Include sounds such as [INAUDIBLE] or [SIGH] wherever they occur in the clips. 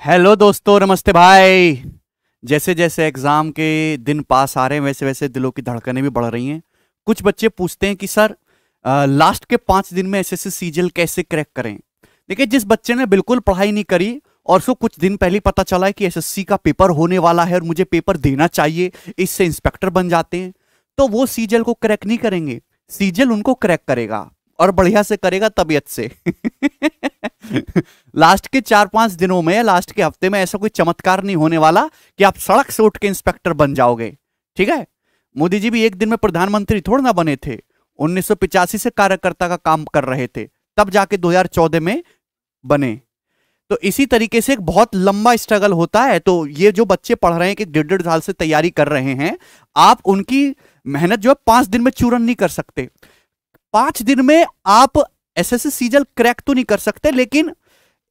Hello दोस्तों नमस्ते भाई जैसे जैसे एग्ज़ाम के दिन पास आ रहे हैं वैसे वैसे दिलों की धड़कनें भी बढ़ रही हैं कुछ बच्चे पूछते हैं कि सर आ, लास्ट के पाँच दिन में एस एस सीजल कैसे क्रैक करें देखिए जिस बच्चे ने बिल्कुल पढ़ाई नहीं करी और उसको कुछ दिन पहले पता चला है कि एसएससी का पेपर होने वाला है और मुझे पेपर देना चाहिए इससे इंस्पेक्टर बन जाते हैं तो वो सीजल को क्रैक नहीं करेंगे सीजल उनको क्रैक करेगा और बढ़िया से करेगा तबियत से [LAUGHS] लास्ट के चार पांच दिनों में लास्ट के हफ्ते में ऐसा कोई चमत्कार नहीं होने वाला कि आप सड़क से उठ के इंस्पेक्टर बन जाओगे ठीक है मोदी जी भी एक दिन में प्रधानमंत्री थोड़ा ना बने थे उन्नीस से कार्यकर्ता का काम कर रहे थे तब जाके 2014 में बने तो इसी तरीके से एक बहुत लंबा स्ट्रगल होता है तो ये जो बच्चे पढ़ रहे हैं कि डेढ़ डेढ़ साल से तैयारी कर रहे हैं आप उनकी मेहनत जो है पांच दिन में चूरन नहीं कर सकते पांच दिन में आप S S C CGL crack तो नहीं कर सकते लेकिन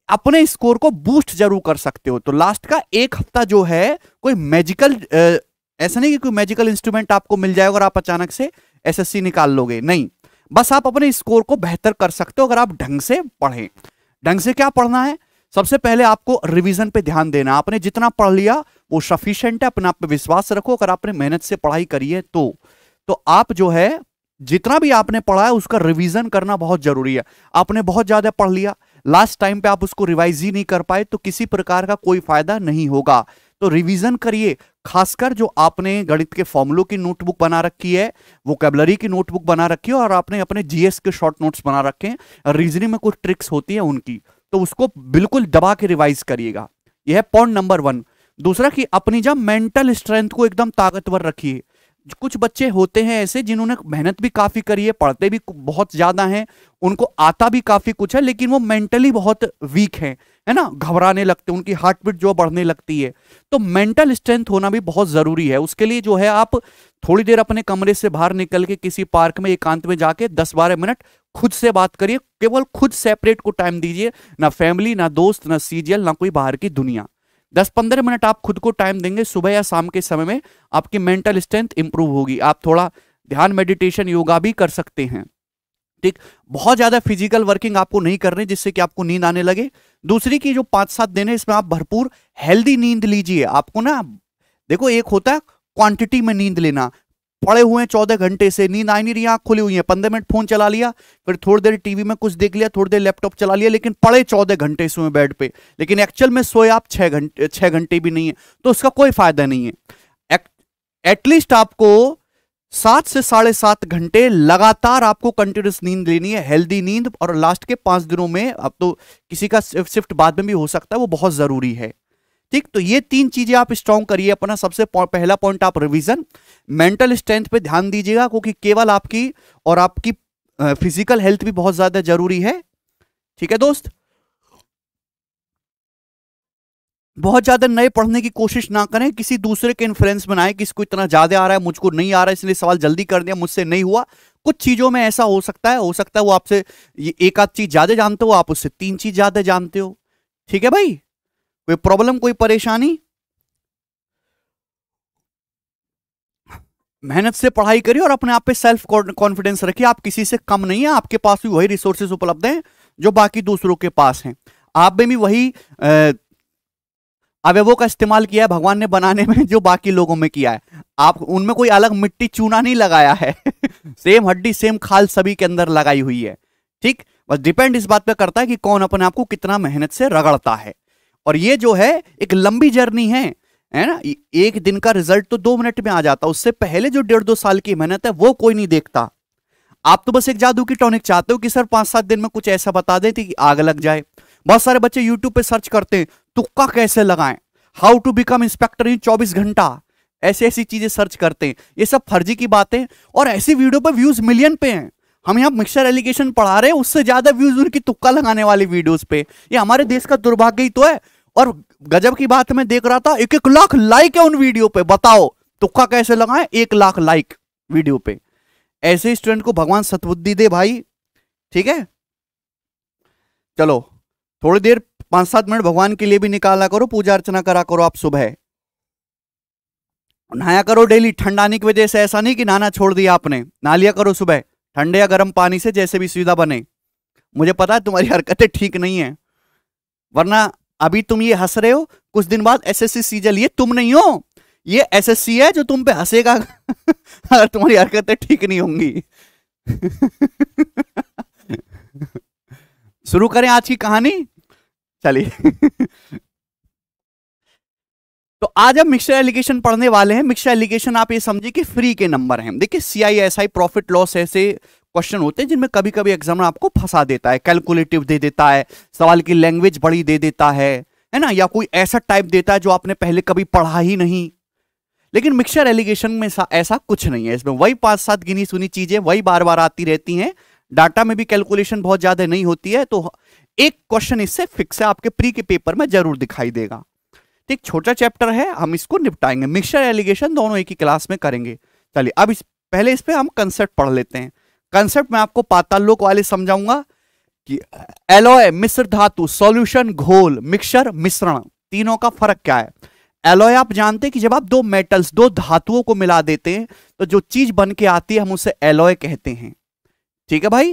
अपने स्कोर को बूस्ट जरूर कर सकते हो तो लास्ट का एक हफ्ता जो है कोई मैजिकल ऐसा नहीं कि कोई मैजिकल इंस्ट्रूमेंट आपको मिल जाएगा और आप अचानक से एसएससी निकाल लोगे नहीं बस आप अपने स्कोर को बेहतर कर सकते हो अगर आप ढंग से पढ़ें ढंग से क्या पढ़ना है सबसे पहले आपको रिवीजन पे ध्यान देना आपने जितना पढ़ लिया वो सफिशियंट है अपने आप पे विश्वास रखो अगर आपने मेहनत से पढ़ाई करी है तो तो आप जो है जितना भी आपने पढ़ा है उसका रिवीजन करना बहुत जरूरी है आपने बहुत ज्यादा पढ़ लिया लास्ट टाइम पे आप उसको रिवाइज ही नहीं कर पाए तो किसी प्रकार का कोई फायदा नहीं होगा तो रिवीजन करिए खासकर जो आपने गणित के फॉर्मुलों की नोटबुक बना रखी है वो कैबलरी की नोटबुक बना रखी है और आपने अपने जीएस के शॉर्ट नोट्स बना रखे हैं रीजनिंग में कुछ ट्रिक्स होती है उनकी तो उसको बिल्कुल दबा के रिवाइज करिएगा यह है पॉइंट नंबर वन दूसरा कि अपनी जब मेंटल स्ट्रेंथ को एकदम ताकतवर रखिए कुछ बच्चे होते हैं ऐसे जिन्होंने मेहनत भी काफ़ी करी है पढ़ते भी बहुत ज़्यादा हैं उनको आता भी काफ़ी कुछ है लेकिन वो मेंटली बहुत वीक हैं है ना घबराने लगते हैं उनकी हार्ट बीट जो बढ़ने लगती है तो मेंटल स्ट्रेंथ होना भी बहुत ज़रूरी है उसके लिए जो है आप थोड़ी देर अपने कमरे से बाहर निकल के किसी पार्क में एकांत में जाके दस बारह मिनट खुद से बात करिए केवल खुद सेपरेट को टाइम दीजिए ना फैमिली ना दोस्त ना सीजियल ना कोई बाहर की दुनिया दस पंद्रह मिनट आप खुद को टाइम देंगे सुबह या शाम के समय में आपकी मेंटल स्ट्रेंथ इंप्रूव होगी आप थोड़ा ध्यान मेडिटेशन योगा भी कर सकते हैं ठीक बहुत ज़्यादा फिजिकल वर्किंग आपको नहीं करनी जिससे कि आपको नींद आने लगे दूसरी की जो पांच सात दिन है इसमें आप भरपूर हेल्दी नींद लीजिए आपको ना देखो एक होता है क्वांटिटी में नींद लेना पड़े हुए हैं चौदह घंटे से नींद आई नहीं रही आंख खुली हुई है पंद्रह मिनट फोन चला लिया फिर थोड़ी देर टीवी में कुछ देख लिया थोड़ी देर लैपटॉप चला लिया लेकिन पड़े चौदह घंटे से हुए बेड पे लेकिन एक्चुअल में सोए आप छह घंटे छह घंटे भी नहीं है तो उसका कोई फायदा नहीं है एटलीस्ट आपको सात से साढ़े सात घंटे लगातार आपको कंटिन्यूस नींद लेनी है हेल्दी नींद और लास्ट के पांच दिनों में आप तो किसी का शिफ्ट बाद में भी हो सकता है वो बहुत जरूरी है ठीक तो ये तीन चीजें आप स्ट्रांग करिए अपना सबसे पहला पॉइंट आप रिवीजन मेंटल स्ट्रेंथ पे ध्यान दीजिएगा क्योंकि केवल आपकी और आपकी फिजिकल हेल्थ भी बहुत ज्यादा जरूरी है ठीक है दोस्त बहुत ज्यादा नए पढ़ने की कोशिश ना करें किसी दूसरे के इन्फ्लुएंस में ना आए किसको इतना ज्यादा आ रहा है मुझको नहीं आ रहा है इसलिए सवाल जल्दी कर दिया मुझसे नहीं हुआ कुछ चीजों में ऐसा हो सकता है हो सकता है वो आपसे एक आध चीज ज्यादा जानते हो आप उससे तीन चीज ज्यादा जानते हो ठीक है भाई कोई प्रॉब्लम कोई परेशानी मेहनत से पढ़ाई करिए और अपने आप पे सेल्फ कॉन्फिडेंस रखिए आप किसी से कम नहीं है आपके पास भी वही रिसोर्सेस उपलब्ध हैं जो बाकी दूसरों के पास हैं आप में भी वही अवयवों का इस्तेमाल किया है भगवान ने बनाने में जो बाकी लोगों में किया है आप उनमें कोई अलग मिट्टी चूना नहीं लगाया है [LAUGHS] सेम हड्डी सेम खाल सभी के अंदर लगाई हुई है ठीक बस डिपेंड इस बात पर करता है कि कौन अपने आप को कितना मेहनत से रगड़ता है और ये जो है एक लंबी जर्नी है है ना एक दिन का रिजल्ट तो दो मिनट में आ जाता उससे पहले जो डेढ़ दो साल की मेहनत है वो कोई नहीं देखता आप तो बस एक जादू की टॉनिक चाहते हो कि सर पांच सात दिन में कुछ ऐसा बता देते कि आग लग जाए बहुत सारे बच्चे यूट्यूब पे सर्च करते हैं तुक्का कैसे लगाएं how to become inspector in चौबीस घंटा ऐसी ऐसी चीजें सर्च करते हैं ये सब फर्जी की बातें और ऐसी वीडियो पर व्यूज मिलियन पे हैं हम यहाँ मिक्सर एलिगेशन पढ़ा रहे हैं उससे ज्यादा व्यूज उनकी तुक्का लगाने वाली वीडियोस पे ये हमारे देश का दुर्भाग्य ही तो है और गजब की बात मैं देख रहा था एक एक लाख लाइक है उन वीडियो पे बताओ तुक्का कैसे लगाए एक लाख लाइक वीडियो पे ऐसे स्टूडेंट को भगवान सतबुद्धि दे भाई ठीक है चलो थोड़ी देर पांच सात मिनट भगवान के लिए भी निकाला करो पूजा अर्चना करा करो आप सुबह नहाया करो डेली ठंड आने की वजह से ऐसा नहीं कि नहाना छोड़ दिया आपने नहा लिया करो सुबह ठंडे या गर्म पानी से जैसे भी सुविधा बने मुझे पता है तुम्हारी हरकतें ठीक नहीं है वरना अभी तुम ये हंस रहे हो कुछ दिन बाद एस एस सी लिए तुम नहीं हो ये एस एस सी है जो तुम पे हंसेगा [LAUGHS] अगर तुम्हारी हरकतें ठीक नहीं होंगी [LAUGHS] शुरू करें आज की कहानी चलिए [LAUGHS] तो आज हम मिक्सर एलिगेशन पढ़ने वाले हैं मिक्सर एलिगेशन आप ये समझिए कि फ्री के नंबर हैं देखिए C I S I profit loss ऐसे क्वेश्चन होते हैं जिनमें कभी कभी एग्जाम आपको फंसा देता है कैलकुलेटिव दे देता है सवाल की लैंग्वेज बड़ी दे देता है है ना या कोई ऐसा टाइप देता है जो आपने पहले कभी पढ़ा ही नहीं लेकिन मिक्सर एलिगेशन में ऐसा कुछ नहीं है इसमें वही पांच सात गिनी सुनी चीजें वही बार बार आती रहती हैं डाटा में भी कैलकुलेशन बहुत ज्यादा नहीं होती है तो एक क्वेश्चन इससे फिक्स है आपके प्री के पेपर में जरूर दिखाई देगा एक छोटा चैप्टर है हम इसको निपटाएंगे मिक्सचर एलिगेशन दोनों एक ही क्लास में करेंगे चलिए अब इस पहले इस पर हम कंसेप्ट पढ़ लेते हैं कंसेप्ट मैं आपको पाताल लोक वाले समझाऊंगा कि एलोय मिश्र धातु सॉल्यूशन घोल मिक्सचर मिश्रण तीनों का फर्क क्या है एलोय आप जानते हैं कि जब आप दो मेटल्स दो धातुओं को मिला देते हैं तो जो चीज बन के आती है हम उसे एलोय कहते हैं ठीक है भाई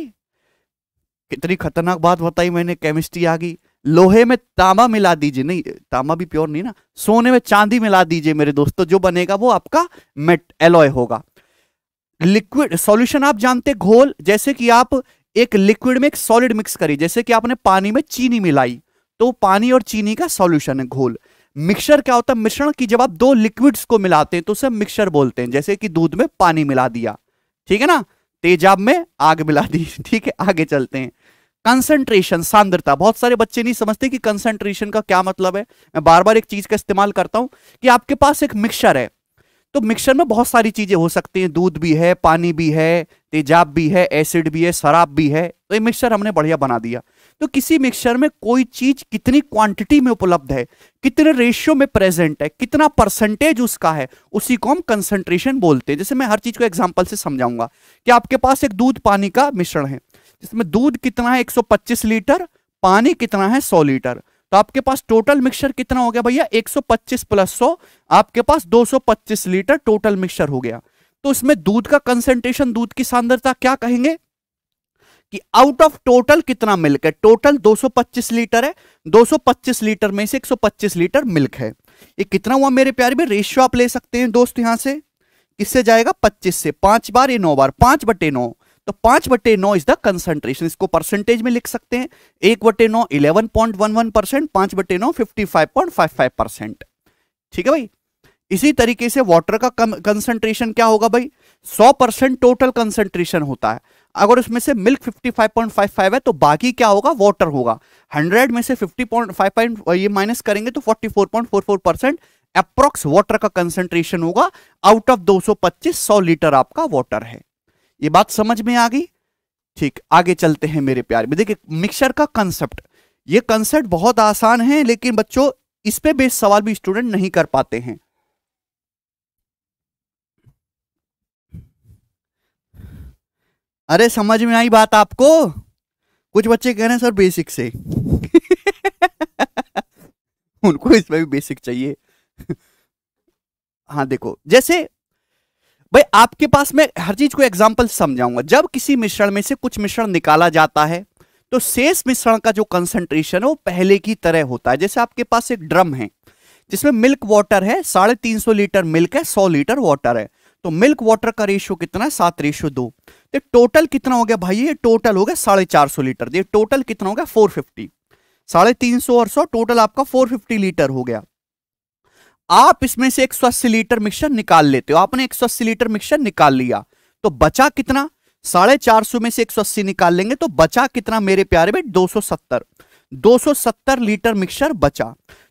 कितनी खतरनाक बात बताई मैंने केमिस्ट्री आ गई लोहे में तांबा मिला दीजिए नहीं तांबा भी प्योर नहीं ना सोने में चांदी मिला दीजिए मेरे दोस्तों जो बनेगा वो आपका मेट एलॉय होगा लिक्विड सॉल्यूशन आप जानते घोल जैसे कि आप एक लिक्विड में एक सॉलिड मिक्स करिए जैसे कि आपने पानी में चीनी मिलाई तो पानी और चीनी का सॉल्यूशन है घोल मिक्सर क्या होता है मिश्रण की जब आप दो लिक्विड्स को मिलाते हैं तो उसे मिक्सर बोलते हैं जैसे कि दूध में पानी मिला दिया ठीक है ना तेजाब में आग मिला दी [LAUGHS] ठीक है आगे चलते हैं कंसंट्रेशन सांद्रता बहुत सारे बच्चे नहीं समझते कि कंसंट्रेशन का क्या मतलब है मैं बार बार एक चीज का इस्तेमाल करता हूं कि आपके पास एक मिक्सर है तो मिक्सर में बहुत सारी चीजें हो सकती हैं दूध भी है पानी भी है तेजाब भी है एसिड भी है शराब भी है तो ये मिक्सर हमने बढ़िया बना दिया तो किसी मिक्सर में कोई चीज कितनी क्वांटिटी में उपलब्ध है कितने रेशियो में प्रेजेंट है कितना परसेंटेज उसका है उसी को हम कंसंट्रेशन बोलते हैं जैसे मैं हर चीज को एग्जाम्पल से समझाऊंगा कि आपके पास एक दूध पानी का मिश्रण है इसमें दूध कितना है 125 लीटर पानी कितना है 100 लीटर तो आपके पास टोटल मिक्सचर कितना हो गया भैया 125 प्लस 100 आपके पास 225 लीटर टोटल मिक्सचर हो गया तो इसमें दूध का कंसेंट्रेशन दूध की सांद्रता क्या कहेंगे कि आउट ऑफ टोटल कितना मिल्क है टोटल 225 लीटर है 225 लीटर में से 125 लीटर मिल्क है ये कितना हुआ मेरे प्यारे में रेशियो आप ले सकते हैं दोस्त यहां से किससे जाएगा 25 से पांच बार ये नौ बार पांच बटे नौ तो पांच बटे नौ इज द कंसंट्रेशन इसको परसेंटेज में लिख सकते हैं एक बटे नौ eleven point one one percent पांच बटे नौ fifty five point five five percent ठीक है भाई इसी तरीके से वाटर का कंसंट्रेशन क्या होगा भाई सौ परसेंट टोटल कंसंट्रेशन होता है अगर उसमें से मिल्क 55.55 है तो बाकी क्या होगा वाटर होगा 100 में से 50.5 ये माइनस करेंगे तो 44.44 परसेंट अप्रोक्स वाटर का कंसंट्रेशन होगा आउट ऑफ 225 100 लीटर आपका वाटर है ये बात समझ में आ गई ठीक आगे चलते हैं मेरे प्यार में देखिए मिक्सर का कंसेप्ट ये कंसेप्ट बहुत आसान है लेकिन बच्चों इस पे बेस्ड सवाल भी स्टूडेंट नहीं कर पाते हैं अरे समझ में आई बात आपको कुछ बच्चे कह रहे हैं सर बेसिक से [LAUGHS] उनको इसमें भी बेसिक चाहिए [LAUGHS] हाँ देखो जैसे भाई आपके पास मैं हर चीज को एग्जाम्पल समझाऊंगा जब किसी मिश्रण में से कुछ मिश्रण निकाला जाता है तो शेष मिश्रण का जो कंसंट्रेशन है वो पहले की तरह होता है जैसे आपके पास एक ड्रम है जिसमें मिल्क वाटर है साढ़े तीन सौ लीटर मिल्क है सौ लीटर वाटर है तो मिल्क वाटर का रेशियो कितना है सात रेशियो दो तो टोटल कितना हो गया भाई ये टोटल हो गया साढ़े चार सौ लीटर ये टोटल कितना हो गया फोर फिफ्टी साढ़े तीन सौ और सौ टोटल आपका फोर फिफ्टी लीटर हो गया आप इसमें से एक सौ अस्सी लीटर मिक्सचर निकाल लेते हो आपने एक सौ अस्सी लीटर मिक्सचर निकाल लिया तो बचा कितना साढ़े चार सौ में से एक सौ अस्सी निकाल लेंगे तो बचा कितना मेरे प्यारे में दो सौ सत्तर दो सौ सत्तर लीटर मिक्सचर बचा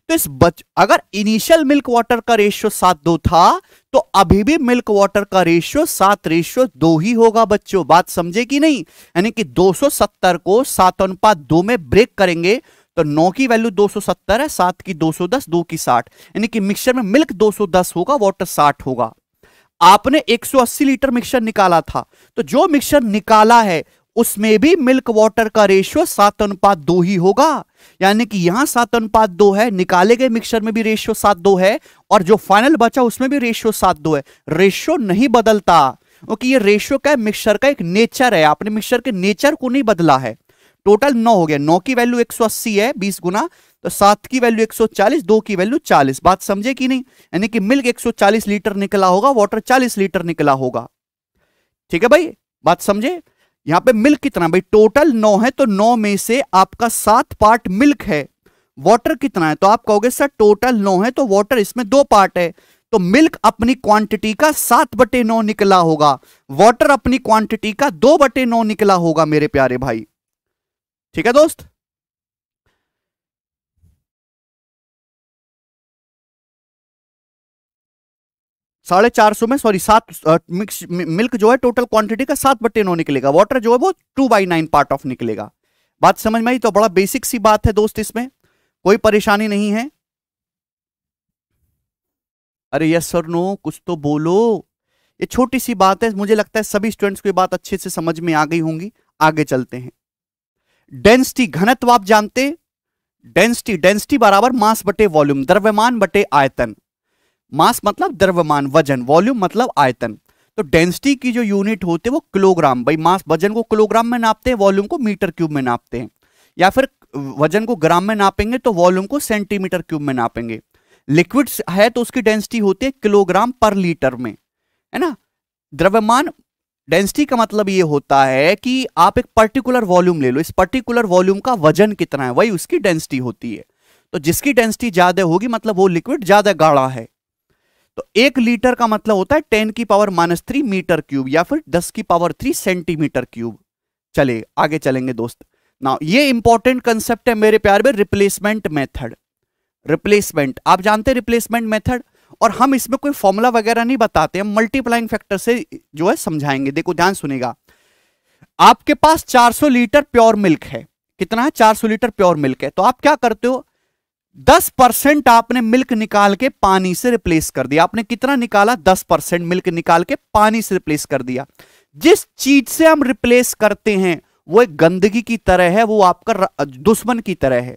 तो इस बच अगर इनिशियल मिल्क वाटर का रेशियो सात दो था तो अभी भी मिल्क वाटर का रेशियो सात रेशियो दो ही होगा बच्चों बात समझे कि नहीं यानी कि 270 को सात अनुपात दो में ब्रेक करेंगे तो 9 की वैल्यू 270 है 7 की 210 2 की 60 यानी कि मिक्सचर में मिल्क 210 होगा वाटर 60 होगा आपने 180 लीटर मिक्सचर निकाला था तो जो मिक्सचर निकाला है उसमें भी मिल्क वाटर का रेशियो सात अनुपात दो ही होगा यानी कि यहां सात अनुपात दो है निकाले गए मिक्सचर में भी रेशियो सात दो है और जो फाइनल बचा उसमें भी रेशियो सात दो है रेशियो नहीं बदलता क्योंकि ये रेशियो का मिक्सचर का एक नेचर है आपने मिक्सचर के नेचर को नहीं बदला है टोटल नौ हो गया नौ की वैल्यू एक है बीस गुना तो सात की वैल्यू एक दो की वैल्यू चालीस बात समझे कि नहीं यानी कि मिल्क एक लीटर निकला होगा वाटर चालीस लीटर निकला होगा ठीक है भाई बात समझे यहां पे मिल्क कितना भाई टोटल नौ है तो नौ में से आपका सात पार्ट मिल्क है वाटर कितना है तो आप कहोगे सर टोटल नौ है तो वाटर इसमें दो पार्ट है तो मिल्क अपनी क्वांटिटी का सात बटे नौ निकला होगा वाटर अपनी क्वांटिटी का दो बटे नौ निकला होगा मेरे प्यारे भाई ठीक है दोस्त साढ़े चार सौ में सॉरी सात मिक्स मिल्क जो है टोटल क्वांटिटी का सात बट्टे नौ निकलेगा वाटर जो है वो two by nine part of निकलेगा बात समझ में आई तो बड़ा बेसिक सी बात है दोस्त इसमें कोई परेशानी नहीं है अरे यस सर नो कुछ तो बोलो ये छोटी सी बात है मुझे लगता है सभी स्टूडेंट्स को ये बात अच्छे से समझ में आ गई होंगी आगे चलते हैं डेंसिटी घनत्व आप जानते डेंसिटी डेंसिटी बराबर मास बटे वॉल्यूम द्रव्यमान बटे आयतन मास मतलब द्रव्यमान वजन वॉल्यूम मतलब आयतन तो डेंसिटी की जो यूनिट होते हैं वो किलोग्राम भाई मास वजन को किलोग्राम में नापते हैं वॉल्यूम को मीटर क्यूब में नापते हैं या फिर वजन को ग्राम में नापेंगे तो वॉल्यूम को सेंटीमीटर क्यूब में नापेंगे लिक्विड है तो उसकी डेंसिटी होती है किलोग्राम पर लीटर में है ना द्रव्यमान डेंसिटी का मतलब ये होता है कि आप एक पर्टिकुलर वॉल्यूम ले लो इस पर्टिकुलर वॉल्यूम का वजन कितना है वही उसकी डेंसिटी होती है तो जिसकी डेंसिटी ज्यादा होगी मतलब वो लिक्विड ज्यादा गाढ़ा है तो एक लीटर का मतलब होता है टेन की power minus three metre cube या फिर दस की पावर थ्री सेंटीमीटर क्यूब चले आगे चलेंगे दोस्त ना ये इंपॉर्टेंट कंसेप्ट है मेरे प्यार में रिप्लेसमेंट मेथड रिप्लेसमेंट आप जानते हैं रिप्लेसमेंट मेथड और हम इसमें कोई फॉर्मूला वगैरह नहीं बताते हम मल्टीप्लाइंग फैक्टर से जो है समझाएंगे देखो ध्यान सुनेगा आपके पास 400 लीटर प्योर मिल्क है कितना है 400 लीटर प्योर मिल्क है तो आप क्या करते हो 10 परसेंट आपने मिल्क निकाल के पानी से रिप्लेस कर दिया आपने कितना निकाला 10 परसेंट मिल्क निकाल के पानी से रिप्लेस कर दिया जिस चीज से हम रिप्लेस करते हैं वो एक गंदगी की तरह है वो आपका दुश्मन की तरह है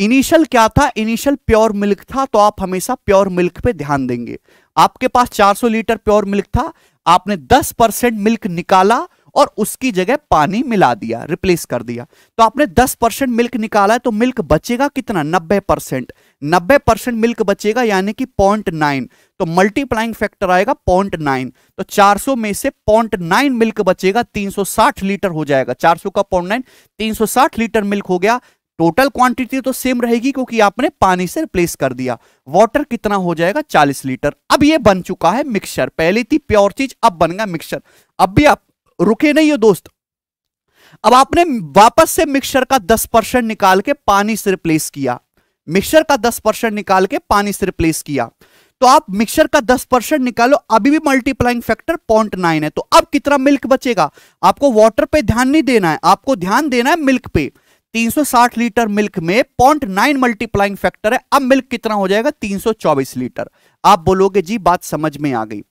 इनिशियल क्या था इनिशियल प्योर मिल्क था तो आप हमेशा प्योर मिल्क पे ध्यान देंगे आपके पास 400 लीटर प्योर मिल्क था आपने 10 परसेंट मिल्क निकाला और उसकी जगह पानी मिला दिया रिप्लेस कर दिया तो आपने 10 परसेंट मिल्क निकाला है तो मिल्क बचेगा कितना 90 परसेंट नब्बे परसेंट मिल्क बचेगा यानी कि पॉइंट नाइन तो मल्टीप्लाइंग फैक्टर आएगा पॉइंट नाइन तो 400 में से पॉइंट नाइन मिल्क बचेगा 360 लीटर हो जाएगा 400 का पॉइंट नाइन तीन लीटर मिल्क हो गया टोटल क्वांटिटी तो सेम रहेगी क्योंकि आपने पानी से रिप्लेस कर दिया वाटर कितना हो जाएगा 40 लीटर अब ये बन चुका है मिक्सचर पहले थी प्योर चीज अब बन गया मिक्सचर अब भी आप रुके नहीं हो दोस्त अब आपने वापस से मिक्सचर का 10 परसेंट निकाल के पानी से रिप्लेस किया मिक्सचर का 10 परसेंट निकाल के पानी से रिप्लेस किया तो आप मिक्सचर का 10 परसेंट निकालो अभी भी मल्टीप्लाइंग फैक्टर पॉइंट नाइन है तो अब कितना मिल्क बचेगा आपको वाटर पे ध्यान नहीं देना है आपको ध्यान देना है मिल्क पे 360 लीटर मिल्क में पॉइंट नाइन मल्टीप्लाइंग फैक्टर है अब मिल्क कितना हो जाएगा 324 लीटर आप बोलोगे जी बात समझ में आ गई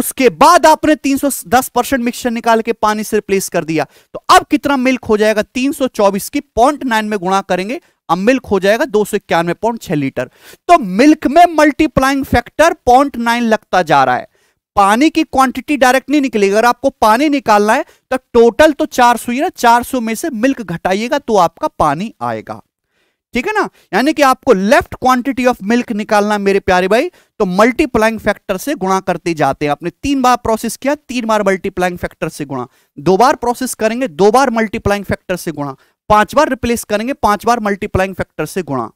उसके बाद आपने 310 परसेंट मिक्सचर निकाल के पानी से रिप्लेस कर दिया तो अब कितना मिल्क हो जाएगा 324 की पॉइंट नाइन में गुणा करेंगे अब मिल्क हो जाएगा दो सौ इक्यानवे पॉइंट छह लीटर तो मिल्क में मल्टीप्लाइंग फैक्टर पॉइंट नाइन लगता जा रहा है पानी की क्वांटिटी डायरेक्ट नहीं निकलेगी अगर आपको पानी निकालना है तो टोटल तो 400 ही ना 400 में से मिल्क घटाइएगा तो आपका पानी आएगा ठीक है ना यानी कि आपको लेफ्ट क्वांटिटी ऑफ मिल्क निकालना मेरे प्यारे भाई तो मल्टीप्लाइंग फैक्टर से गुणा करते जाते हैं आपने तीन बार प्रोसेस किया तीन बार मल्टीप्लाइंग फैक्टर से गुणा दो बार प्रोसेस करेंगे दो बार मल्टीप्लाइंग फैक्टर से गुणा पांच बार रिप्लेस करेंगे पांच बार मल्टीप्लाइंग फैक्टर से गुणा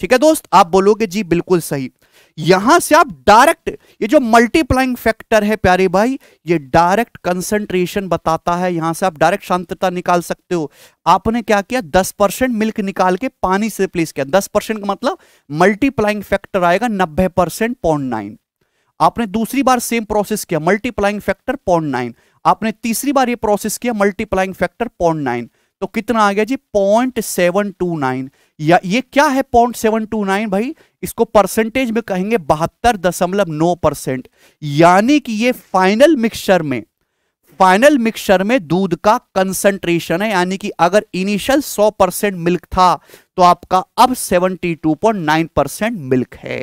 ठीक है दोस्त आप बोलोगे जी बिल्कुल सही यहां से आप डायरेक्ट ये जो मल्टीप्लाइंग फैक्टर है प्यारे भाई ये डायरेक्ट कंसंट्रेशन बताता है यहां से आप डायरेक्ट शांतता निकाल सकते हो आपने क्या किया दस परसेंट मिल्क निकाल के पानी से रिप्लेस किया दस परसेंट का मतलब मल्टीप्लाइंग फैक्टर आएगा नब्बे परसेंट पॉइंट नाइन आपने दूसरी बार सेम प्रोसेस किया मल्टीप्लाइंग फैक्टर पॉइंट नाइन आपने तीसरी बार ये प्रोसेस किया मल्टीप्लाइंग फैक्टर पॉइंट नाइन तो कितना आ गया जी पॉइंट सेवन टू नाइन या ये क्या है पॉइंट सेवन टू नाइन भाई इसको परसेंटेज में कहेंगे बहत्तर दशमलव नौ परसेंट यानी कि ये फाइनल मिक्सचर में फाइनल मिक्सचर में दूध का कंसंट्रेशन है यानी कि अगर इनिशियल 100 परसेंट मिल्क था तो आपका अब 72.9 परसेंट मिल्क है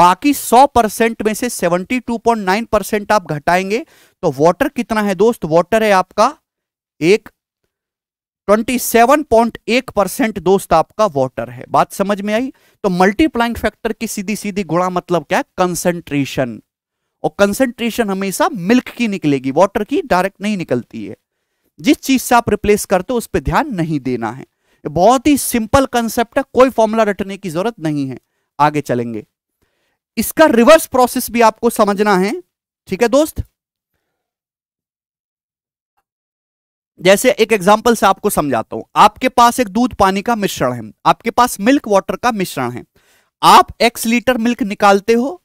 बाकी 100 परसेंट में से 72.9 परसेंट आप घटाएंगे तो वाटर कितना है दोस्त वाटर है आपका एक 27.1 परसेंट दोस्त आपका वाटर है बात समझ में आई तो मल्टीप्लाइंग फैक्टर की सीधी सीधी गुणा मतलब क्या है और कंसेंट्रेशन हमेशा मिल्क की निकलेगी वाटर की डायरेक्ट नहीं निकलती है जिस चीज से आप रिप्लेस करते हो उस पर ध्यान नहीं देना है बहुत ही सिंपल कंसेप्ट है कोई फॉर्मूला रटने की जरूरत नहीं है आगे चलेंगे इसका रिवर्स प्रोसेस भी आपको समझना है ठीक है दोस्त जैसे एक एग्जाम्पल से आपको समझाता हूं आपके पास एक दूध पानी का मिश्रण है आपके पास मिल्क वाटर का मिश्रण है आप एक्स लीटर मिल्क निकालते हो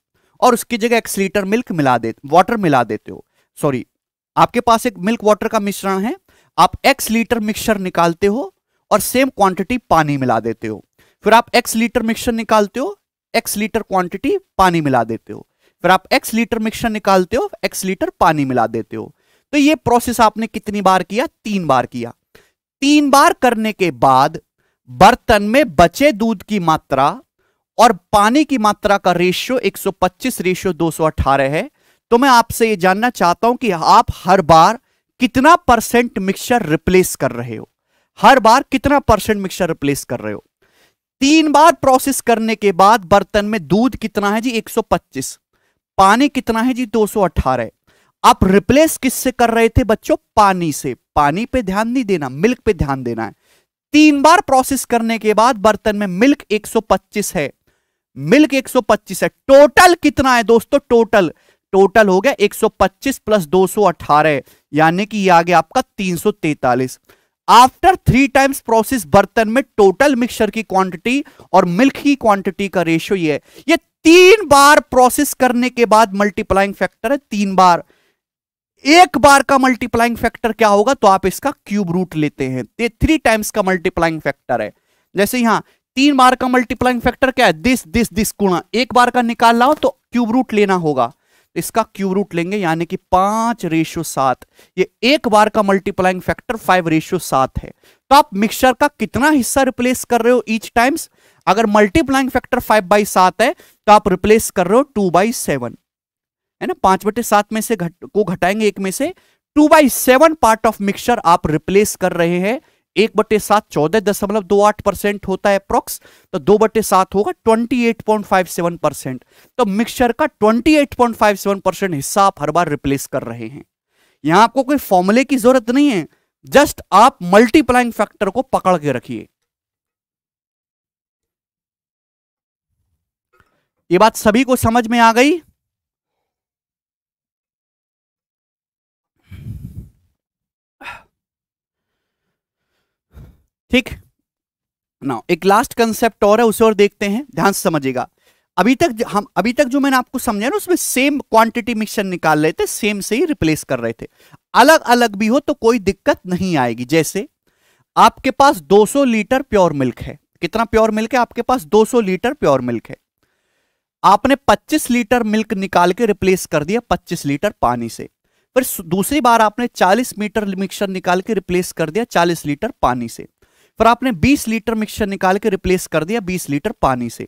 और उसकी जगह एक्स लीटर मिल्क मिला दे वाटर मिला देते हो सॉरी आपके पास एक मिल्क वाटर का मिश्रण है आप एक्स लीटर मिक्सचर निकालते हो और सेम क्वांटिटी पानी मिला देते हो फिर आप एक्स लीटर मिक्सचर निकालते हो एक्स लीटर क्वांटिटी पानी मिला देते हो फिर आप एक्स लीटर मिक्सचर निकालते हो एक्स लीटर पानी मिला देते हो तो ये प्रोसेस आपने कितनी बार किया तीन बार किया तीन बार करने के बाद बर्तन में बचे दूध की मात्रा और पानी की मात्रा का रेशियो 125 रेशियो 218 है तो मैं आपसे ये जानना चाहता हूं कि आप हर बार कितना परसेंट मिक्सचर रिप्लेस कर रहे हो हर बार कितना परसेंट मिक्सचर रिप्लेस कर रहे हो तीन बार प्रोसेस करने के बाद बर्तन में दूध कितना है जी 125 पानी कितना है जी 218 आप रिप्लेस किससे कर रहे थे बच्चों पानी से पानी पे ध्यान नहीं देना मिल्क पे ध्यान देना है तीन बार प्रोसेस करने के बाद बर्तन में मिल्क 125 है मिल्क 125 है टोटल कितना है दोस्तों टोटल टोटल हो गया 125 प्लस 218 यानी कि ये आ गया आपका 343 आफ्टर थ्री टाइम्स प्रोसेस बर्तन में टोटल मिक्सचर की क्वांटिटी और मिल्क की क्वांटिटी का रेशियो ये है ये तीन बार प्रोसेस करने के बाद मल्टीप्लाइंग फैक्टर है तीन बार एक बार का मल्टीप्लाइंग फैक्टर क्या होगा तो आप इसका क्यूब रूट लेते हैं ये थ्री टाइम्स का मल्टीप्लाइंग फैक्टर है जैसे यहां तीन बार का मल्टीप्लाइंग फैक्टर क्या है दिस दिस दिस गुणा एक बार का निकाल लाओ तो क्यूब रूट लेना होगा इसका क्यूब रूट लेंगे यानी कि पांच रेशियो सात ये एक बार का मल्टीप्लाइंग फैक्टर फाइव रेशियो सात है तो आप मिक्सचर का कितना हिस्सा रिप्लेस कर रहे हो ईच टाइम्स अगर मल्टीप्लाइंग फैक्टर फाइव बाई सात है तो आप रिप्लेस कर रहे हो टू बाई सेवन है ना पांच बटे सात में से घट को घटाएंगे एक में से two by seven part of mixture आप रिप्लेस कर रहे हैं एक बटे सात चौदह दशमलव दो आठ परसेंट होता है अप्रोक्स तो दो बटे सात होगा twenty eight point five seven percent तो मिक्सचर का twenty eight point five seven percent हिस्सा आप हर बार रिप्लेस कर रहे हैं यहां आपको कोई फॉर्मूले की जरूरत नहीं है जस्ट आप मल्टीप्लाइंग फैक्टर को पकड़ के रखिए ये बात सभी को समझ में आ गई ठीक ना एक लास्ट कंसेप्ट और है उसे और देखते हैं ध्यान से समझिएगा अभी तक हम अभी तक जो मैंने आपको समझाया ना उसमें सेम क्वांटिटी मिक्सचर निकाल रहे थे सेम से ही रिप्लेस कर रहे थे अलग अलग भी हो तो कोई दिक्कत नहीं आएगी जैसे आपके पास 200 लीटर प्योर मिल्क है कितना प्योर मिल्क है आपके पास 200 लीटर प्योर मिल्क है आपने 25 लीटर मिल्क निकाल के रिप्लेस कर दिया 25 लीटर पानी से फिर दूसरी बार आपने 40 मीटर मिक्सचर निकाल के रिप्लेस कर दिया 40 लीटर पानी से फिर आपने 20 लीटर मिक्सचर निकाल के रिप्लेस कर दिया 20 लीटर पानी से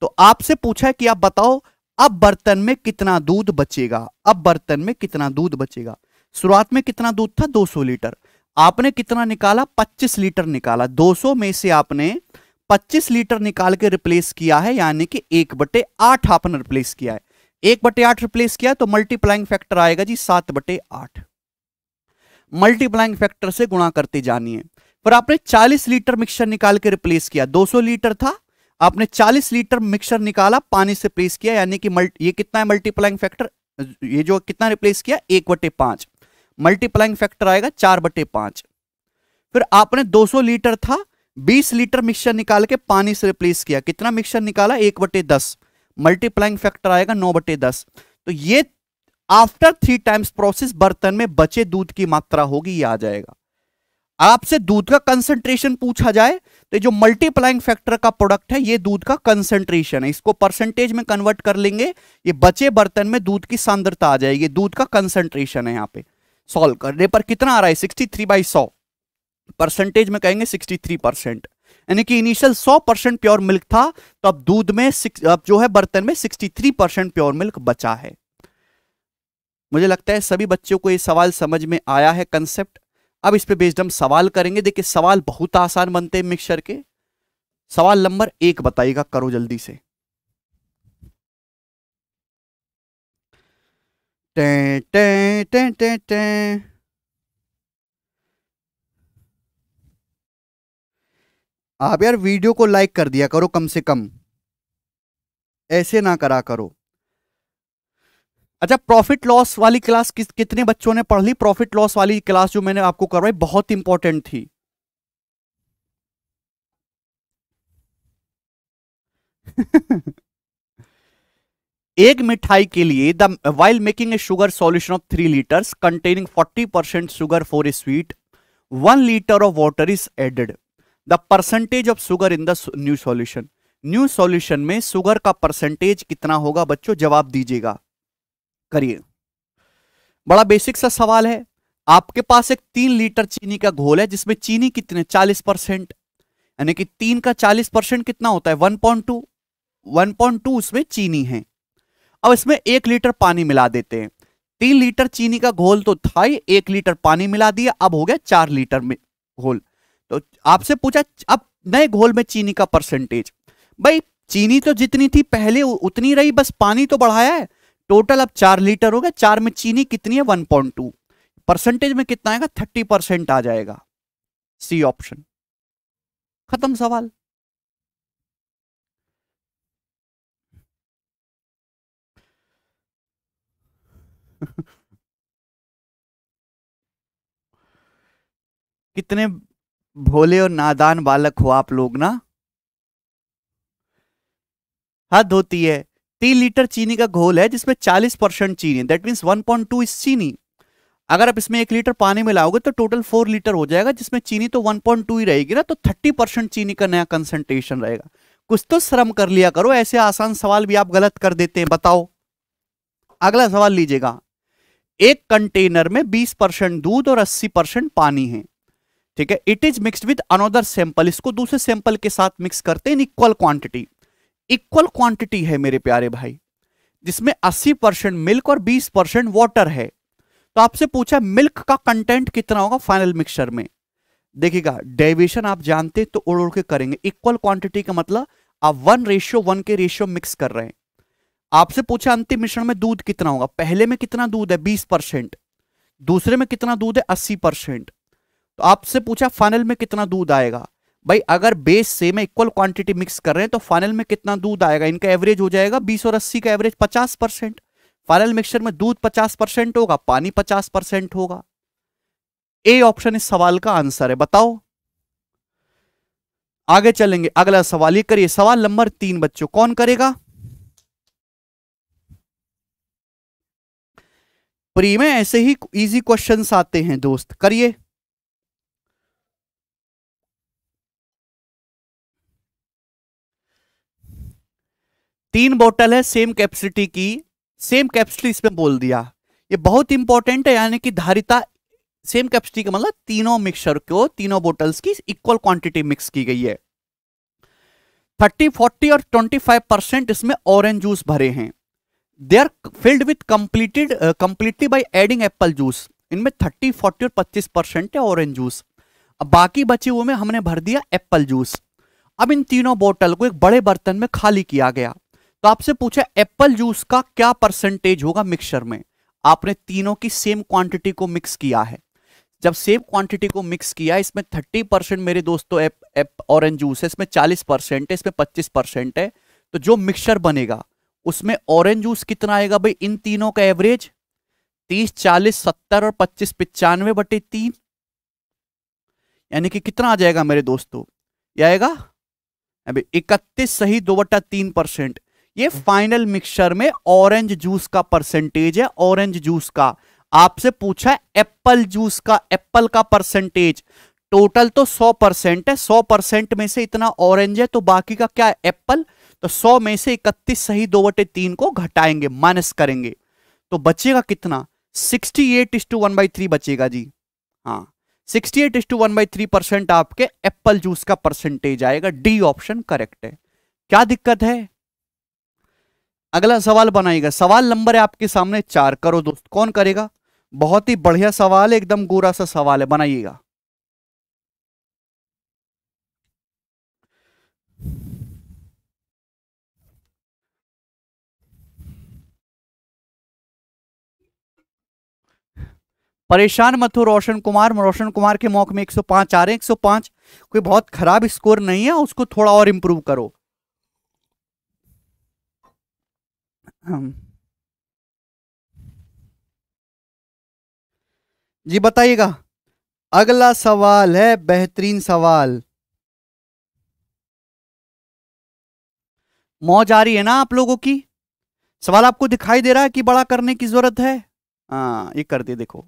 तो आपसे पूछा है कि आप बताओ अब बर्तन में कितना दूध बचेगा अब बर्तन में कितना दूध बचेगा शुरुआत में कितना दूध था 200 लीटर आपने कितना निकाला 25 लीटर निकाला 200 में से आपने 25 लीटर निकाल के रिप्लेस किया है यानी कि एक बटे आठ आपने रिप्लेस किया है एक बटे आठ रिप्लेस किया तो मल्टीप्लाइंग फैक्टर आएगा जी सात बटे आठ मल्टीप्लाइंग फैक्टर से गुणा करते जानिए पर आपने 40 लीटर मिक्सचर निकाल के रिप्लेस किया 200 लीटर था आपने 40 लीटर मिक्सचर निकाला पानी से प्लेस किया यानी कि ये कितना है मल्टीप्लाइंग फैक्टर ये जो कितना रिप्लेस किया एक बटे पांच मल्टीप्लाइंग फैक्टर आएगा चार बटे पांच फिर आपने 200 लीटर था 20 लीटर मिक्सचर निकाल के पानी से रिप्लेस किया कितना मिक्सचर निकाला एक बटे दस मल्टीप्लाइंग फैक्टर आएगा नौ बटे दस तो ये आफ्टर थ्री टाइम्स प्रोसेस बर्तन में बचे दूध की मात्रा होगी ये आ जाएगा आपसे दूध का कंसंट्रेशन पूछा जाए तो जो मल्टीप्लाइंग फैक्टर का प्रोडक्ट है ये दूध का कंसंट्रेशन है इसको परसेंटेज में कन्वर्ट कर लेंगे ये बचे बर्तन में दूध की सांद्रता आ जाएगी दूध का कंसंट्रेशन है यहाँ पे सॉल्व करने पर कितना आ रहा है सिक्सटी थ्री बाई सौ परसेंटेज में कहेंगे सिक्सटी थ्री परसेंट यानी कि इनिशियल सौ परसेंट प्योर मिल्क था तो अब दूध में अब जो है बर्तन में sixty three percent pure milk बचा है मुझे लगता है सभी बच्चों को ये सवाल समझ में आया है कंसेप्ट अब इस पे बेस्ड हम सवाल करेंगे देखिए सवाल बहुत आसान बनते हैं मिक्सचर के सवाल नंबर एक बताइएगा करो जल्दी से टें टें टें टें टें आप यार वीडियो को लाइक कर दिया करो कम से कम ऐसे ना करा करो अच्छा प्रॉफिट लॉस वाली क्लास किस कितने बच्चों ने पढ़ ली प्रॉफिट लॉस वाली क्लास जो मैंने आपको करवाई बहुत इंपॉर्टेंट थी [LAUGHS] एक मिठाई के लिए the while making a sugar solution of three litres containing forty percent sugar for a sweet one litre of water is added the percentage of sugar in the new solution new solution में sugar का percentage कितना होगा बच्चों जवाब दीजिएगा करिए बड़ा basic सा सवाल है आपके पास एक तीन लीटर चीनी का घोल है जिसमें चीनी कितने चालीस परसेंट यानी कि तीन का चालीस परसेंट कितना होता है one point two one point two उसमें चीनी है अब इसमें एक लीटर पानी मिला देते हैं तीन लीटर चीनी का घोल तो था ही एक लीटर पानी मिला दिया अब हो गया चार लीटर में घोल तो आपसे पूछा अब नए घोल में चीनी का परसेंटेज भाई चीनी तो जितनी थी पहले उतनी रही बस पानी तो बढ़ाया है टोटल अब चार लीटर हो गया चार में चीनी कितनी है वन पॉइंट टू परसेंटेज में कितना आएगा थर्टी परसेंट आ जाएगा सी ऑप्शन खत्म सवाल [LAUGHS] कितने भोले और नादान बालक हो आप लोग ना हद होती है तीन लीटर चीनी का घोल है जिसमें चालीस परसेंट चीनी that means one point two is चीनी अगर आप इसमें एक लीटर पानी में लाओगे तो टोटल फोर लीटर हो जाएगा जिसमें चीनी तो वन पॉइंट टू ही रहेगी ना तो थर्टी परसेंट चीनी का नया कंसेंट्रेशन रहेगा कुछ तो श्रम कर लिया करो ऐसे आसान सवाल भी आप गलत कर देते हैं बताओ अगला सवाल लीजिएगा एक कंटेनर में बीस परसेंट दूध और अस्सी परसेंट पानी है ठीक है it is mixed with another sample इसको दूसरे सैंपल के साथ मिक्स करते हैं इक्वल क्वांटिटी इक्वल क्वांटिटी है मेरे प्यारे भाई जिसमें 80 परसेंट मिल्क और 20 परसेंट वाटर है तो आपसे पूछा मिल्क का कंटेंट कितना होगा फाइनल मिक्सचर में देखिएगा डेविएशन आप जानते तो उड़ उड़ के करेंगे इक्वल क्वांटिटी का मतलब आप वन रेशियो वन के रेशियो मिक्स कर रहे हैं आपसे पूछा अंतिम मिश्रण में दूध कितना होगा पहले में कितना दूध है बीस परसेंट दूसरे में कितना दूध है अस्सी परसेंट तो आपसे पूछा फाइनल में कितना दूध आएगा भाई अगर बेस से मैं इक्वल क्वांटिटी मिक्स कर रहे हैं तो फाइनल में कितना दूध आएगा इनका एवरेज हो जाएगा बीस और अस्सी का एवरेज पचास परसेंट फाइनल मिक्सचर में दूध पचास परसेंट होगा पानी पचास परसेंट होगा ए ऑप्शन इस सवाल का आंसर है बताओ आगे चलेंगे अगला सवाल ये करिए सवाल नंबर तीन बच्चों कौन करेगा प्री में ऐसे ही इजी क्वेश्चंस आते हैं दोस्त करिए तीन बोतल है सेम कैपेसिटी की सेम कैपेसिटी इसमें बोल दिया ये बहुत इंपॉर्टेंट है यानी कि धारिता सेम कैपेसिटी का मतलब तीनों मिक्सर को तीनों बोटल्स की इक्वल क्वांटिटी मिक्स की गई है थर्टी फोर्टी और ट्वेंटी फाइव परसेंट इसमें ऑरेंज जूस भरे हैं they are filled with completed completely by adding apple juice इनमें थर्टी फोर्टी और पच्चीस परसेंट है ऑरेंज जूस अब बाकी बचे हुए में हमने भर दिया एप्पल जूस अब इन तीनों बोतल को एक बड़े बर्तन में खाली किया गया तो आपसे पूछा एप्पल जूस का क्या परसेंटेज होगा मिक्सचर में आपने तीनों की सेम क्वांटिटी को मिक्स किया है जब सेम क्वांटिटी को मिक्स किया इसमें थर्टी परसेंट मेरे दोस्तों एप एप ऑरेंज जूस है इसमें चालीस परसेंट है इसमें पच्चीस परसेंट है तो जो मिक्सचर बनेगा उसमें ऑरेंज जूस कितना आएगा भाई इन तीनों का एवरेज तीस चालीस सत्तर और पच्चीस पिचानवे बटे तीन यानी कि कितना आ जाएगा मेरे दोस्तों आएगा अभी इकतीस सही दो बटा तीन परसेंट ये फाइनल मिक्सचर में ऑरेंज जूस का परसेंटेज है ऑरेंज जूस का आपसे पूछा एप्पल जूस का एप्पल का परसेंटेज टोटल तो 100 परसेंट है 100 परसेंट में से इतना ऑरेंज है तो बाकी का क्या है एप्पल तो 100 में से 31 सही दो बटे तीन को घटाएंगे माइनस करेंगे तो बचेगा कितना 68 eight is two one by three बचेगा जी हाँ 68 eight is two one by three percent आपके एप्पल जूस का परसेंटेज आएगा डी ऑप्शन करेक्ट है क्या दिक्कत है अगला सवाल बनाएगा सवाल नंबर है आपके सामने चार करो दोस्त कौन करेगा बहुत ही बढ़िया सवाल है एकदम गोरा सा सवाल है बनाइएगा परेशान मत हो रोशन कुमार रोशन कुमार के मौक में 105 आ रहे हैं 105 कोई बहुत खराब स्कोर नहीं है उसको थोड़ा और इंप्रूव करो हम जी बताइएगा अगला सवाल है बेहतरीन सवाल मौज आ रही है ना आप लोगों की सवाल आपको दिखाई दे रहा है कि बड़ा करने की जरूरत है हाँ ये कर दिए देखो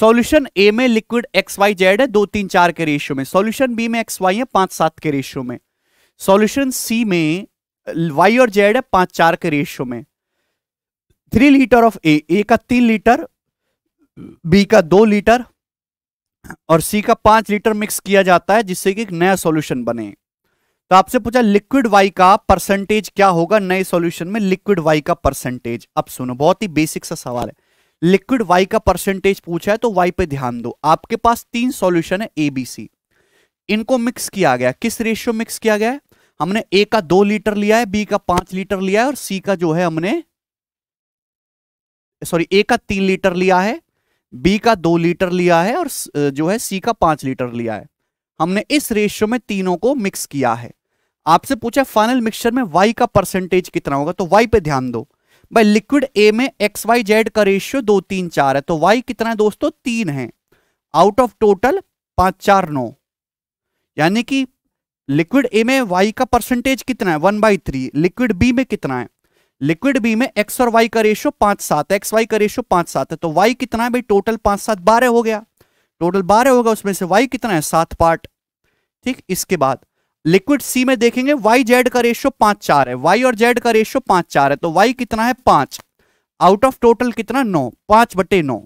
सॉल्यूशन ए में लिक्विड एक्स वाई जेड है दो तीन चार के रेशियो में सॉल्यूशन बी में एक्स वाई है पांच सात के रेशियो में सॉल्यूशन सी में वाई और जेड है पांच चार के रेशियो में three litre of A A का तीन लीटर बी का दो लीटर और सी का पांच लीटर मिक्स किया जाता है जिससे कि एक नया सॉल्यूशन बने तो आपसे पूछा लिक्विड वाई का परसेंटेज क्या होगा नए सॉल्यूशन में लिक्विड वाई का परसेंटेज अब सुनो बहुत ही बेसिक सा सवाल है लिक्विड वाई का परसेंटेज पूछा है तो वाई पे ध्यान दो आपके पास तीन सॉल्यूशन है ए बी सी इनको मिक्स किया गया किस रेशियो मिक्स किया गया है हमने ए का दो लीटर लिया है बी का पांच लीटर लिया है और सी का जो है हमने सॉरी ए का तीन लीटर लिया है बी का दो लीटर लिया है और जो है सी का पांच लीटर लिया है हमने इस रेशियो में तीनों को मिक्स किया है आपसे पूछा फाइनल मिक्सचर में वाई का परसेंटेज कितना होगा तो वाई पे ध्यान दो भाई लिक्विड ए में एक्स वाई जेड का रेशियो दो तीन चार है तो वाई कितना है दोस्तों तीन है आउट ऑफ टोटल पांच चार नौ यानी कि लिक्विड ए में वाई का परसेंटेज कितना है one by three liquid B में कितना है लिक्विड बी में एक्स और वाई का रेशियो पांच सात है एक्स वाई का रेशियो पांच सात है तो वाई कितना है भाई टोटल पांच सात बारह हो गया टोटल बारह होगा उसमें से वाई कितना है सात पार्ट ठीक इसके बाद लिक्विड सी में देखेंगे वाई जेड का रेशियो पांच चार है वाई और जेड का रेशियो पांच चार है तो वाई कितना है पांच आउट ऑफ टोटल कितना नौ पांच बटे नौ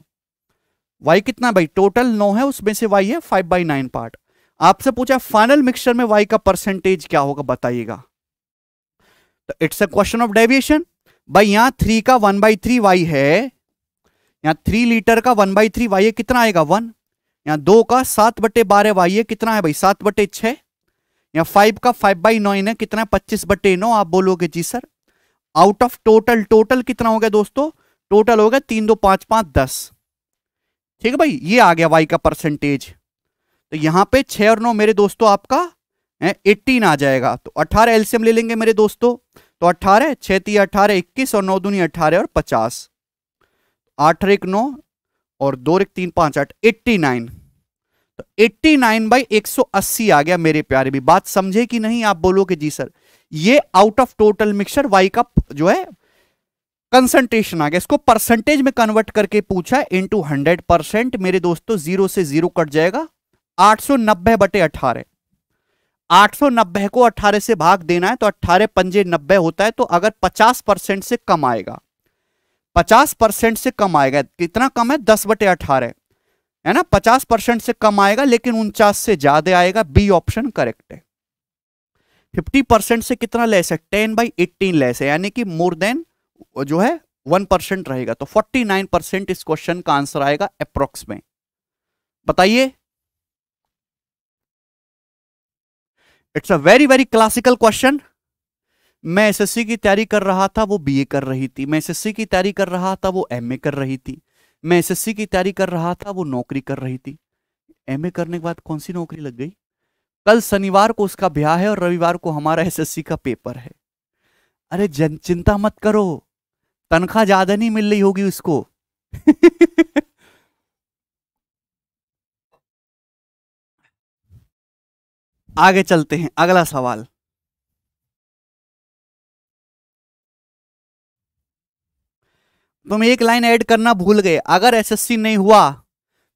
वाई कितना भाई टोटल नौ है उसमें से वाई है फाइव बाई नाइन पार्ट आपसे पूछा फाइनल मिक्सचर में वाई का परसेंटेज क्या होगा बताइएगा तो it's a question of deviation भाई यहां थ्री का वन बाई थ्री वाई है यहां थ्री लीटर का वन बाई थ्री वाई है कितना आएगा वन यहां दो का सात बटे बारह वाई है कितना है भाई सात बटे छ यहाँ फाइव का फाइव बाई नाइन है कितना है पच्चीस बटे नौ आप बोलोगे जी sir out of total total कितना हो गया दोस्तों टोटल हो गया तीन दो पांच पांच दस ठीक है भाई ये आ गया वाई का परसेंटेज तो यहां पे छह और नौ मेरे दोस्तों आपका एट्टीन आ जाएगा तो अट्ठारह एल्सियम ले लेंगे मेरे दोस्तों तो अट्ठारह छेती अट्ठारह इक्कीस और नौ दूनी अट्ठारह और पचास आठ एक नौ और दो एक तीन पांच आठ एट्टी नाइन तो एट्टी नाइन बाई एक सौ अस्सी आ गया मेरे प्यारे भी बात समझे कि नहीं आप बोलोगे जी सर ये out of total mixer Y का जो है कंसंट्रेशन आ गया इसको परसेंटेज में कन्वर्ट करके पूछा इंटू हंड्रेड परसेंट मेरे दोस्तों जीरो से जीरो कट जाएगा आठ सौ नब्बे बटे अठारह 890 को 18 से भाग देना है तो 18 पंजे 90 होता है तो अगर 50 परसेंट से कम आएगा 50 परसेंट से कम आएगा कितना कम है 10 बटे अठारह है ना 50 परसेंट से कम आएगा लेकिन उनचास से ज्यादा आएगा बी ऑप्शन करेक्ट है 50 परसेंट से कितना लेस है 10 बाई 18 लेस है यानी कि मोर देन जो है 1 परसेंट रहेगा तो 49 परसेंट इस क्वेश्चन का आंसर आएगा अप्रोक्स में बताइए it's a very very classical question मैं एसएससी की तैयारी कर रहा था वो बीए कर रही थी मैं एसएससी की तैयारी कर रहा था वो एमए कर रही थी मैं एसएससी की तैयारी कर रहा था वो नौकरी कर रही थी एमए करने के बाद कौन सी नौकरी लग गई कल शनिवार को उसका ब्याह है और रविवार को हमारा एसएससी का पेपर है अरे जन चिंता मत करो तनख्वाह ज्यादा नहीं मिल रही होगी उसको [LAUGHS] आगे चलते हैं अगला सवाल तुम एक लाइन ऐड करना भूल गए अगर एसएससी नहीं हुआ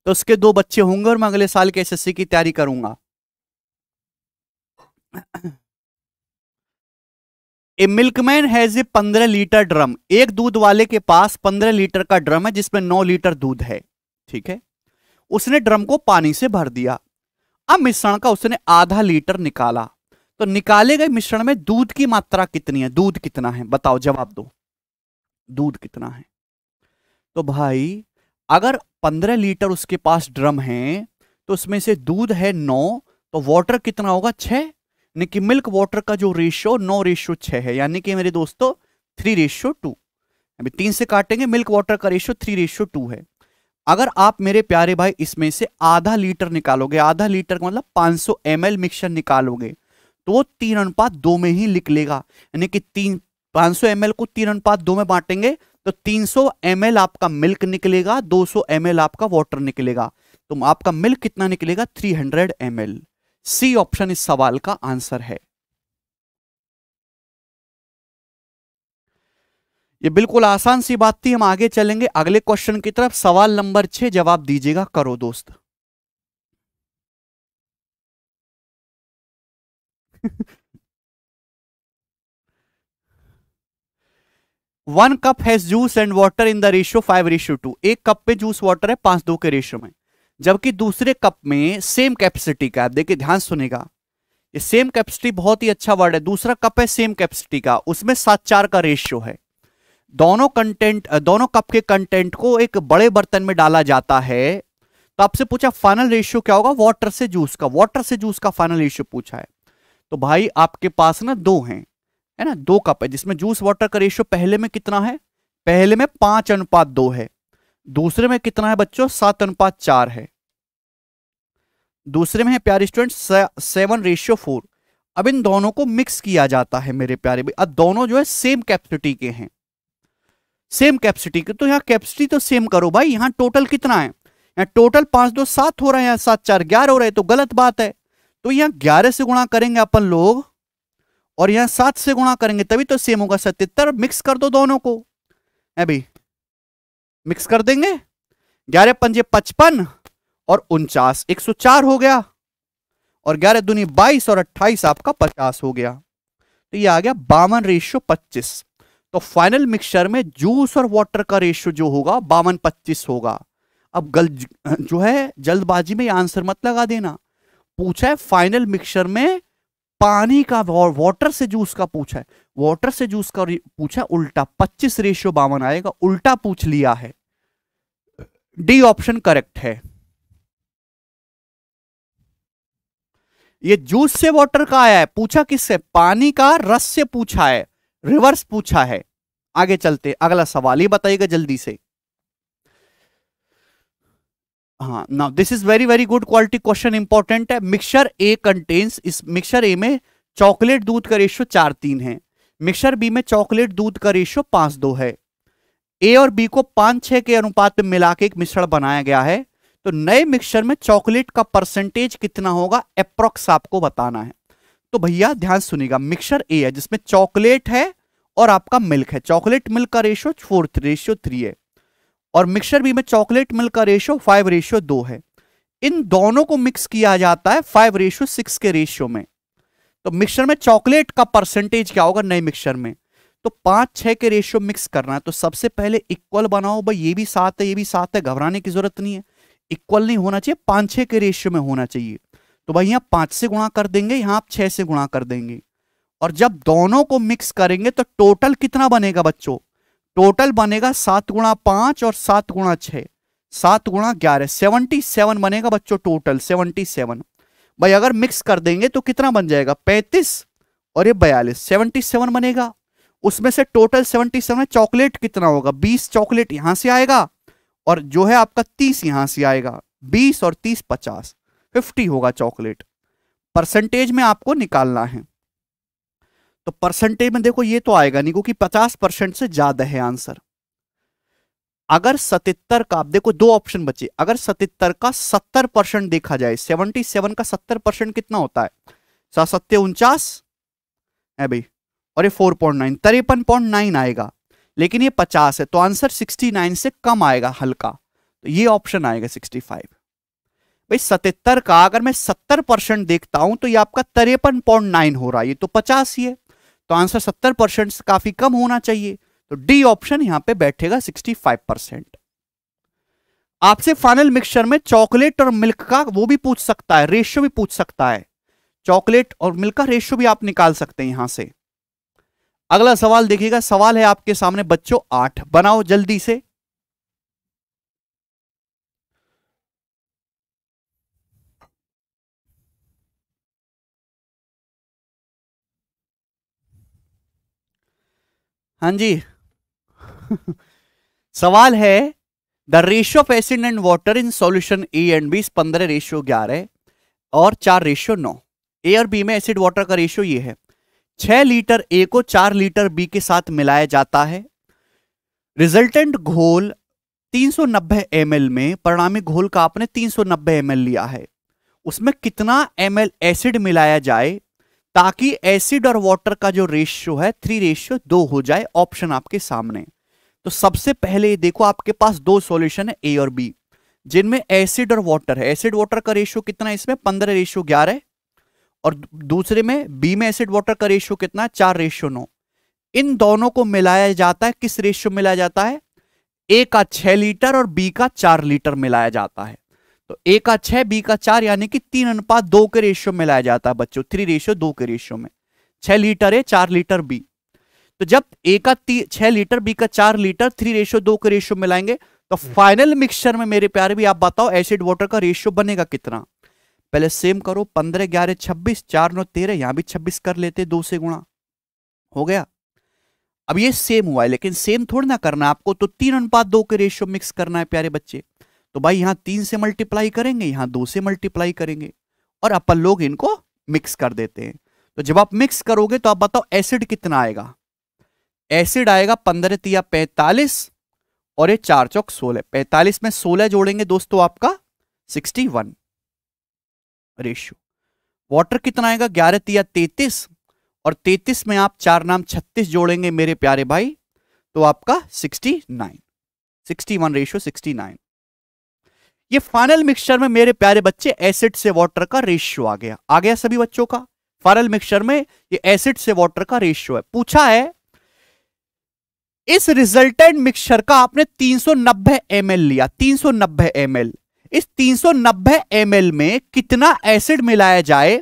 तो उसके दो बच्चे होंगे और मैं अगले साल के एसएससी की तैयारी करूंगा ए मिल्कमैन हैज ए पंद्रह लीटर ड्रम एक दूध वाले के पास पंद्रह लीटर का ड्रम है जिसमें नौ लीटर दूध है ठीक है उसने ड्रम को पानी से भर दिया अब मिश्रण का उसने आधा लीटर निकाला तो निकाले गए मिश्रण में दूध की मात्रा कितनी है दूध कितना है बताओ जवाब दो दूध कितना है तो भाई अगर पंद्रह लीटर उसके पास ड्रम है तो उसमें से दूध है नौ तो वाटर कितना होगा छः कि मिल्क वाटर का जो रेशियो नौ रेशियो छः है यानी कि मेरे दोस्तों थ्री रेशियो टू अभी तीन से काटेंगे मिल्क वाटर का रेशियो थ्री रेशियो टू है अगर आप मेरे प्यारे भाई इसमें से आधा लीटर निकालोगे आधा लीटर का मतलब 500 सौ मिक्सचर निकालोगे तो वो तीन अनुपात दो में ही निकलेगा यानी कि तीन पांच सौ को तीन अनुपात दो में बांटेंगे तो 300 सौ आपका मिल्क निकलेगा 200 सौ आपका वाटर निकलेगा तो आपका मिल्क कितना निकलेगा 300 हंड्रेड सी ऑप्शन इस सवाल का आंसर है ये बिल्कुल आसान सी बात थी हम आगे चलेंगे अगले क्वेश्चन की तरफ सवाल नंबर छह जवाब दीजिएगा करो दोस्त one cup has juice and water in the ratio five ratio two एक कप पे जूस वाटर है पांच दो के रेशियो में जबकि दूसरे कप में सेम कैपेसिटी का आप देखिए ध्यान सुनेगा ये सेम कैपेसिटी बहुत ही अच्छा वर्ड है दूसरा कप है सेम कैपेसिटी का उसमें सात चार का रेशियो है दोनों कंटेंट दोनों कप के कंटेंट को एक बड़े बर्तन में डाला जाता है तो आपसे पूछा फाइनल रेशियो क्या होगा वाटर से जूस का वाटर से जूस का फाइनल रेशियो पूछा है तो भाई आपके पास ना दो हैं है ना दो कप है जिसमें जूस वाटर का रेशियो पहले में कितना है पहले में पांच अनुपात दो है दूसरे में कितना है बच्चों सात अनुपात चार है दूसरे में है प्यारे स्टूडेंट सेवन रेशियो फोर अब इन दोनों को मिक्स किया जाता है मेरे प्यारे अब दोनों जो है सेम कैपेसिटी के हैं सेम कैपेसिटी की तो यहाँ कैपेसिटी तो सेम करो भाई यहाँ टोटल कितना है यहाँ टोटल पांच दो सात हो रहा है यहाँ सात चार ग्यारह हो रहे तो गलत बात है तो यहाँ ग्यारह से गुणा करेंगे अपन लोग और यहाँ सात से गुणा करेंगे तभी तो सेम होगा सतहत्तर मिक्स कर दो दोनों को है भाई मिक्स कर देंगे ग्यारह पंजे पचपन और उनचास एक सौ चार हो गया और ग्यारह दुनी बाईस और अट्ठाईस आपका पचास हो गया तो ये आ गया बावन रेशियो पच्चीस तो फाइनल मिक्सचर में जूस और वाटर का रेशियो जो होगा बावन पच्चीस होगा अब गल जो है जल्दबाजी में आंसर मत लगा देना पूछा है फाइनल मिक्सचर में पानी का वाटर से जूस का पूछा है वाटर से जूस का पूछा उल्टा पच्चीस रेशियो बावन आएगा उल्टा पूछ लिया है डी ऑप्शन करेक्ट है ये जूस से वाटर का आया है पूछा किससे पानी का रस से पूछा है रिवर्स पूछा है आगे चलते अगला सवाल ही बताइएगा जल्दी से हाँ now this is very very good quality question important है मिक्सर ए कंटेन्स इस मिक्सर ए में चॉकलेट दूध का रेशियो चार तीन है मिक्सर बी में चॉकलेट दूध का रेशियो पांच दो है ए और बी को पांच छह के अनुपात में मिला के एक मिश्रण बनाया गया है तो नए मिक्सचर में चॉकलेट का परसेंटेज कितना होगा अप्रोक्स आपको बताना है तो भैया ध्यान सुनेगा मिक्सर ए है जिसमें चॉकलेट है और आपका मिल्क है चॉकलेट मिल्क का रेशियो फोर रेशियो थ्री है और मिक्सर बी में चॉकलेट मिल्क का रेशियो फाइव रेशियो दो है इन दोनों को मिक्स किया जाता है फाइव रेशियो सिक्स के रेशियो में तो मिक्सर में चॉकलेट का परसेंटेज क्या होगा नए मिक्सर में तो पांच छह के रेशियो मिक्स करना है तो सबसे पहले इक्वल बनाओ भाई ये भी सात है ये भी सात है घबराने की जरूरत नहीं है इक्वल नहीं होना चाहिए पांच छह के रेशियो में होना चाहिए तो भाई यहाँ पांच से गुणा कर देंगे यहाँ आप छह से गुणा कर देंगे और जब दोनों को मिक्स करेंगे तो टोटल कितना बनेगा बच्चों टोटल बनेगा सात गुणा पांच और सात गुणा छह सात गुणा ग्यारह सेवनटी सेवन बनेगा बच्चों टोटल सेवनटी सेवन भाई अगर मिक्स कर देंगे तो कितना बन जाएगा पैंतीस और ये बयालीस सेवनटी सेवन बनेगा उसमें से टोटल सेवनटी सेवन चॉकलेट कितना होगा बीस चॉकलेट यहां से आएगा और जो है आपका तीस यहां से आएगा बीस और तीस पचास फिफ्टी होगा चॉकलेट परसेंटेज में आपको निकालना है तो परसेंटेज में देखो ये तो आएगा नहीं क्योंकि पचास परसेंट से ज्यादा है आंसर अगर सतहत्तर का आप देखो दो ऑप्शन बचे अगर सतहत्तर का सत्तर परसेंट देखा जाए सेवनटी सेवन का सत्तर परसेंट कितना होता है सत्य उनचास है भाई और ये four point nine point nine आएगा लेकिन ये पचास है तो आंसर सिक्सटी नाइन से कम आएगा हल्का तो ये ऑप्शन आएगा सिक्सटी फाइव भाई सतहत्तर का अगर मैं सत्तर परसेंट देखता हूं तो ये आपका तिरपन पॉइंट नाइन हो रहा है ये तो पचास ही है तो आंसर सत्तर परसेंट से काफी कम होना चाहिए तो डी ऑप्शन यहां पे बैठेगा सिक्सटी फाइव परसेंट आपसे फाइनल मिक्सचर में चॉकलेट और मिल्क का वो भी पूछ सकता है रेशियो भी पूछ सकता है चॉकलेट और मिल्क का रेशियो भी आप निकाल सकते हैं यहां से अगला सवाल देखिएगा सवाल है आपके सामने बच्चों आठ बनाओ जल्दी से हाँ जी सवाल है the ratio of acid and water in solution A and B पंद्रह रेशियो ग्यारह और चार रेशियो नौ ए और बी में एसिड वाटर का रेशियो ये है छह लीटर ए को चार लीटर बी के साथ मिलाया जाता है रिजल्टेंट घोल 390 ml में परिणामी घोल का आपने 390 ml लिया है उसमें कितना एम एसिड मिलाया जाए ताकि एसिड और वाटर का जो रेशियो है थ्री रेशियो दो हो जाए ऑप्शन आपके सामने तो सबसे पहले देखो आपके पास दो सॉल्यूशन है ए और बी जिनमें एसिड और वाटर है एसिड वाटर का रेशियो कितना है इसमें पंद्रह रेशियो ग्यारह और दूसरे में बी में एसिड वाटर का रेशियो कितना है चार रेशियो नौ इन दोनों को मिलाया जाता है किस रेशियो मिलाया जाता है ए का छह लीटर और बी का चार लीटर मिलाया जाता है तो ए का छह बी का चार यानी कि तीन अनुपात दो के रेशियो में लाया जाता है बच्चों थ्री रेशियो दो के रेशियो में छह लीटर ए चार लीटर बी तो जब ए का छह लीटर बी का चार लीटर थ्री रेशियो दो के रेशियो में लाएंगे तो फाइनल हम्म। मिक्सचर में मेरे प्यारे भी आप बताओ एसिड वाटर का रेशियो बनेगा कितना पहले सेम करो पंद्रह ग्यारह छब्बीस चार नौ तेरह यहां भी छब्बीस कर लेते दो से गुणा हो गया अब ये सेम हुआ है लेकिन सेम थोड़ी ना करना आपको तो तीन अनुपात दो के रेशियो मिक्स करना है प्यारे बच्चे तो भाई यहां तीन से मल्टीप्लाई करेंगे यहां दो से मल्टीप्लाई करेंगे और अपन लोग इनको मिक्स कर देते हैं तो जब आप मिक्स करोगे तो आप बताओ एसिड कितना आएगा एसिड आएगा पंद्रह तिया पैंतालीस और ये चार चौक सोलह पैंतालीस में सोलह जोड़ेंगे दोस्तों आपका सिक्सटी वन रेशियो वाटर कितना आएगा ग्यारह तिया तैतीस और तैतीस में आप चार नाम छत्तीस जोड़ेंगे मेरे प्यारे भाई तो आपका sixty nine sixty one ratio sixty nine ये फाइनल मिक्सचर में मेरे प्यारे बच्चे एसिड से वाटर का रेशियो आ गया आ गया सभी बच्चों का फाइनल मिक्सचर में ये एसिड से वाटर का रेशियो है पूछा है इस रिजल्टेंट मिक्सचर का आपने 390 ml लिया 390 ml इस 390 ml में कितना एसिड मिलाया जाए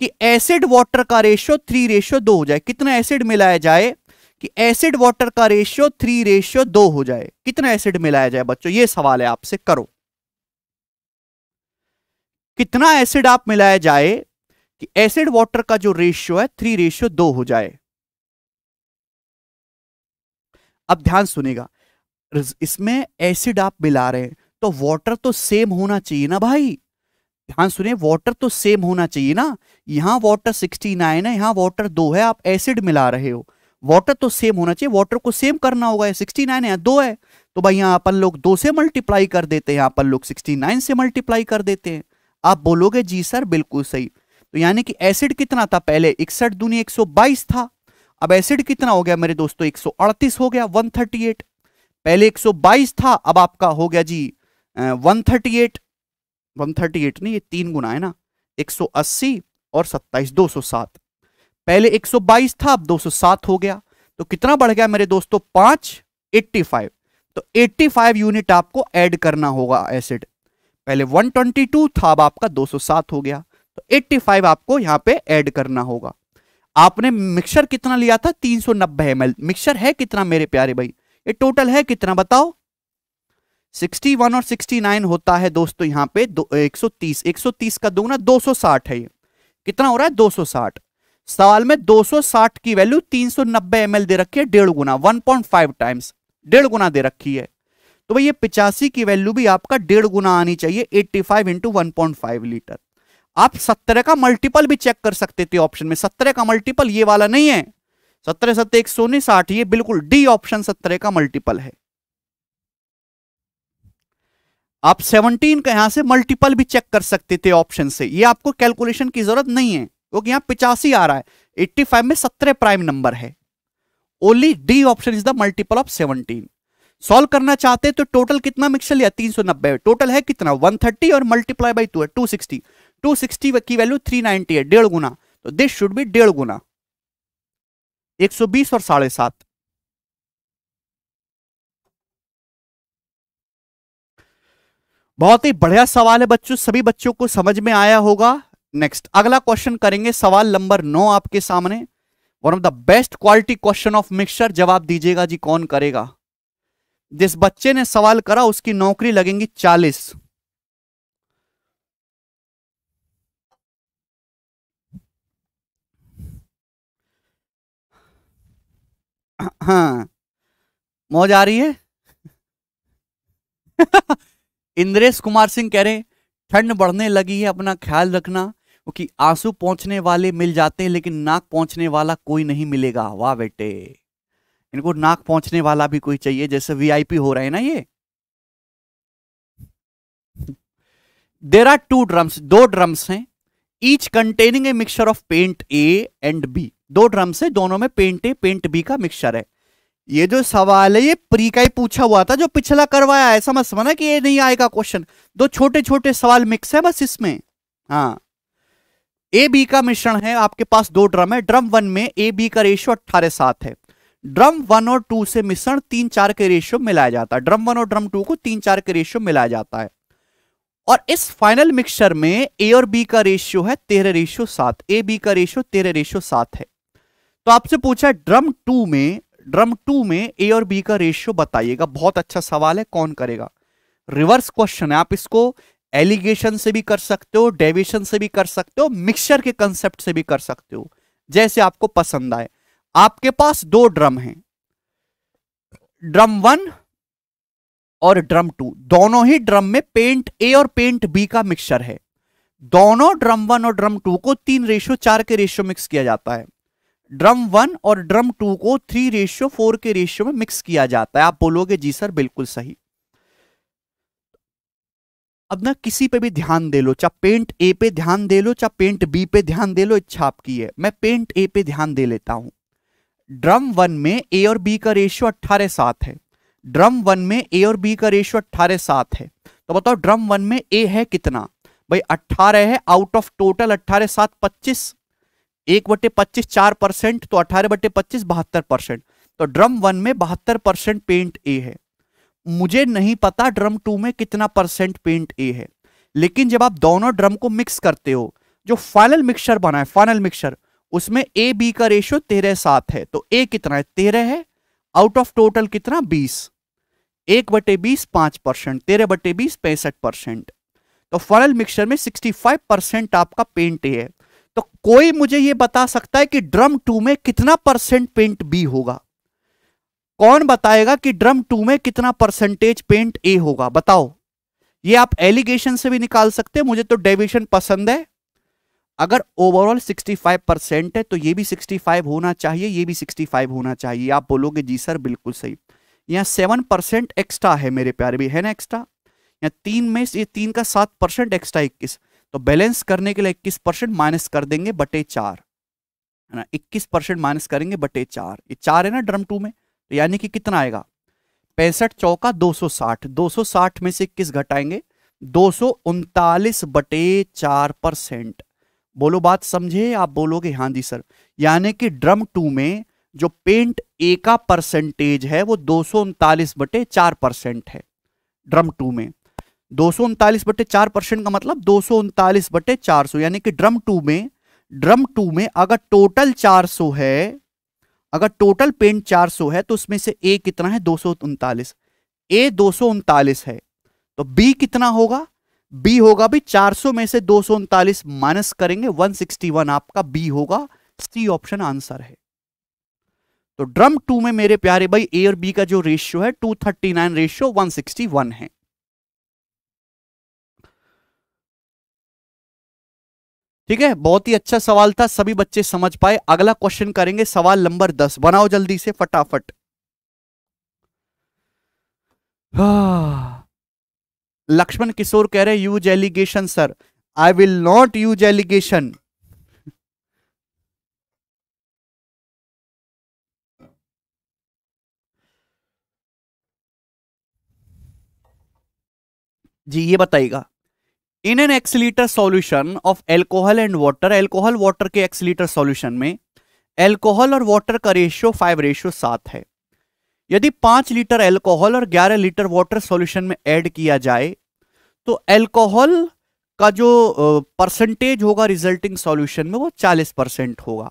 कि एसिड वाटर का रेशियो थ्री रेशियो दो हो जाए कितना एसिड मिलाया जाए कि एसिड वाटर का रेशियो थ्री रेशियो दो हो जाए कितना एसिड मिलाया जाए बच्चों ये सवाल है आपसे करो कितना एसिड आप मिलाया जाए कि एसिड वाटर का जो रेशियो है थ्री रेशियो दो हो जाए अब ध्यान सुनेगा इसमें एसिड आप मिला रहे हैं तो वाटर तो सेम होना चाहिए ना भाई ध्यान सुनिए वाटर तो सेम होना चाहिए ना यहां वाटर 69 है यहां वाटर दो है आप एसिड मिला रहे हो वाटर तो सेम होना चाहिए वाटर को सेम करना होगा सिक्सटी नाइन है दो है तो भाई यहां अपन लोग दो से मल्टीप्लाई कर देते हैं यहां अपन लोग सिक्सटी नाइन से मल्टीप्लाई कर देते हैं आप बोलोगे जी सर बिल्कुल सही तो यानी कि एसिड कितना था पहले इकसठ दूनी एक था अब एसिड कितना हो गया मेरे दोस्तों एक हो गया वन पहले एक था अब आपका हो गया जी थर्टी एट नहीं ये तीन गुना है ना 180 और 27 207 पहले 122 था अब 207 हो गया तो कितना बढ़ गया मेरे दोस्तों पांच 85 तो 85 यूनिट आपको ऐड करना होगा एसिड पहले 122 था अब आपका 207 हो गया तो 85 आपको यहाँ पे ऐड करना होगा आपने मिक्सर कितना लिया था 390 सौ मिक्सर है कितना मेरे प्यारे भाई ये टोटल है कितना बताओ 61 और 69 होता है दोस्तों यहाँ पे 130 130 का दोगुना 260 है ये कितना हो रहा है 260 सवाल में 260 की वैल्यू 390 सौ दे रखी है डेढ़ गुना 1.5 टाइम्स डेढ़ गुना दे रखी है तो भाई ये पिचासी की वैल्यू भी आपका डेढ़ गुना आनी चाहिए 85 फाइव इंटू लीटर आप सत्रह का मल्टीपल भी चेक कर सकते थे ऑप्शन में सत्रह का मल्टीपल ये वाला नहीं है सत्रह सत्तर एक सौ साठ ये बिल्कुल डी ऑप्शन सत्रह का मल्टीपल है आप 17 का यहां से मल्टीपल भी चेक कर सकते थे ऑप्शन से ये आपको कैलकुलेशन की जरूरत नहीं है क्योंकि यहां पिचासी आ रहा है फाइव में सत्रह प्राइम नंबर है only D option is the multiple of seventeen solve करना चाहते तो टोटल कितना मिक्सर लिया तीन सौ नब्बे टोटल है कितना वन थर्टी और मल्टीप्लाई बाई टू है टू सिक्सटी टू सिक्सटी की वैल्यू थ्री नाइनटी है डेढ़ गुना तो दिस शुड बी डेढ़ गुना बीस और साढ़े सात बहुत ही बढ़िया सवाल है बच्चों सभी बच्चों को समझ में आया होगा नेक्स्ट अगला क्वेश्चन करेंगे सवाल नंबर नौ आपके सामने one of the best quality question of mixture जवाब दीजिएगा जी कौन करेगा जिस बच्चे ने सवाल करा उसकी नौकरी लगेंगी चालीस हाँ मौज आ रही है [LAUGHS] इंद्रेश कुमार सिंह कह रहे ठंड बढ़ने लगी है अपना ख्याल रखना क्योंकि आंसू पहुंचने वाले मिल जाते हैं लेकिन नाक पहुंचने वाला कोई नहीं मिलेगा वाह बेटे इनको नाक पहुंचने वाला भी कोई चाहिए जैसे वीआईपी हो रहे हैं ना ये देर आर टू ड्रम्स दो ड्रम्स हैं each containing a mixture of paint A and B दो ड्रम्स है दोनों में पेंट ए पेंट बी का मिक्सचर है ये जो सवाल है ये प्री का ही पूछा हुआ था जो पिछला करवाया है समझ समझना कि ये नहीं आएगा क्वेश्चन दो छोटे छोटे सवाल मिक्स है बस इसमें हाँ ए बी का मिश्रण है आपके पास दो ड्रम है ड्रम वन में ए बी का रेशियो अट्ठारह सात है ड्रम वन और टू से मिश्रण तीन चार के रेशियो मिलाया जाता है ड्रम वन और ड्रम टू को तीन चार के रेशियो मिलाया जाता है और इस फाइनल मिक्सचर में ए और बी का रेशियो है तेरह रेशियो सात ए बी का रेशियो तेरह रेशियो सात है तो आपसे पूछा ड्रम टू में ड्रम टू में ए और बी का रेशियो बताइएगा बहुत अच्छा सवाल है कौन करेगा रिवर्स क्वेश्चन है आप इसको एलिगेशन से भी कर सकते हो डेविएशन से भी कर सकते हो मिक्सचर के कंसेप्ट से भी कर सकते हो जैसे आपको पसंद आए आपके पास दो ड्रम हैं ड्रम वन और ड्रम टू दोनों ही ड्रम में पेंट ए और पेंट बी का मिक्सचर है दोनों ड्रम वन और ड्रम टू को तीन रेशियो चार के रेशियो मिक्स किया जाता है ड्रम वन और ड्रम टू को थ्री रेशियो फोर के रेशियो में मिक्स किया जाता है आप बोलोगे जी सर बिल्कुल सही अब ना किसी पे भी ध्यान दे लो चाहे पेंट ए पे ध्यान दे लो चाहे पेंट बी पे ध्यान दे लो इच्छा आपकी है मैं पेंट ए पे ध्यान दे लेता हूं ड्रम वन में ए और बी का रेशियो अट्ठारह सात है ड्रम वन में ए और बी का रेशियो अट्ठारह सात है तो बताओ ड्रम वन में ए है कितना भाई अट्ठारह है आउट ऑफ टोटल अट्ठारह सात पच्चीस एक बटे पच्चीस चार परसेंट तो अट्ठारह बटे पच्चीस बहत्तर परसेंट तो ड्रम वन में बहत्तर परसेंट पेंट ए है मुझे नहीं पता ड्रम टू में कितना परसेंट पेंट ए है लेकिन जब आप दोनों ड्रम को मिक्स करते हो जो फाइनल मिक्सचर बना है फाइनल मिक्सचर उसमें ए बी का रेशियो तेरह सात है तो ए कितना है तेरह है आउट ऑफ टोटल कितना बीस एक बटे बीस पांच परसेंट तेरह बटे बीस पैंसठ परसेंट तो फरल मिक्सचर में सिक्सटी फाइव परसेंट आपका पेंट ए है तो कोई मुझे यह बता सकता है कि ड्रम टू में कितना परसेंट पेंट बी होगा कौन बताएगा कि ड्रम टू में कितना परसेंटेज पेंट ए होगा बताओ ये आप एलिगेशन से भी निकाल सकते हैं मुझे तो डेविशन पसंद है अगर ओवरऑल 65 परसेंट है तो ये भी 65 होना चाहिए ये भी 65 होना चाहिए आप बोलोगे जी सर बिल्कुल सही यहाँ सेवन परसेंट एक्स्ट्रा है मेरे प्यारे भी है ना एक्स्ट्रा यहाँ तीन में ये तीन का सात परसेंट एक्स्ट्रा इक्कीस तो बैलेंस करने के लिए इक्कीस परसेंट माइनस कर देंगे बटे चार है ना इक्कीस परसेंट माइनस करेंगे बटे चार ये चार है ना ड्रम टू में तो यानी कि कितना आएगा पैंसठ चौका दो दो साठ सौ साठ में से इक्कीस घटाएंगे दो सौ उनतालीस बटे चार परसेंट बोलो बात समझे आप बोलोगे हाँ जी सर यानी कि ड्रम टू में जो पेंट ए का परसेंटेज है वो दो बटे चार परसेंट है ड्रम टू में दो बटे चार परसेंट का मतलब दो बटे चार यानी कि ड्रम टू में ड्रम टू में अगर टोटल 400 है अगर टोटल पेंट 400 है तो उसमें से ए कितना है दो ए दो है तो बी कितना होगा बी होगा भी 400 में से दो माइनस करेंगे 161 आपका बी होगा सी ऑप्शन आंसर है तो ड्रम टू में मेरे प्यारे भाई ए और बी का जो रेशियो है 239 रेशियो 161 है ठीक है बहुत ही अच्छा सवाल था सभी बच्चे समझ पाए अगला क्वेश्चन करेंगे सवाल नंबर दस बनाओ जल्दी से फटाफट हाँ लक्ष्मण किशोर कह रहे हैं use alligation sir I will not use alligation जी ये बताइएगा in an x litre solution of alcohol and water alcohol water के एक्सलीटर सॉल्यूशन में एल्कोहल और वाटर का रेशियो फाइव रेशियो सात है यदि पांच लीटर एल्कोहल और ग्यारह लीटर वाटर सॉल्यूशन में ऐड किया जाए तो एल्कोहल का जो परसेंटेज होगा रिजल्टिंग सॉल्यूशन में वो चालीस परसेंट होगा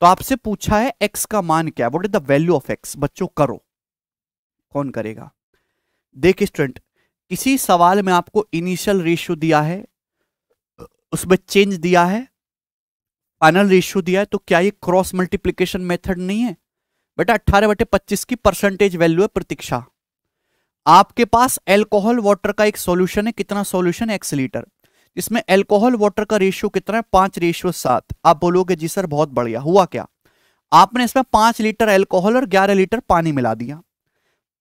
तो आपसे पूछा है एक्स का मान क्या what is the value of X बच्चों करो कौन करेगा देखिए स्टूडेंट किसी सवाल में आपको इनिशियल रेशियो दिया है उसमें चेंज दिया है फाइनल रेशियो दिया है तो क्या ये क्रॉस मल्टीप्लीकेशन मेथड नहीं है बेटा अट्ठारह बटे पच्चीस की परसेंटेज वैल्यू है प्रतीक्षा आपके पास एल्कोहल वाटर का एक सॉल्यूशन है कितना सॉल्यूशन है एक्स लीटर इसमें एल्कोहल वाटर का रेशियो कितना है पांच रेशियो सात आप बोलोगे जी सर बहुत बढ़िया हुआ क्या आपने इसमें पांच लीटर एल्कोहल और ग्यारह लीटर पानी मिला दिया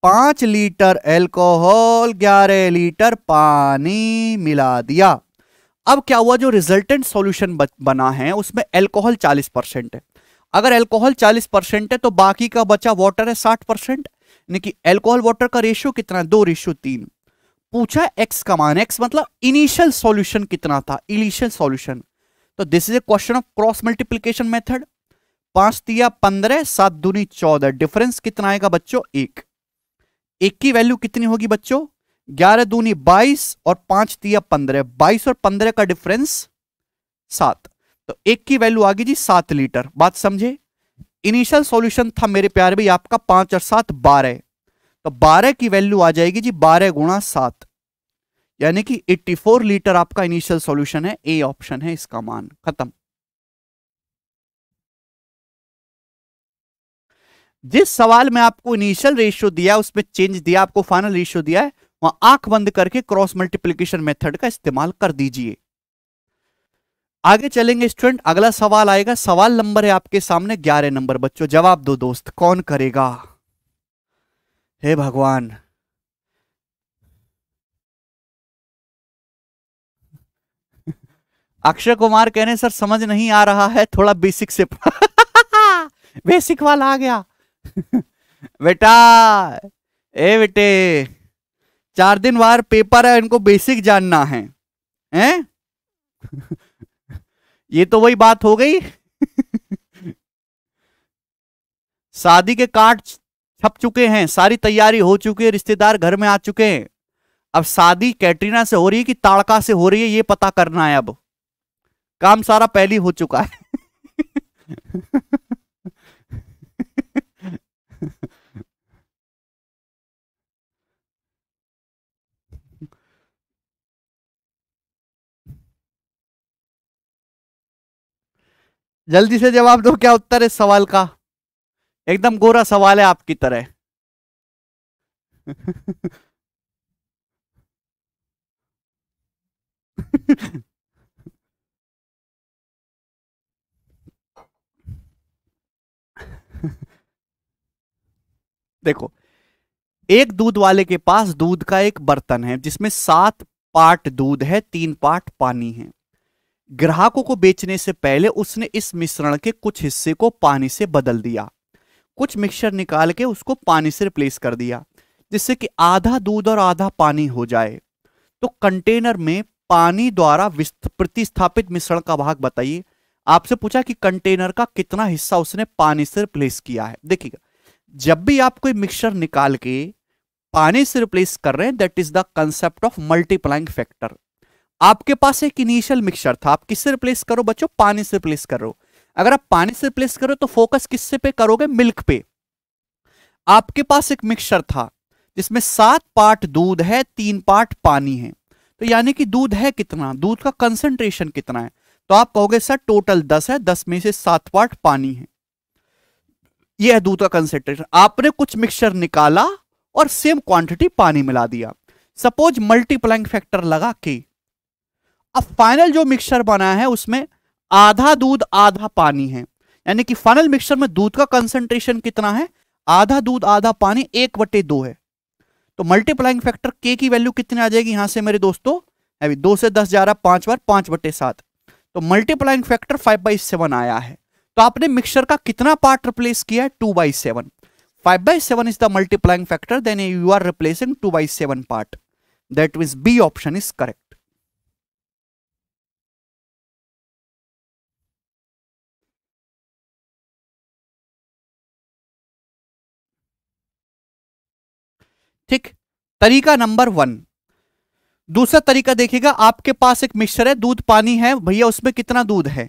पांच लीटर एल्कोहल ग्यारह लीटर पानी मिला दिया अब क्या हुआ जो रिजल्टेंट सोल्यूशन बना है उसमें एल्कोहल चालीस परसेंट है अगर एल्कोहल 40 परसेंट है तो बाकी का बचा वाटर है 60 परसेंट यानी कि एल्कोहल वाटर का रेशियो कितना है दो रेशियो तीन पूछा एक्स का मान एक्स मतलब इनिशियल सॉल्यूशन कितना था इनिशियल सॉल्यूशन तो this is a question of cross multiplication method पांच दिया पंद्रह सात दूनी चौदह डिफरेंस कितना आएगा बच्चों एक एक की वैल्यू कितनी होगी बच्चों ग्यारह दूनी बाईस और पांच दिया पंद्रह बाईस और पंद्रह का डिफरेंस सात तो एक की वैल्यू आ गई जी सात लीटर बात समझे इनिशियल सॉल्यूशन था मेरे प्यार भाई आपका पांच और सात बारह तो बारह की वैल्यू आ जाएगी जी बारह गुणा सात यानी कि 84 लीटर आपका इनिशियल सॉल्यूशन है ए ऑप्शन है इसका मान खत्म जिस सवाल में आपको इनिशियल रेशियो दिया उसमें चेंज दिया आपको फाइनल रेशियो दिया है वहां आंख बंद करके क्रॉस मल्टीप्लीकेशन मेथड का इस्तेमाल कर दीजिए आगे चलेंगे स्टूडेंट अगला सवाल आएगा सवाल नंबर है आपके सामने ग्यारह नंबर बच्चों जवाब दो दोस्त कौन करेगा हे भगवान [LAUGHS] अक्षय कुमार कह रहे सर समझ नहीं आ रहा है थोड़ा बेसिक से बेसिक [LAUGHS] वाला आ गया [LAUGHS] बेटा ए बेटे चार दिन बार पेपर है इनको बेसिक जानना है हैं ये तो वही बात हो गई शादी के कार्ड छप चुके हैं सारी तैयारी हो चुकी है रिश्तेदार घर में आ चुके हैं अब शादी कैटरीना से हो रही है कि ताड़का से हो रही है ये पता करना है अब काम सारा पहली हो चुका है जल्दी से जवाब दो क्या उत्तर है सवाल का एकदम गोरा सवाल है आपकी तरह देखो एक दूध वाले के पास दूध का एक बर्तन है जिसमें सात पार्ट दूध है तीन पार्ट पानी है ग्राहकों को बेचने से पहले उसने इस मिश्रण के कुछ हिस्से को पानी से बदल दिया कुछ मिक्सचर निकाल के उसको पानी से रिप्लेस कर दिया जिससे कि आधा दूध और आधा पानी हो जाए तो कंटेनर में पानी द्वारा प्रतिस्थापित मिश्रण का भाग बताइए आपसे पूछा कि कंटेनर का कितना हिस्सा उसने पानी से रिप्लेस किया है देखिएगा जब भी आप कोई मिक्सचर निकाल के पानी से रिप्लेस कर रहे हैं that is the concept of multiplying factor आपके पास एक इनिशियल मिक्सचर था आप किससे रिप्लेस करो बच्चों पानी से रिप्लेस करो अगर आप पानी से रिप्लेस करो तो फोकस किससे पे करोगे मिल्क पे आपके पास एक मिक्सचर था जिसमें सात पार्ट दूध है तीन पार्ट पानी है तो यानी कि दूध है कितना दूध का कंसेंट्रेशन कितना है तो आप कहोगे सर टोटल दस है दस में से सात पार्ट पानी है यह है दूध का कंसेंट्रेशन आपने कुछ मिक्सचर निकाला और सेम क्वांटिटी पानी मिला दिया सपोज मल्टीप्लाइंग फैक्टर लगा के अब फाइनल जो मिक्सचर बना है उसमें आधा दूध आधा पानी है यानी कि फाइनल मिक्सचर में दूध का कंसेंट्रेशन कितना है आधा दूध आधा पानी एक बटे दो है तो मल्टीप्लाइंग फैक्टर के की वैल्यू कितनी आ जाएगी यहां से मेरे दोस्तों अभी दो से दस जा रहा पांच बार पांच बटे सात तो multiplying factor five by seven आया है तो आपने मिक्सचर का कितना पार्ट रिप्लेस किया है two by seven five by seven is the multiplying factor then you are replacing two by seven part that mean B option is correct ठीक तरीका नंबर वन दूसरा तरीका देखिएगा आपके पास एक मिक्सर है दूध पानी है भैया उसमें कितना दूध है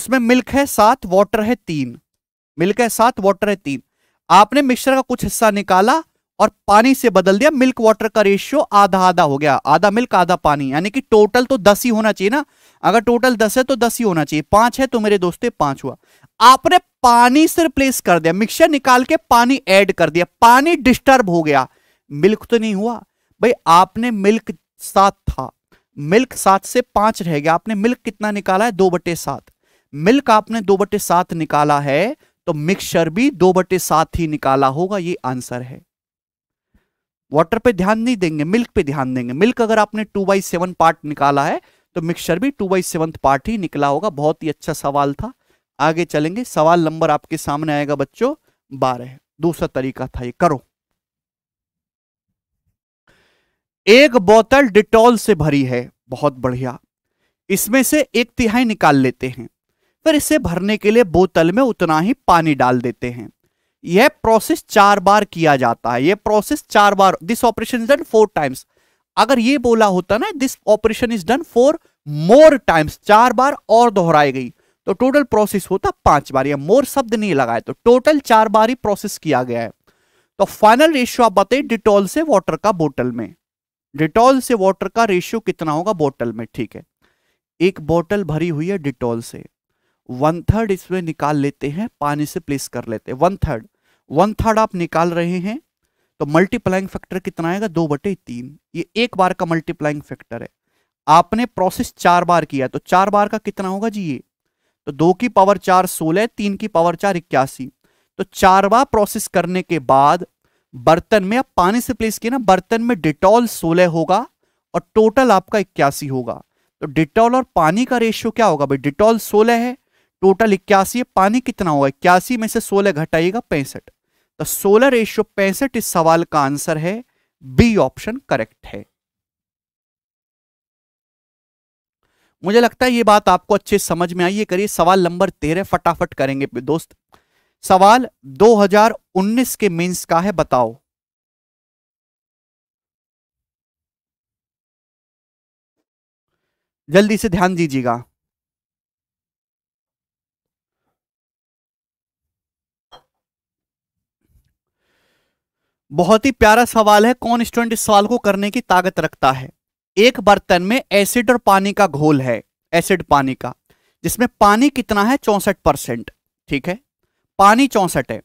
उसमें मिल्क है सात वाटर है तीन मिल्क है सात वाटर है तीन आपने मिक्सर का कुछ हिस्सा निकाला और पानी से बदल दिया मिल्क वाटर का रेशियो आधा आधा हो गया आधा मिल्क आधा पानी यानी कि टोटल तो दस ही होना चाहिए ना अगर टोटल दस है तो दस ही होना चाहिए पांच है तो मेरे दोस्तों पांच हुआ आपने पानी से रिप्लेस कर दिया मिक्सर निकाल के पानी ऐड कर दिया पानी डिस्टर्ब हो गया मिल्क तो नहीं हुआ भाई आपने मिल्क सात था मिल्क सात से पांच रह गया आपने मिल्क कितना निकाला है दो बटे सात मिल्क आपने दो बटे सात निकाला है तो मिक्सचर भी दो बटे सात ही निकाला होगा ये आंसर है वाटर पे ध्यान नहीं देंगे मिल्क पे ध्यान देंगे मिल्क अगर आपने टू बाई सेवन पार्ट निकाला है तो मिक्सचर भी टू बाई सेवन पार्ट ही निकला होगा बहुत ही अच्छा सवाल था आगे चलेंगे सवाल नंबर आपके सामने आएगा बच्चों बारह दूसरा तरीका था ये करो एक बोतल डिटॉल से भरी है बहुत बढ़िया इसमें से एक तिहाई निकाल लेते हैं फिर इसे भरने के लिए बोतल में उतना ही पानी डाल देते हैं यह प्रोसेस चार बार किया जाता है यह प्रोसेस चार बार this operation is done four times अगर यह बोला होता ना this operation is done four more times चार बार और दोहराई गई तो टोटल प्रोसेस होता पांच बार या मोर शब्द नहीं लगाए तो टोटल चार बार ही प्रोसेस किया गया है तो फाइनल रेशियो आप बताइए डिटॉल से वाटर का बोतल में डिटॉल से वाटर का रेशियो कितना होगा बोतल में ठीक है एक बोतल भरी हुई है डिटॉल से वन थर्ड इसमें निकाल लेते हैं पानी से प्लेस कर लेते हैं वन थर्ड वन थर्ड आप निकाल रहे हैं तो मल्टीप्लाइंग फैक्टर कितना आएगा दो बटे तीन ये एक बार का मल्टीप्लाइंग फैक्टर है आपने प्रोसेस चार बार किया तो चार बार का कितना होगा जी ये तो दो की पावर चार सोलह तीन की पावर चार इक्यासी तो चार बार प्रोसेस करने के बाद बर्तन में आप पानी से प्लेस किए ना बर्तन में डिटॉल सोलह होगा और टोटल आपका इक्यासी होगा तो डिटॉल और पानी का रेशियो क्या होगा भाई डिटॉल सोलह है टोटल इक्यासी है पानी कितना होगा इक्यासी में से सोलह घटाइएगा पैंसठ तो सोलह रेशियो पैंसठ इस सवाल का आंसर है बी ऑप्शन करेक्ट है मुझे लगता है ये बात आपको अच्छे समझ में आई है करिए सवाल नंबर तेरह फटाफट करेंगे दोस्त सवाल 2019 के मीन्स का है बताओ जल्दी से ध्यान दीजिएगा बहुत ही प्यारा सवाल है कौन स्टूडेंट इस सवाल को करने की ताकत रखता है एक बर्तन में एसिड और पानी का घोल है एसिड पानी का जिसमें पानी कितना है चौसठ परसेंट ठीक है पानी चौंसठ है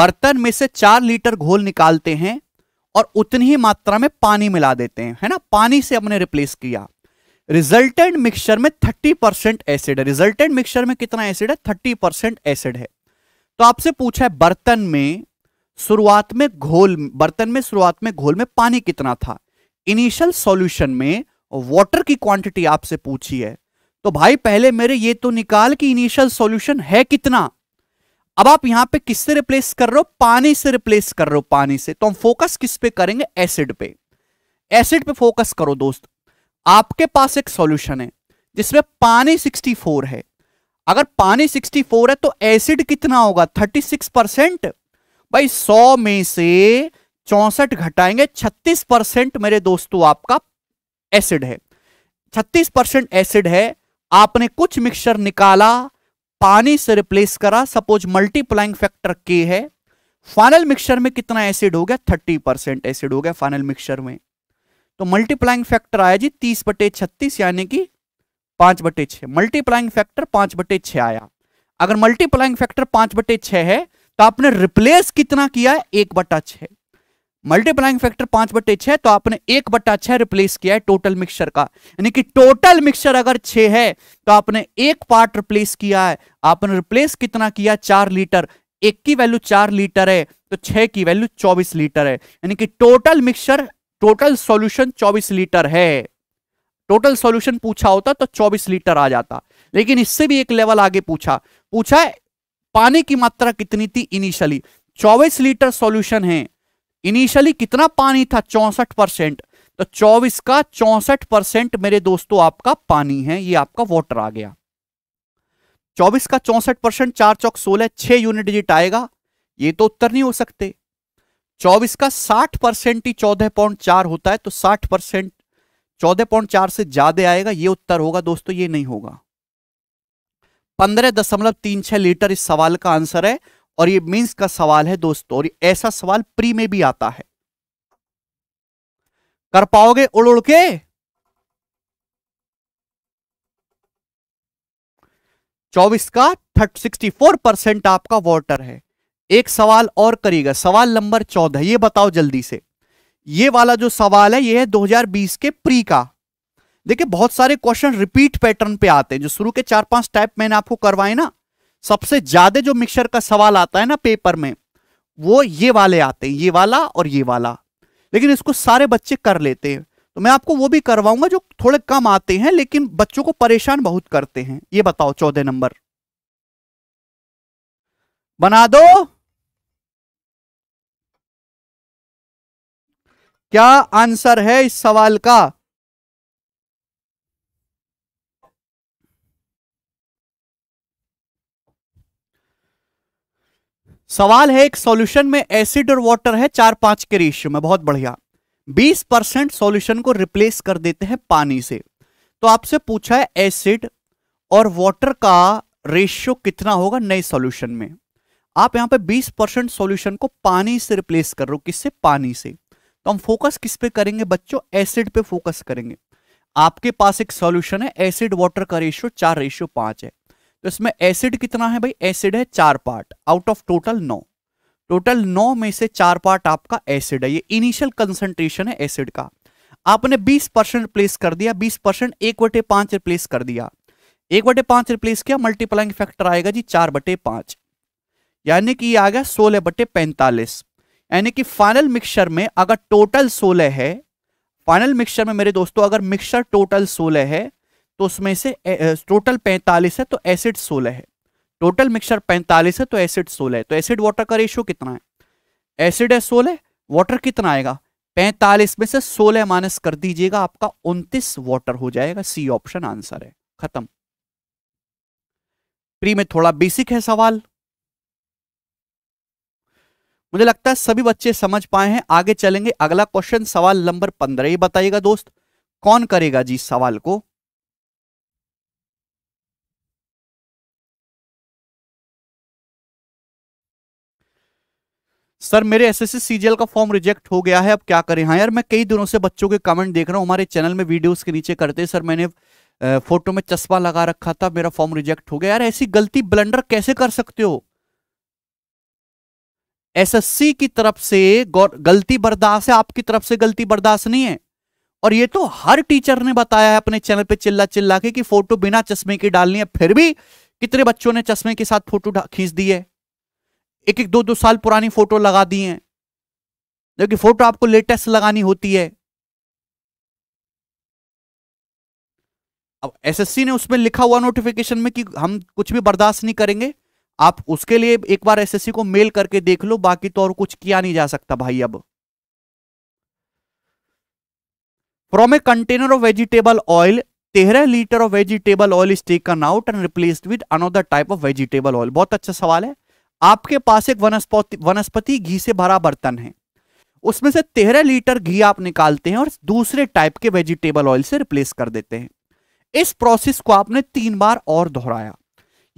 बर्तन में से चार लीटर घोल निकालते हैं और उतनी ही मात्रा में पानी मिला देते हैं है ना पानी से हमने रिप्लेस किया रिजल्टेंट मिक्सचर में 30 परसेंट एसिड है रिजल्टेंट मिक्सचर में कितना एसिड है 30 परसेंट एसिड है तो आपसे पूछा है बर्तन में शुरुआत में घोल बर्तन में शुरुआत में घोल में पानी कितना था इनिशियल सॉल्यूशन में वाटर की क्वांटिटी आपसे पूछी है तो भाई पहले मेरे ये तो निकाल कि इनिशियल सॉल्यूशन है कितना अब आप यहां पे किससे रिप्लेस कर रहे हो पानी से रिप्लेस कर रहे हो पानी से तो हम फोकस किस पे करेंगे एसिड पे एसिड पे फोकस करो दोस्त आपके पास एक सॉल्यूशन है जिसमें पानी 64 है अगर पानी 64 है तो एसिड कितना होगा 36 परसेंट भाई 100 में से चौसठ घटाएंगे 36 परसेंट मेरे दोस्तों आपका एसिड है 36 परसेंट एसिड है आपने कुछ मिक्सचर निकाला पानी से रिप्लेस करा सपोज मल्टीप्लाइंग फैक्टर के है फाइनल मिक्सचर में कितना एसिड हो गया थर्टी परसेंट एसिड हो गया फाइनल मिक्सचर में तो मल्टीप्लाइंग फैक्टर आया जी तीस बटे छत्तीस यानी कि पांच बटे छ मल्टीप्लाइंग फैक्टर पांच बटे छ आया अगर मल्टीप्लाइंग फैक्टर पांच बटे छ है तो आपने रिप्लेस कितना किया है एक बटा छह मल्टीप्लाइंग फैक्टर पांच बट्टे छह तो आपने एक बट्टा छह रिप्लेस किया है टोटल मिक्सचर का यानी कि टोटल मिक्सचर अगर छह है तो आपने एक पार्ट रिप्लेस किया है आपने रिप्लेस कितना किया चार लीटर एक की वैल्यू चार लीटर है तो छह की वैल्यू चौबीस लीटर है यानी कि टोटल मिक्सचर टोटल सॉल्यूशन चौबीस लीटर है टोटल सॉल्यूशन पूछा होता तो चौबीस लीटर आ जाता लेकिन इससे भी एक लेवल आगे पूछा पूछा पानी की मात्रा कितनी थी इनिशियली चौबीस लीटर सोल्यूशन है इनिशियली कितना पानी था चौसठ परसेंट तो चौबीस का चौसठ परसेंट मेरे दोस्तों आपका पानी है ये आपका वाटर आ गया चौबीस का चौसठ परसेंट चार चौक सोलह छह यूनिट डिजिट आएगा ये तो उत्तर नहीं हो सकते चौबीस का साठ परसेंट ही चौदह पॉइंट चार होता है तो साठ परसेंट चौदह पॉइंट चार से ज्यादा आएगा ये उत्तर होगा दोस्तों ये नहीं होगा पंद्रह दशमलव तीन छह लीटर इस सवाल का आंसर है और ये मीन्स का सवाल है दोस्तों और ऐसा सवाल प्री में भी आता है कर पाओगे उड़ उड़ के चौबीस का थर्ट सिक्सटी फोर परसेंट आपका वाटर है एक सवाल और करेगा सवाल नंबर चौदह ये बताओ जल्दी से ये वाला जो सवाल है ये है 2020 के प्री का देखिए बहुत सारे क्वेश्चन रिपीट पैटर्न पे आते हैं जो शुरू के चार पांच टाइप मैंने आपको करवाए ना सबसे ज्यादा जो मिक्सर का सवाल आता है ना पेपर में वो ये वाले आते हैं ये वाला और ये वाला लेकिन इसको सारे बच्चे कर लेते हैं तो मैं आपको वो भी करवाऊंगा जो थोड़े कम आते हैं लेकिन बच्चों को परेशान बहुत करते हैं ये बताओ चौदह नंबर बना दो क्या आंसर है इस सवाल का सवाल है एक सॉल्यूशन में एसिड और वाटर है चार पांच के रेशियो में बहुत बढ़िया 20 परसेंट सोल्यूशन को रिप्लेस कर देते हैं पानी से तो आपसे पूछा है एसिड और वाटर का रेशियो कितना होगा नए सॉल्यूशन में आप यहां पे 20 परसेंट सोल्यूशन को पानी से रिप्लेस कर रहे हो किससे पानी से तो हम फोकस किस पे करेंगे बच्चों एसिड पे फोकस करेंगे आपके पास एक सोल्यूशन है एसिड वॉटर का रेशियो चार रेशियो पांच है तो इसमें एसिड कितना है भाई एसिड है चार पार्ट आउट ऑफ टोटल नौ टोटल नौ में से चार पार्ट आपका एसिड है ये इनिशियल कंसेंट्रेशन है एसिड का आपने 20 परसेंट रिप्लेस कर दिया 20 परसेंट एक बटे पांच रिप्लेस कर दिया एक बटे पांच रिप्लेस किया मल्टीप्लाइंग फैक्टर आएगा जी चार बटे पांच यानी कि ये आ गया सोलह बटे पैंतालीस यानी कि फाइनल मिक्सचर में अगर टोटल सोलह है फाइनल मिक्सचर में मेरे दोस्तों अगर मिक्सचर टोटल सोलह है तो उसमें से टोटल पैंतालीस है तो एसिड सोलह है टोटल मिक्सचर पैंतालीस है तो एसिड सोलह है तो एसिड वाटर का रेशियो कितना है एसिड है सोलह वाटर कितना आएगा पैंतालीस में से सोलह माइनस कर दीजिएगा आपका उनतीस वाटर हो जाएगा सी ऑप्शन आंसर है खत्म प्री में थोड़ा बेसिक है सवाल मुझे लगता है सभी बच्चे समझ पाए हैं आगे चलेंगे अगला क्वेश्चन सवाल नंबर पंद्रह ये बताइएगा दोस्त कौन करेगा जी सवाल को सर मेरे एस एस सीजीएल का फॉर्म रिजेक्ट हो गया है अब क्या करें हाँ यार मैं कई दिनों से बच्चों के कमेंट देख रहा हूँ हमारे चैनल में वीडियोस के नीचे करते सर मैंने फोटो में चश्मा लगा रखा था मेरा फॉर्म रिजेक्ट हो गया यार ऐसी गलती ब्लंडर कैसे कर सकते हो एसएससी की तरफ से गलती बर्दाश्त है आपकी तरफ से गलती बर्दाश्त नहीं है और ये तो हर टीचर ने बताया है अपने चैनल पर चिल्ला चिल्ला के कि फोटो बिना चश्मे की डालनी है फिर भी कितने बच्चों ने चश्मे के साथ फोटो खींच दी है एक एक दो दो साल पुरानी फोटो लगा दी हैं जबकि फोटो आपको लेटेस्ट लगानी होती है अब एसएससी ने उसमें लिखा हुआ नोटिफिकेशन में कि हम कुछ भी बर्दाश्त नहीं करेंगे आप उसके लिए एक बार एसएससी को मेल करके देख लो बाकी तो और कुछ किया नहीं जा सकता भाई अब from a container of vegetable oil तेरह litre of vegetable oil is taken out and replaced with another type of vegetable oil बहुत अच्छा सवाल है आपके पास एक वनस्पति वनस्पति घी से भरा बर्तन है उसमें से तेरह लीटर घी आप निकालते हैं और दूसरे टाइप के वेजिटेबल ऑयल से रिप्लेस कर देते हैं इस प्रोसेस को आपने तीन बार और दोहराया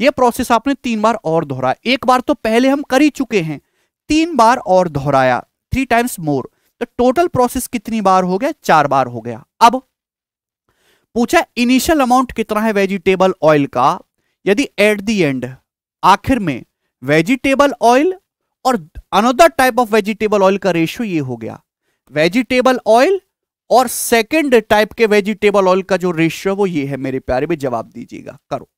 ये प्रोसेस आपने तीन बार और दोहराया एक बार तो पहले हम कर ही चुके हैं तीन बार और दोहराया थ्री टाइम्स मोर तो टोटल प्रोसेस कितनी बार हो गया चार बार हो गया अब पूछा इनिशियल अमाउंट कितना है वेजिटेबल ऑयल का यदि एट दी एंड आखिर में वेजिटेबल ऑयल और another type of vegetable oil का रेशियो ये हो गया वेजिटेबल ऑयल और सेकेंड टाइप के वेजिटेबल ऑयल का जो रेशियो वो ये है मेरे प्यारे में जवाब दीजिएगा करो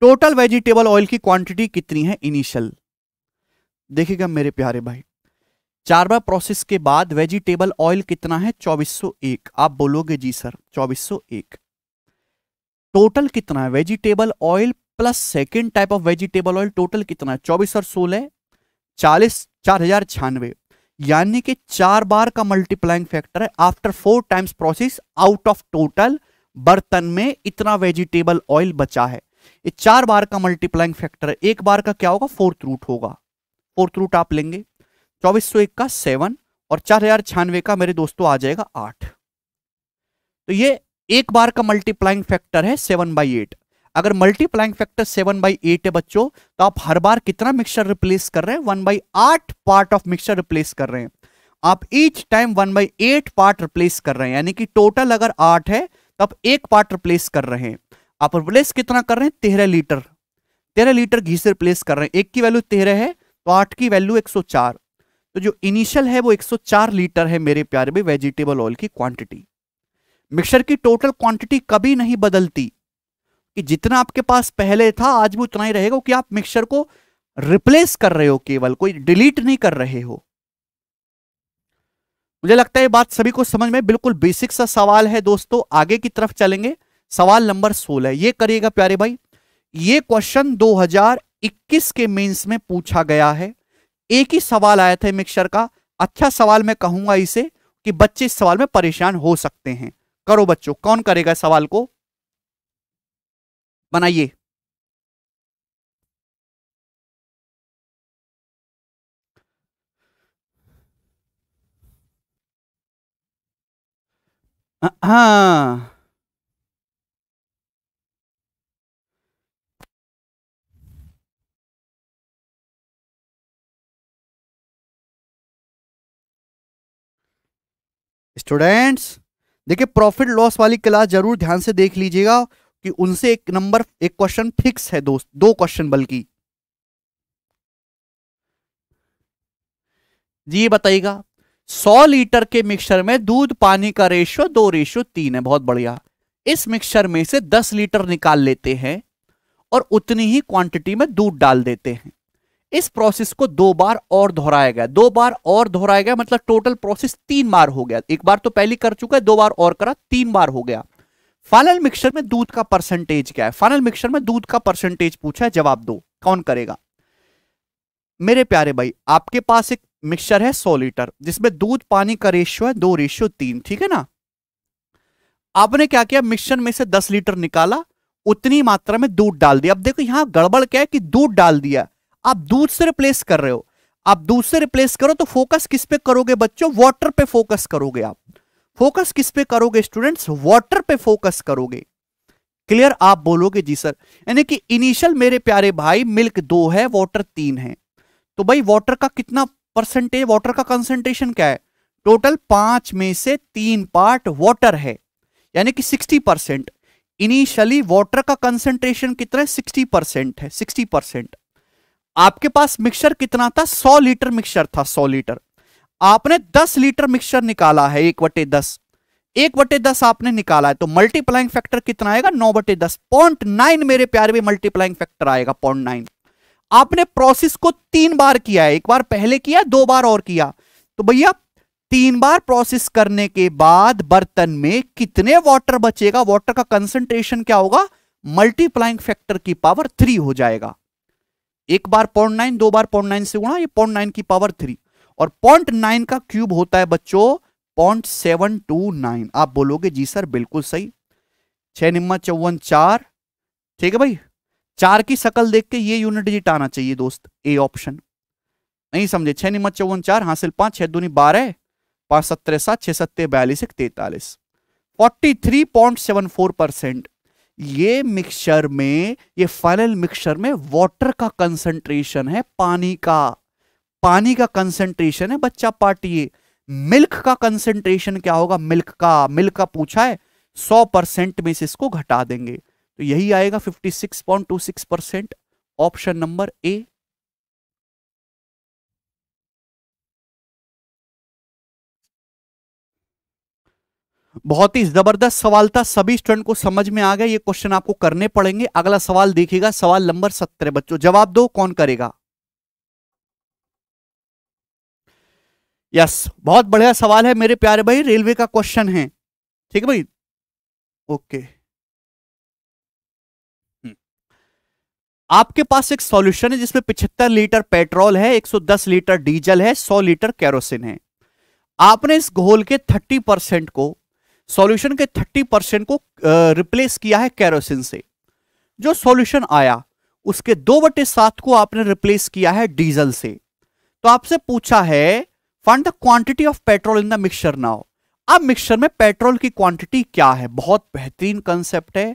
टोटल वेजिटेबल ऑयल की क्वांटिटी कितनी है इनिशियल देखिएगा मेरे प्यारे भाई चार बार प्रोसेस के बाद वेजिटेबल ऑयल कितना है 2401 आप बोलोगे जी सर 2401 टोटल कितना है vegetable oil plus second type of vegetable oil total कितना है चौबीस और सोलह चालीस चार हजार छियानवे यानी कि चार बार का मल्टीप्लाइंग फैक्टर है after four times process out of total बर्तन में इतना वेजिटेबल ऑयल बचा है ये चार बार का मल्टीप्लाइंग फैक्टर है एक बार का क्या होगा फोर्थ रूट होगा फोर्थ रूट आप लेंगे चौबीस सौ एक का सेवन और चार हजार छियानवे का मेरे दोस्तों आ जाएगा आठ तो ये एक बार का मल्टीप्लाइंग फैक्टर है सेवन बाई एट अगर multiplying factor seven by eight है बच्चों तो आप हर बार कितना मिक्सचर रिप्लेस कर रहे हैं वन बाई आठ पार्ट ऑफ मिक्सचर रिप्लेस कर रहे हैं आप each time one by eight part replace कर रहे हैं यानी कि टोटल अगर आठ है तो आप एक पार्ट रिप्लेस कर रहे हैं आप रिप्लेस कितना कर रहे हैं तेरह लीटर तेरह लीटर घी से रिप्लेस कर रहे हैं एक की वैल्यू तेरह है तो आठ की वैल्यू एक सौ चार तो जो इनिशियल है वो एक सौ चार लीटर है मेरे प्यारे में वेजिटेबल ऑयल की क्वांटिटी मिक्सर की टोटल क्वांटिटी कभी नहीं बदलती कि जितना आपके पास पहले था आज भी उतना ही रहेगा कि आप मिक्सचर को रिप्लेस कर रहे हो केवल कोई डिलीट नहीं कर रहे हो मुझे लगता है बात सभी को समझ में बिल्कुल बेसिक सा सवाल है दोस्तों आगे की तरफ चलेंगे सवाल नंबर सोलह ये करिएगा प्यारे भाई ये क्वेश्चन 2021 के मेंस में पूछा गया है एक ही सवाल आया था मिक्सर का अच्छा सवाल मैं कहूंगा इसे कि बच्चे इस सवाल में परेशान हो सकते हैं करो बच्चों कौन करेगा सवाल को बनाइए हाँ स्टूडेंट्स देखिए प्रॉफिट लॉस वाली क्लास जरूर ध्यान से देख लीजिएगा कि उनसे एक नंबर एक क्वेश्चन फिक्स है दोस्त दो क्वेश्चन बल्कि जी बताइएगा सौ लीटर के मिक्सचर में दूध पानी का रेशियो दो रेशियो तीन है बहुत बढ़िया इस मिक्सचर में से दस लीटर निकाल लेते हैं और उतनी ही क्वांटिटी में दूध डाल देते हैं इस प्रोसेस को दो बार और दोहराया गया दो बार और दोहराया गया मतलब टोटल प्रोसेस तीन बार हो गया एक बार तो पहले कर चुका है दो बार और करा तीन बार हो गया फाइनल मिक्सचर में दूध का परसेंटेज क्या है फाइनल मिक्सचर में दूध का परसेंटेज पूछा है जवाब दो कौन करेगा मेरे प्यारे भाई आपके पास एक मिक्सचर है सौ लीटर जिसमें दूध पानी का रेशियो है दो रेशियो तीन ठीक है ना आपने क्या किया मिक्सचर में से दस लीटर निकाला उतनी मात्रा में दूध डाल दिया अब देखो यहां गड़बड़ क्या है कि दूध डाल दिया आप दूध से रिप्लेस कर रहे हो आप दूध से रिप्लेस करो तो फोकस किस पे करोगे बच्चों वाटर पे फोकस करोगे आप फोकस किस पे करोगे स्टूडेंट्स वाटर पे फोकस करोगे क्लियर आप बोलोगे जी सर यानी कि इनिशियल मेरे प्यारे भाई मिल्क दो है वाटर तीन है तो भाई वाटर का कितना परसेंटेज वाटर का कंसेंट्रेशन क्या है टोटल पांच में से तीन पार्ट वाटर है यानी कि सिक्सटी परसेंट इनिशियली वाटर का कंसेंट्रेशन कितना है सिक्सटी परसेंट है सिक्सटी परसेंट आपके पास मिक्सचर कितना था सौ लीटर मिक्सचर था सौ लीटर आपने दस लीटर मिक्सचर निकाला है एक बटे दस एक बटे दस आपने निकाला है तो मल्टीप्लाइंग फैक्टर कितना आएगा नौ बटे दस पॉइंट नाइन मेरे प्यारे में मल्टीप्लाइंग फैक्टर आएगा पॉइंट नाइन आपने प्रोसेस को तीन बार किया है एक बार पहले किया दो बार और किया तो भैया तीन बार प्रोसेस करने के बाद बर्तन में कितने वाटर बचेगा वाटर का कंसंट्रेशन क्या होगा मल्टीप्लाइंग फैक्टर की पावर थ्री हो जाएगा एक बार पॉइंट नाइन दो बार पॉइंट नाइन से गुणा ये पॉइंट नाइन की पावर थ्री और पॉइंट नाइन का क्यूब होता है बच्चों पॉइंट सेवन टू नाइन आप बोलोगे जी सर बिल्कुल सही छह निम्मा चौवन चार ठीक है भाई चार की सकल देख के ये यूनिट डिजिट आना चाहिए दोस्त ए ऑप्शन नहीं समझे छह निम्मा चौवन चार हासिल पांच छह दूनी बारह पांच सत्रह सात छह सत्तर बयालीस एक तैतालीस forty three point seven four percent ये मिक्सचर में ये फाइनल मिक्सचर में वाटर का कंसंट्रेशन है पानी का पानी का कंसेंट्रेशन है बच्चा ए मिल्क का कंसेंट्रेशन क्या होगा मिल्क का मिल्क का पूछा है सौ परसेंट में से इसको घटा देंगे तो यही आएगा fifty six point two six percent option number A बहुत ही जबरदस्त सवाल था सभी स्टूडेंट को समझ में आ गया ये क्वेश्चन आपको करने पड़ेंगे अगला सवाल देखिएगा सवाल नंबर सत्रह बच्चों जवाब दो कौन करेगा यस बहुत बढ़िया सवाल है मेरे प्यारे भाई रेलवे का क्वेश्चन है ठीक है भाई ओके hmm. आपके पास एक सॉल्यूशन है जिसमें 75 लीटर पेट्रोल है 110 लीटर डीजल है 100 लीटर कैरोसिन है आपने इस घोल के 30 परसेंट को सॉल्यूशन के 30 परसेंट को रिप्लेस किया है कैरोसिन से जो सॉल्यूशन आया उसके दो बटे सात को आपने रिप्लेस किया है डीजल से तो आपसे पूछा है find the quantity of petrol in the mixture now अब मिक्सचर में पेट्रोल की क्वांटिटी क्या है बहुत बेहतरीन कंसेप्ट है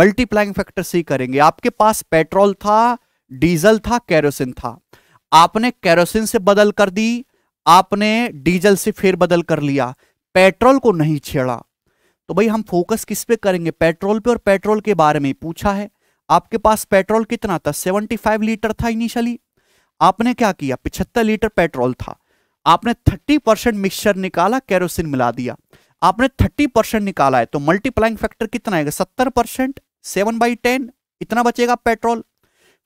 मल्टीप्लाइंग फैक्टर से करेंगे आपके पास पेट्रोल था डीजल था कैरोसिन था आपने कैरोसिन से बदल कर दी आपने डीजल से फिर बदल कर लिया पेट्रोल को नहीं छेड़ा तो भाई हम फोकस किस पे करेंगे पेट्रोल पे और पेट्रोल के बारे में पूछा है आपके पास पेट्रोल कितना था 75 लीटर था इनिशियली आपने क्या किया 75 लीटर पेट्रोल था आपने 30 परसेंट मिक्सचर निकाला केरोसिन मिला दिया आपने 30 परसेंट निकाला है तो मल्टीप्लाइंग फैक्टर कितना आएगा 70 परसेंट सेवन बाई टेन इतना बचेगा पेट्रोल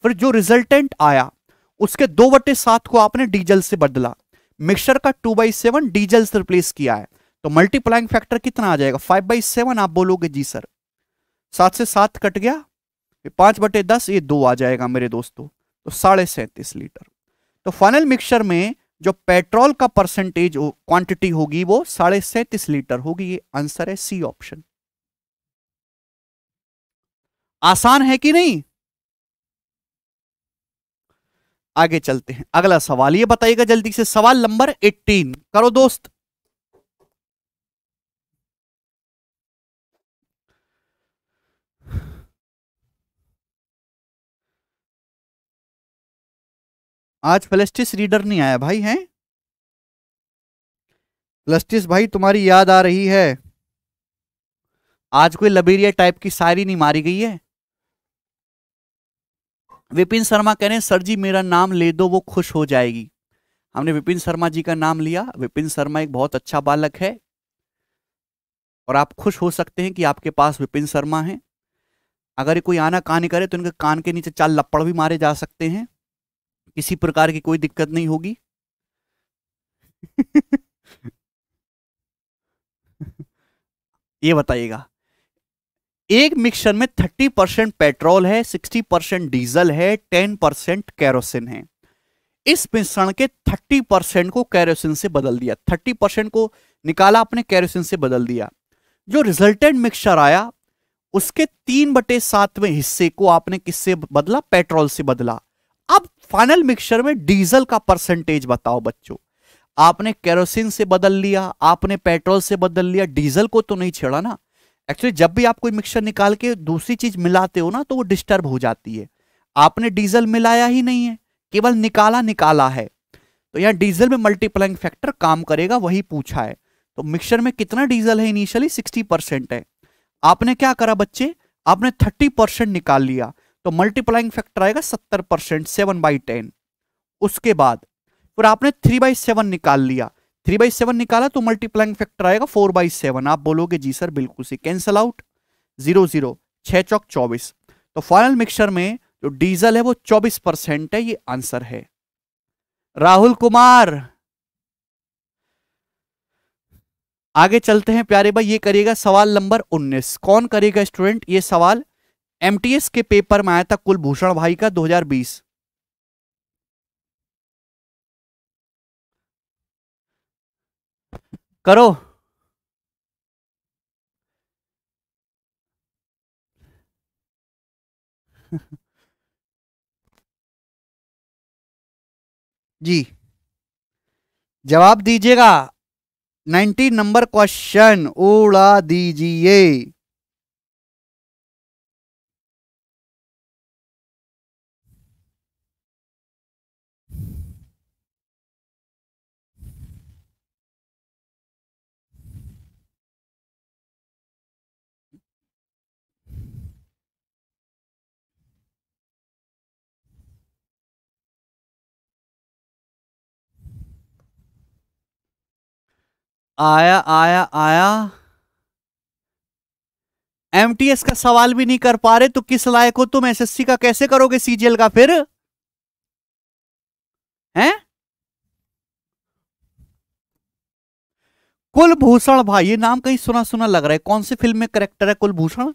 फिर जो रिजल्टेंट आया उसके दो बटे सात को आपने डीजल से बदला मिक्सचर का टू बाई सेवन डीजल से रिप्लेस किया है तो मल्टीप्लाइंग फैक्टर कितना आ जाएगा फाइव बाई सेवन आप बोलोगे जी सर सात से सात कट गया पांच बटे दस ये दो आ जाएगा मेरे दोस्तों तो साढ़े सैंतीस लीटर तो फाइनल मिक्सचर में जो पेट्रोल का परसेंटेज क्वांटिटी होगी वो साढ़े सैंतीस लीटर होगी ये आंसर है सी ऑप्शन आसान है कि नहीं आगे चलते हैं अगला सवाल ये बताइएगा जल्दी से सवाल नंबर 18 करो दोस्त आज प्लस्टिस रीडर नहीं आया भाई हैं प्लस्टिस भाई तुम्हारी याद आ रही है आज कोई लबेरिया टाइप की शायरी नहीं मारी गई है विपिन शर्मा कह रहे हैं सर जी मेरा नाम ले दो वो खुश हो जाएगी हमने विपिन शर्मा जी का नाम लिया विपिन शर्मा एक बहुत अच्छा बालक है और आप खुश हो सकते हैं कि आपके पास विपिन शर्मा है अगर कोई आना कहानी करे तो इनके कान के नीचे चार लप्पड़ भी मारे जा सकते हैं किसी प्रकार की कोई दिक्कत नहीं होगी [LAUGHS] ये बताइएगा एक मिक्सर में थर्टी परसेंट पेट्रोल है सिक्सटी परसेंट डीजल है टेन परसेंट कैरोसिन है इस मिश्रण के थर्टी परसेंट को कैरोसिन से बदल दिया थर्टी परसेंट को निकाला आपने कैरोसिन से बदल दिया जो रिजल्टेंट मिक्सचर आया उसके तीन बटे सातवें हिस्से को आपने किससे बदला पेट्रोल से बदला अब फाइनल मिक्सचर में डीजल का परसेंटेज बताओ बच्चों आपने केरोसिन से बदल लिया आपने पेट्रोल से बदल लिया डीजल को तो नहीं छेड़ा ना एक्चुअली जब भी आप कोई मिक्सचर निकाल के दूसरी चीज मिलाते हो ना तो वो डिस्टर्ब हो जाती है आपने डीजल मिलाया ही नहीं है केवल निकाला निकाला है तो यहाँ डीजल में मल्टीप्लाइंग फैक्टर काम करेगा वही पूछा है तो मिक्सचर में कितना डीजल है इनिशियली सिक्सटी परसेंट है आपने क्या करा बच्चे आपने थर्टी परसेंट निकाल लिया तो मल्टीप्लाइंग फैक्टर आएगा सत्तर परसेंट सेवन बाई टेन उसके बाद फिर आपने थ्री बाई सेवन निकाल लिया थ्री बाई सेवन निकाला तो मल्टीप्लाइंग फैक्टर आएगा फोर बाई सेवन आप बोलोगे जी सर बिल्कुल सी कैंसल आउट जीरो जीरो छः चौक चौबीस तो फाइनल मिक्सचर में जो डीजल है वो चौबीस परसेंट है ये आंसर है राहुल कुमार आगे चलते हैं प्यारे भाई ये करिएगा सवाल नंबर 19 कौन करेगा स्टूडेंट ये सवाल एमटीएस के पेपर में आया था कुलभूषण भाई का 2020 करो [LAUGHS] जी जवाब दीजिएगा नाइन्टी नंबर क्वेश्चन उड़ा दीजिए आया आया आया एम का सवाल भी नहीं कर पा रहे तो किस लायक हो तुम एसएससी का कैसे करोगे सीजीएल का फिर हैं कुलभूषण भाई ये नाम कहीं सुना सुना लग रहा है कौन सी फिल्म में करेक्टर है कुलभूषण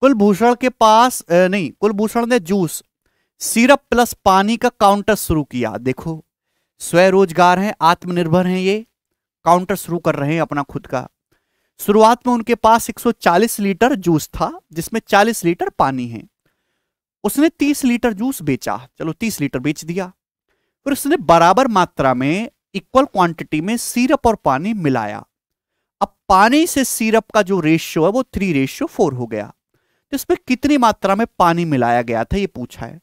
कुलभूषण के पास नहीं कुलभूषण ने जूस सिरप प्लस पानी का काउंटर शुरू किया देखो स्वरोजगार है आत्मनिर्भर है ये काउंटर शुरू कर रहे हैं अपना खुद का शुरुआत में उनके पास 140 लीटर जूस था जिसमें 40 लीटर पानी है उसने 30 लीटर जूस बेचा चलो 30 लीटर बेच दिया फिर उसने बराबर मात्रा में इक्वल क्वांटिटी में सिरप और पानी मिलाया अब पानी से सिरप का जो रेशियो है वो थ्री रेशियो फोर हो गया तो इसमें कितनी मात्रा में पानी मिलाया गया था ये पूछा है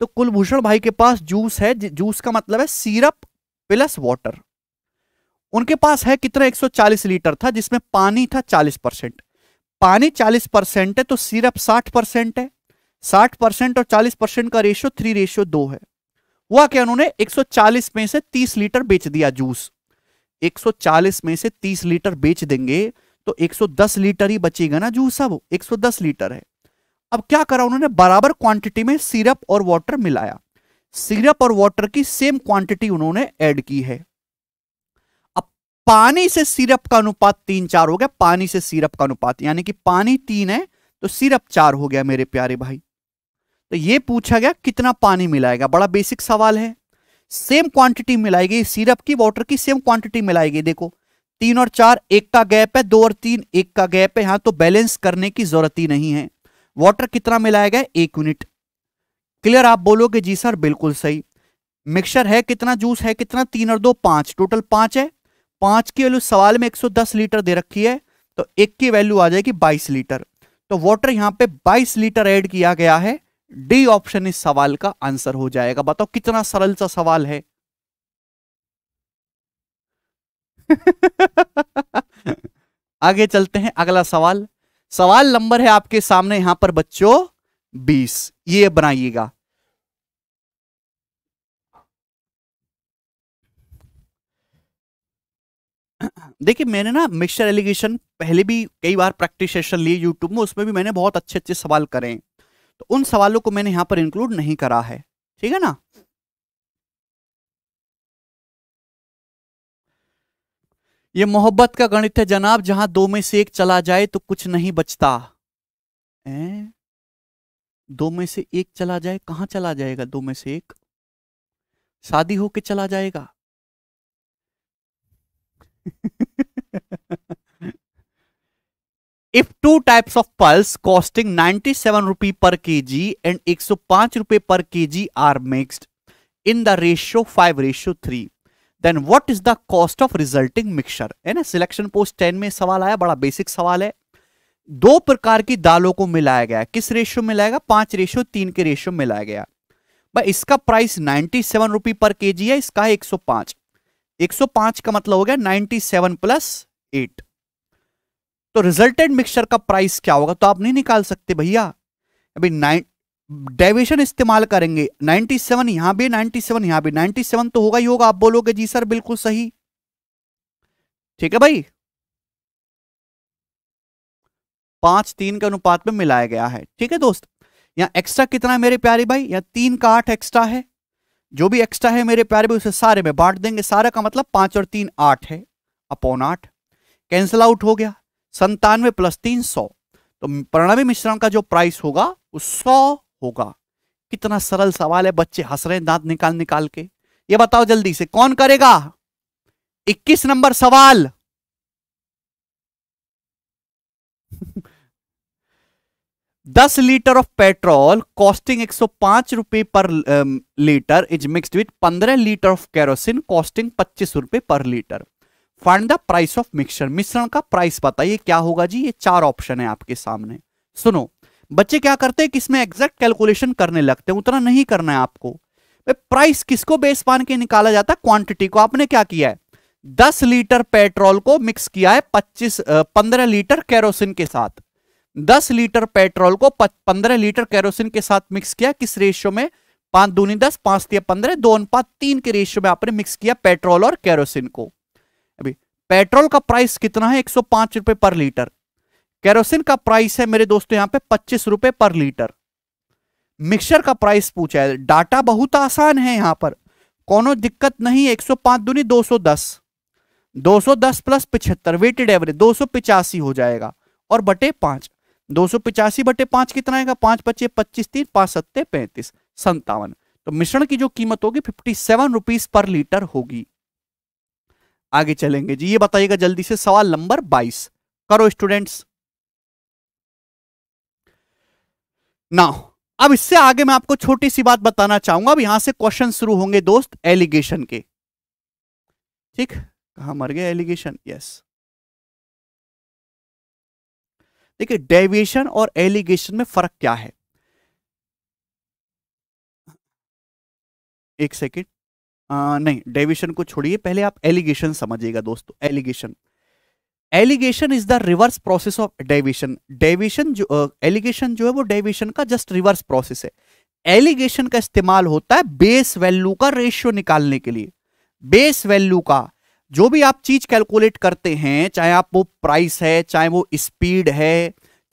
तो कुलभूषण भाई के पास जूस है जूस का मतलब है सीरप प्लस वाटर उनके पास है कितना 140 लीटर था जिसमें पानी था 40 परसेंट पानी 40 परसेंट है तो सिरप 60 परसेंट है 60 परसेंट और 40 परसेंट का रेशियो थ्री रेशियो दो है हुआ क्या उन्होंने 140 में से 30 लीटर बेच दिया जूस 140 में से 30 लीटर बेच देंगे तो 110 लीटर ही बचेगा ना जूस अब 110 लीटर है अब क्या करा उन्होंने बराबर क्वांटिटी में सिरप और वॉटर मिलाया सिरप और वॉटर की सेम क्वांटिटी उन्होंने एड की है पानी से सिरप का अनुपात तीन चार हो गया पानी से सिरप का अनुपात यानी कि पानी तीन है तो सिरप चार हो गया मेरे प्यारे भाई तो ये पूछा गया कितना पानी मिलाएगा बड़ा बेसिक सवाल है सेम क्वांटिटी मिलाएगी सिरप की वाटर की सेम क्वांटिटी मिलाएगी देखो तीन और चार एक का गैप है दो और तीन एक का गैप है यहां तो बैलेंस करने की जरूरत ही नहीं है वाटर कितना मिलाया गया एक यूनिट क्लियर आप बोलोगे जी सर बिल्कुल सही मिक्सर है कितना जूस है कितना तीन और दो पांच टोटल पांच है पांच की वैल्यू सवाल में 110 लीटर दे रखी है तो एक की वैल्यू आ जाएगी 22 लीटर तो वाटर यहां पे 22 लीटर ऐड किया गया है डी ऑप्शन इस सवाल का आंसर हो जाएगा बताओ कितना सरल सा सवाल है [LAUGHS] आगे चलते हैं अगला सवाल सवाल नंबर है आपके सामने यहां पर बच्चों 20 ये बनाइएगा देखिए मैंने ना मिक्सचर एलिगेशन पहले भी कई बार प्रैक्टिस सेशन लिए यूट्यूब में उसमें भी मैंने बहुत अच्छे अच्छे सवाल करे हैं तो उन सवालों को मैंने यहाँ पर इंक्लूड नहीं करा है ठीक है ना ये मोहब्बत का गणित है जनाब जहां दो में से एक चला जाए तो कुछ नहीं बचता ए? दो में से एक चला जाए कहां चला जाएगा दो में से एक शादी होके चला जाएगा [LAUGHS] if two types of pulse costing 97 and एक सौ पांच रुपए पर के जी आर mixed in the ratio five ratio three then what is the cost of resulting mixture है ना सिलेक्शन पोस्ट टेन में सवाल आया बड़ा बेसिक सवाल है दो प्रकार की दालों को मिलाया गया किस रेशियो में लाएगा पांच रेशियो तीन के रेशियो में लाया गया भाई इसका प्राइस नाइनटी सेवन रुपी पर के जी है इसका है एक सौ पांच 105 का मतलब हो गया 97 प्लस एट तो रिजल्टेंट मिक्सचर का प्राइस क्या होगा तो आप नहीं निकाल सकते भैया अभी नाइन इस्तेमाल करेंगे 97 सेवन यहां भी 97 सेवन यहां भी 97 तो होगा ही होगा आप बोलोगे जी सर बिल्कुल सही ठीक है भाई पांच तीन के अनुपात में मिलाया गया है ठीक है दोस्त यहां एक्स्ट्रा कितना है मेरे प्यारे भाई यहां तीन का आठ एक्स्ट्रा है जो भी एक्स्ट्रा है मेरे प्यारे भी उसे सारे में बांट देंगे सारा का मतलब पाँच और तीन आठ है अपॉन आठ कैंसिल आउट हो गया संतानवे प्लस तीन सौ तो प्रणवी मिश्रण का जो प्राइस होगा वो सौ होगा कितना सरल सवाल है बच्चे हंस रहे दांत निकाल निकाल के ये बताओ जल्दी से कौन करेगा 21 नंबर सवाल दस लीटर ऑफ पेट्रोल कॉस्टिंग एक सौ पांच रुपए पर लीटर इज मिक्स विथ पंद्रह लीटर ऑफ केरोसिन कॉस्टिंग पच्चीस रुपए पर litre find the price of mixture मिश्रण का प्राइस बताइए क्या होगा जी ये चार ऑप्शन है आपके सामने सुनो बच्चे क्या करते हैं किसमें एग्जैक्ट कैलकुलेशन करने लगते हैं उतना नहीं करना है आपको प्राइस किसको बेस मान के निकाला जाता है क्वांटिटी को आपने क्या किया है दस लीटर पेट्रोल को मिक्स किया है पच्चीस पंद्रह लीटर केरोसिन के साथ दस लीटर पेट्रोल को पंद्रह लीटर केरोसिन के साथ मिक्स किया किस रेशियो में पांच दूनी दस पांच तीन पंद्रह दो अनुपात तीन के रेशियो में आपने मिक्स किया पेट्रोल और केरोसिन को अभी पेट्रोल का प्राइस कितना है एक सौ रुपए पर लीटर केरोसिन का प्राइस है मेरे दोस्तों यहां पे पच्चीस रुपए पर लीटर मिक्सचर का प्राइस पूछा है डाटा बहुत आसान है यहां पर कोनो दिक्कत नहीं एक सौ पांच दूनी दो दो दस सौ दस प्लस पिछहत्तर वेटेड एवरेज दो सौ पिचासी हो जाएगा और बटे पांच दो सौ पिचासी बटे पांच कितना आएगा पांच पच्चीस पच्चीस तीन पांच सत्ते पैंतीस संतावन तो मिश्रण की जो कीमत होगी fifty seven rupees per litre होगी आगे चलेंगे जी ये बताइएगा जल्दी से सवाल नंबर बाईस करो स्टूडेंट्स ना अब इससे आगे मैं आपको छोटी सी बात बताना चाहूंगा अब यहां से क्वेश्चन शुरू होंगे दोस्त एलिगेशन के ठीक कहा मर गए एलिगेशन यस देखिए डेविएशन और एलिगेशन में फर्क क्या है एक सेकेंड नहीं डेविएशन को छोड़िए पहले आप एलिगेशन समझिएगा दोस्तों alligation alligation is the reverse process of deviation deviation जो एलिगेशन uh, जो है वो डेविएशन का जस्ट रिवर्स प्रोसेस है एलिगेशन का इस्तेमाल होता है बेस वैल्यू का रेशियो निकालने के लिए बेस वैल्यू का जो भी आप चीज कैलकुलेट करते हैं चाहे आप वो प्राइस है चाहे वो स्पीड है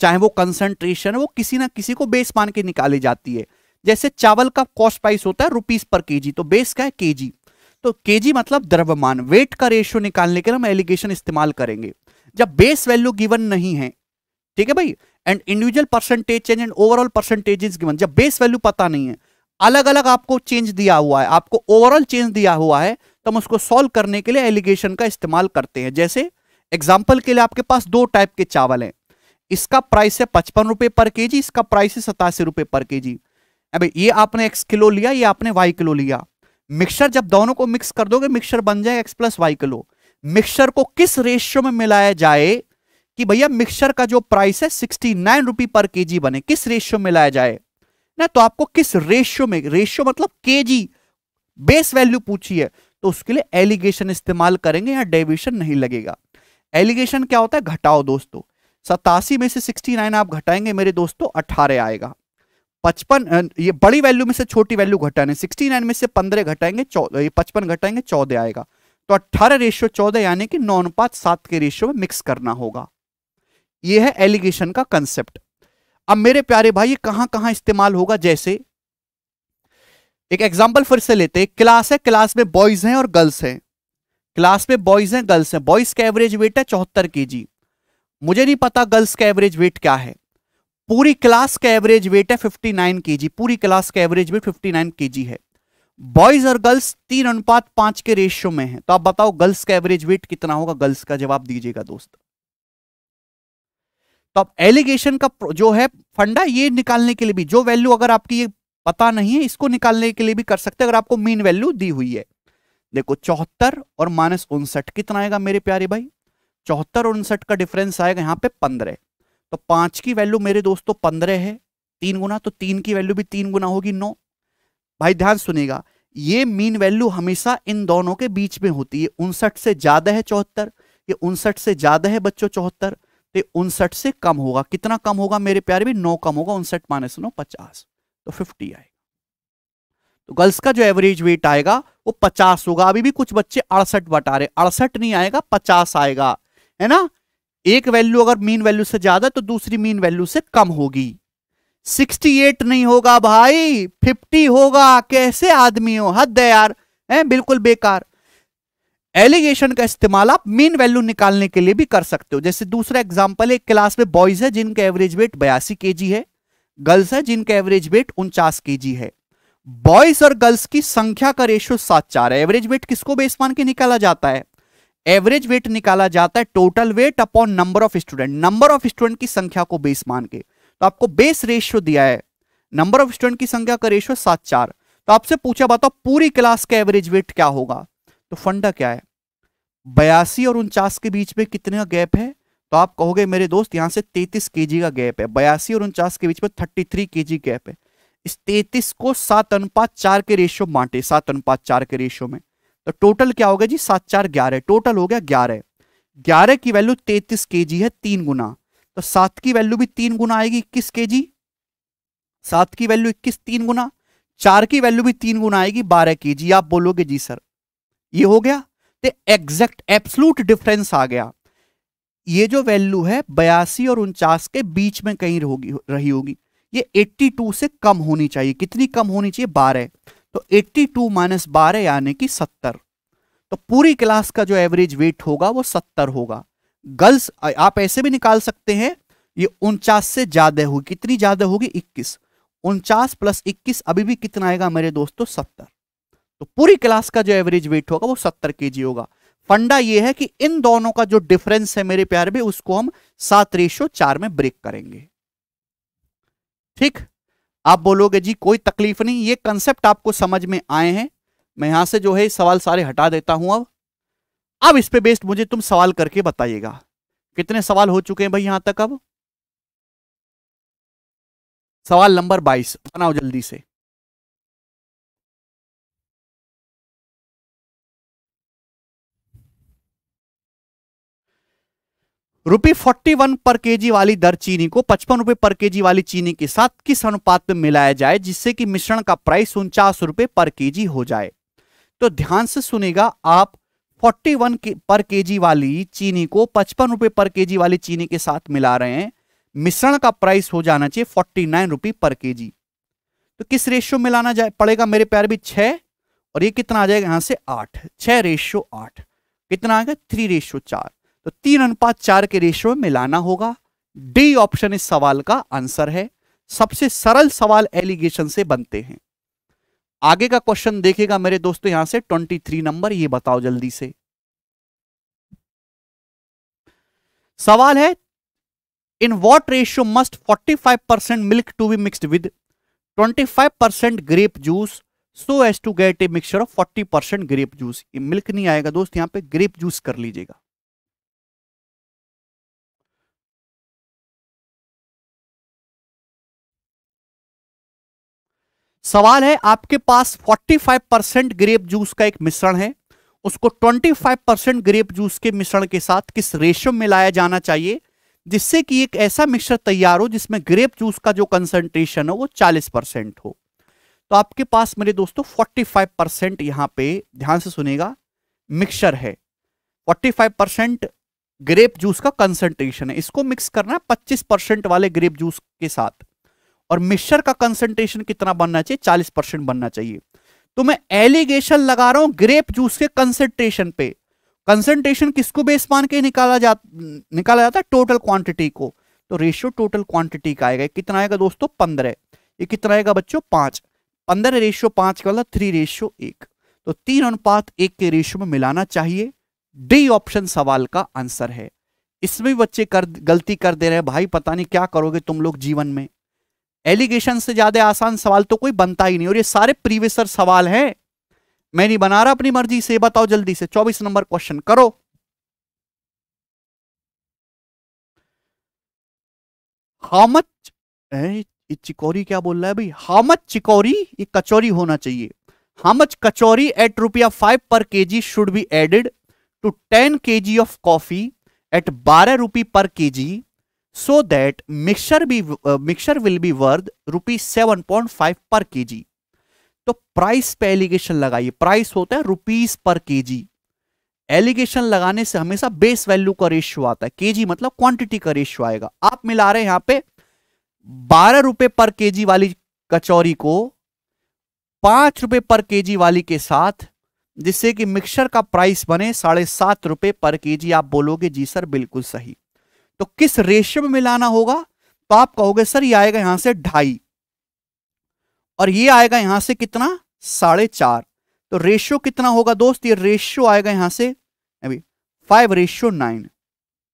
चाहे वो कंसंट्रेशन है वो किसी ना किसी को बेस मान के निकाली जाती है जैसे चावल का कॉस्ट प्राइस होता है रुपीज पर केजी तो बेस का है केजी तो केजी मतलब द्रव्यमान वेट का रेशियो निकालने के लिए हम एलिगेशन इस्तेमाल करेंगे जब बेस वैल्यू गिवन नहीं है ठीक है भाई and individual percentage change and overall percentage is given जब बेस वैल्यू पता नहीं है अलग अलग आपको चेंज दिया हुआ है आपको ओवरऑल चेंज दिया हुआ है तो हम उसको सॉल्व करने के लिए एलिगेशन का इस्तेमाल करते हैं जैसे एग्जाम्पल के लिए आपके पास दो टाइप के चावल हैं इसका प्राइस है पचपन रुपए पर के जी इसका प्राइस है सतासी रुपए पर के जी अब ये आपने एक्स किलो लिया ये आपने वाई किलो लिया मिक्सर जब दोनों को मिक्स कर दोगे मिक्सर बन जाए X plus Y kilo mixer को किस रेशियो में मिलाया जाए कि भैया मिक्सर का जो प्राइस है सिक्सटी नाइन रुपी पर के जी बने किस रेशियो में मिलाया जाए ना तो आपको किस रेशियो में रेशियो मतलब जी बेस वैल्यू पूछी है तो उसके लिए एलिगेशन इस्तेमाल करेंगे या डेविएशन नहीं लगेगा एलिगेशन क्या होता है घटाओ दोस्तों सतासी में से 69 आप घटाएंगे मेरे दोस्तों 18 आएगा पचपन ये बड़ी वैल्यू में से छोटी वैल्यू घटाने 69 में से 15 घटाएंगे ये पचपन घटाएंगे 14 आएगा तो 18 रेशियो 14 यानी कि नौ अनुपात सात के रेशियो में मिक्स करना होगा ये है एलिगेशन का कंसेप्ट अब मेरे प्यारे भाई कहां कहां इस्तेमाल होगा जैसे एक एग्जाम्पल फिर से लेते क्लास है क्लास में बॉयज हैं और गर्ल्स हैं क्लास में बॉयज हैं गर्ल्स हैं बॉयज का एवरेज वेट है चौहत्तर के मुझे नहीं पता गर्ल्स का एवरेज वेट क्या है पूरी क्लास का एवरेज वेट है 59 जी पूरी क्लास का एवरेज वेट 59 जी है बॉयज और गर्ल्स तीन अनुपात पांच के रेशियो में है तो आप बताओ गर्ल्स का एवरेज वेट कितना होगा गर्ल्स का जवाब दीजिएगा दोस्त तो अब एलिगेशन का जो है फंडा ये निकालने के लिए भी जो वैल्यू अगर आपकी ये पता नहीं है इसको निकालने के लिए भी कर सकते हैं अगर आपको मीन वैल्यू दी हुई है देखो चौहत्तर और माइनस उनसठ कितना आएगा मेरे प्यारे भाई चौहत्तर और उनसठ का डिफरेंस आएगा यहाँ पे पंद्रह तो पांच की वैल्यू मेरे दोस्तों तो पंद्रह है तीन गुना तो तीन की वैल्यू भी तीन गुना होगी नौ भाई ध्यान सुनेगा ये मीन वैल्यू हमेशा इन दोनों के बीच में होती है उनसठ से ज्यादा है चौहत्तर ये उनसठ से ज्यादा है बच्चों चौहत्तर तो उनसठ से कम होगा कितना कम होगा मेरे प्यारे भी नौ कम होगा उनसठ माइनस नौ पचास तो फिफ्टी आएगा तो गर्ल्स का जो एवरेज वेट आएगा वो पचास होगा अभी भी कुछ बच्चे अड़सठ बटा रहे अड़सठ नहीं आएगा पचास आएगा है ना एक वैल्यू अगर मीन वैल्यू से ज्यादा तो दूसरी मीन वैल्यू से कम होगी 68 नहीं होगा भाई 50 होगा कैसे आदमी हो हद है यार है बिल्कुल बेकार एलिगेशन का इस्तेमाल आप मीन वैल्यू निकालने के लिए भी कर सकते हो जैसे दूसरा एग्जाम्पल एक क्लास में बॉयज है जिनका एवरेज वेट बयासी के है गर्ल्स है जिनका एवरेज वेट उनचास के है बॉयज और गर्ल्स की संख्या का रेशियो सात चार है एवरेज वेट किसको बेस मान के निकाला जाता है एवरेज वेट निकाला जाता है total weight upon number of student number of student की संख्या को बेस मान के तो आपको बेस रेशियो दिया है नंबर ऑफ स्टूडेंट की संख्या का रेशियो सात चार तो आपसे पूछा बताओ पूरी क्लास का एवरेज वेट क्या होगा तो फंडा क्या है बयासी और उनचास के बीच में कितने का गैप है तो आप कहोगे मेरे दोस्त यहाँ से तैतीस के का गैप है बयासी और उनचास के बीच में थर्टी थ्री के गैप है इस तैतीस को सात अनुपात चार के रेशियो बांटे सात अनुपात चार के रेशियो में तो टोटल क्या गया जी सात चार ग्यारह टोटल हो गया ग्यारह ग्यारह की वैल्यू तैतीस के है तीन गुना तो सात की वैल्यू भी तीन गुना आएगी इक्कीस के जी सात की वैल्यू इक्कीस तीन गुना चार की वैल्यू भी तीन गुना आएगी बारह के जी आप बोलोगे जी सर ये हो गया तो एग्जैक्ट एब्सलूट डिफरेंस आ गया ये जो वैल्यू है बयासी और उनचास के बीच में कहीं होगी रही होगी ये 82 से कम होनी चाहिए कितनी कम होनी चाहिए बारह तो 82 टू माइनस बारह यानी कि 70 तो पूरी क्लास का जो एवरेज वेट होगा वो 70 होगा गर्ल्स आप ऐसे भी निकाल सकते हैं ये उनचास से ज्यादा होगी कितनी ज्यादा होगी 21 उनचास प्लस इक्कीस अभी भी कितना आएगा मेरे दोस्तों सत्तर तो पूरी क्लास का जो एवरेज वेट होगा वो सत्तर के होगा फंडा ये है कि इन दोनों का जो डिफरेंस है मेरे प्यार में उसको हम सात रेशो चार में ब्रेक करेंगे ठीक आप बोलोगे जी कोई तकलीफ नहीं ये कंसेप्ट आपको समझ में आए हैं मैं यहां से जो है सवाल सारे हटा देता हूं अब अब इस पे बेस्ड मुझे तुम सवाल करके बताइएगा कितने सवाल हो चुके हैं भाई यहां तक अब सवाल नंबर बाईस बनाओ जल्दी से rupee forty one per KG वाली दर चीनी को पचपन रुपए पर केजी वाली चीनी के साथ किस अनुपात में मिलाया जाए जिससे कि मिश्रण का प्राइस उनचास रुपए पर केजी हो जाए तो ध्यान से सुनेगा आप 41 के पर केजी वाली चीनी को पचपन रुपए पर केजी वाली चीनी के साथ मिला रहे हैं मिश्रण का प्राइस हो जाना चाहिए फोर्टी नाइन रुपए पर केजी तो किस रेशियो में लाना जाए पड़ेगा मेरे प्यार भी छह और ये कितना आ जाएगा यहां से आठ छह रेशियो आठ कितना आ गया थ्री रेशियो चार तो तीन अनुपात चार के रेशियो में मिलाना होगा डी ऑप्शन इस सवाल का आंसर है सबसे सरल सवाल एलिगेशन से बनते हैं आगे का क्वेश्चन देखेगा मेरे दोस्तों यहां से 23 नंबर ये बताओ जल्दी से सवाल है in what ratio must 45 percent milk to be mixed with 25 percent grape juice so as to get a mixture of 40 percent grape juice milk नहीं आएगा दोस्त यहां पे ग्रेप जूस कर लीजिएगा सवाल है आपके पास 45 परसेंट ग्रेप जूस का एक मिश्रण है उसको 25 परसेंट ग्रेप जूस के मिश्रण के साथ किस रेशियो में लाया जाना चाहिए जिससे कि एक ऐसा मिक्सर तैयार हो जिसमें ग्रेप जूस का जो कंसंट्रेशन हो वो 40 परसेंट हो तो आपके पास मेरे दोस्तों 45 परसेंट यहाँ पे ध्यान से सुनेगा मिक्सर है 45 परसेंट ग्रेप जूस का कंसंट्रेशन है इसको मिक्स करना है पच्चीस परसेंट वाले ग्रेप जूस के साथ और मिक्सचर का कंसेंट्रेशन कितना बनना चाहिए चालीस परसेंट बनना चाहिए तो मैं एलिगेशन लगा रहा हूं ग्रेप जूस के कंसेंट्रेशन पे कंसेंट्रेशन किसको बेस मान के निकाला जा निकाला जाता है टोटल क्वांटिटी को तो रेशियो टोटल क्वांटिटी का आएगा कितना आएगा दोस्तों पंद्रह ये कितना आएगा बच्चों पांच पंद्रह रेशियो पांच के वाला थ्री रेशियो एक तो तीन अनुपात एक के रेशियो में मिलाना चाहिए डी ऑप्शन सवाल का आंसर है इसमें बच्चे कर गलती कर दे रहे हैं भाई पता नहीं क्या करोगे तुम लोग जीवन में एलिगेशन से ज्यादा आसान सवाल तो कोई बनता ही नहीं और ये सारे प्रीवियसर सवाल हैं मैं नहीं बना रहा अपनी मर्जी से बताओ जल्दी से चौबीस नंबर क्वेश्चन करो हाउ मच चिकोरी क्या बोल रहा है भाई हाउ मच चिकोरी ये कचौरी होना चाहिए हाउ मच कचौरी एट रुपया five per K G should be added to ten K G of coffee at बारह rupee per K G so that mixer भी mixer will be worth rupees seven point five per K जी तो price पे allegation लगाइए price होता है rupees per K जी allegation लगाने से हमेशा बेस वैल्यू का रेशियो आता है के जी मतलब क्वांटिटी का रेशियो आएगा आप मिला रहे हैं यहां पे बारह रुपए पर के जी वाली कचौरी को पांच रुपए पर के जी वाली के साथ जिससे कि मिक्सर का प्राइस बने साढ़े सात रुपए पर के जी आप बोलोगे जी सर बिल्कुल सही तो किस रेशियो में मिलाना होगा तो आप कहोगे सर ये आएगा यहां से ढाई और ये आएगा यहां से कितना साढ़े चार तो रेशियो कितना होगा दोस्त ये रेशियो आएगा यहां से अभी फाइव रेशियो नाइन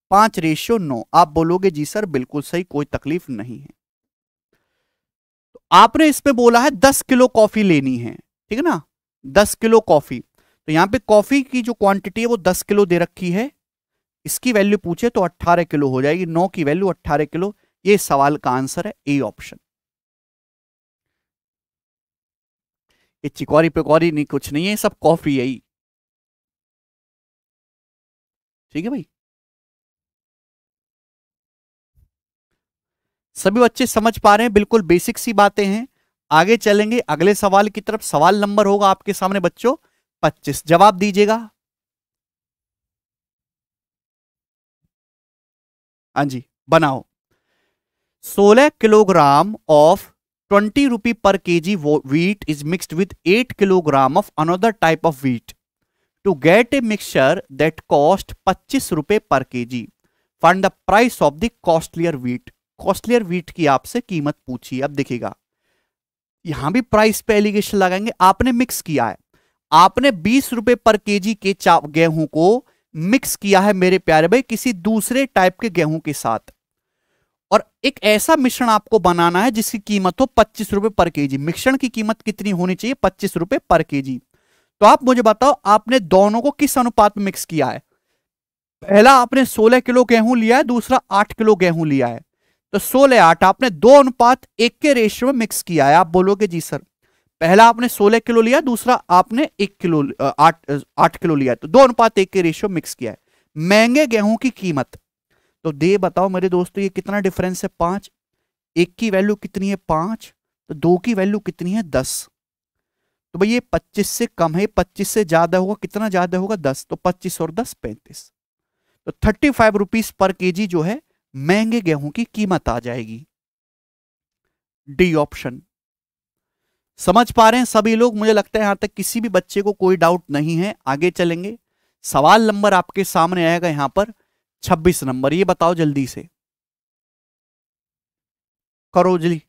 पांच रेशियो नौ आप बोलोगे जी सर बिल्कुल सही कोई तकलीफ नहीं है तो आपने इसमें बोला है दस किलो कॉफी लेनी है ठीक है ना दस किलो कॉफी तो यहां पे कॉफी की जो क्वांटिटी है वो दस किलो दे रखी है इसकी वैल्यू पूछे तो 18 किलो हो जाएगी 9 की वैल्यू 18 किलो ये सवाल का आंसर है ए ऑप्शन ये चिकौरी पिकौरी नहीं कुछ नहीं है सब कॉफी है ही ठीक है भाई सभी बच्चे समझ पा रहे हैं बिल्कुल बेसिक सी बातें हैं आगे चलेंगे अगले सवाल की तरफ सवाल नंबर होगा आपके सामने बच्चों 25 जवाब दीजिएगा हाँ जी बनाओ सोलह kilogram of twenty rupee per K G wheat is mixed with 8 kilogram of another type of wheat to get a mixture that cost 25 रुपए पर K G find the price of the costlier wheat costlier wheat की आपसे कीमत पूछी अब देखिएगा यहां भी प्राइस पे एलिगेशन लगाएंगे आपने मिक्स किया है आपने बीस रुपए पर केजी के गेहूं को मिक्स किया है मेरे प्यारे भाई किसी दूसरे टाइप के गेहूं के साथ और एक ऐसा मिश्रण आपको बनाना है जिसकी कीमत हो पच्चीस रुपए पर केजी मिश्रण की कीमत कितनी होनी चाहिए पच्चीस रुपए पर केजी तो आप मुझे बताओ आपने दोनों को किस अनुपात में मिक्स किया है पहला आपने 16 किलो गेहूं लिया है दूसरा 8 किलो गेहूं लिया है तो 16 आठ आपने दो अनुपात एक के रेशियो में मिक्स किया है आप बोलोगे जी सर पहला आपने 16 किलो लिया दूसरा आपने एक किलो आठ आठ किलो लिया तो दो अनुपात एक के रेशियो मिक्स किया है महंगे गेहूं की कीमत तो दे बताओ मेरे दोस्तों ये कितना डिफरेंस है पांच एक की वैल्यू कितनी है पांच तो दो की वैल्यू कितनी है दस तो भाई ये पच्चीस से कम है पच्चीस से ज्यादा होगा कितना ज्यादा होगा दस तो पच्चीस और दस पैंतीस तो थर्टी फाइव रुपीज पर जी जो है महंगे गेहूं की कीमत आ जाएगी डी ऑप्शन समझ पा रहे हैं सभी लोग मुझे लगता है यहां तक किसी भी बच्चे को कोई डाउट नहीं है आगे चलेंगे सवाल नंबर आपके सामने आएगा यहां पर 26 नंबर ये बताओ जल्दी से करो जल्दी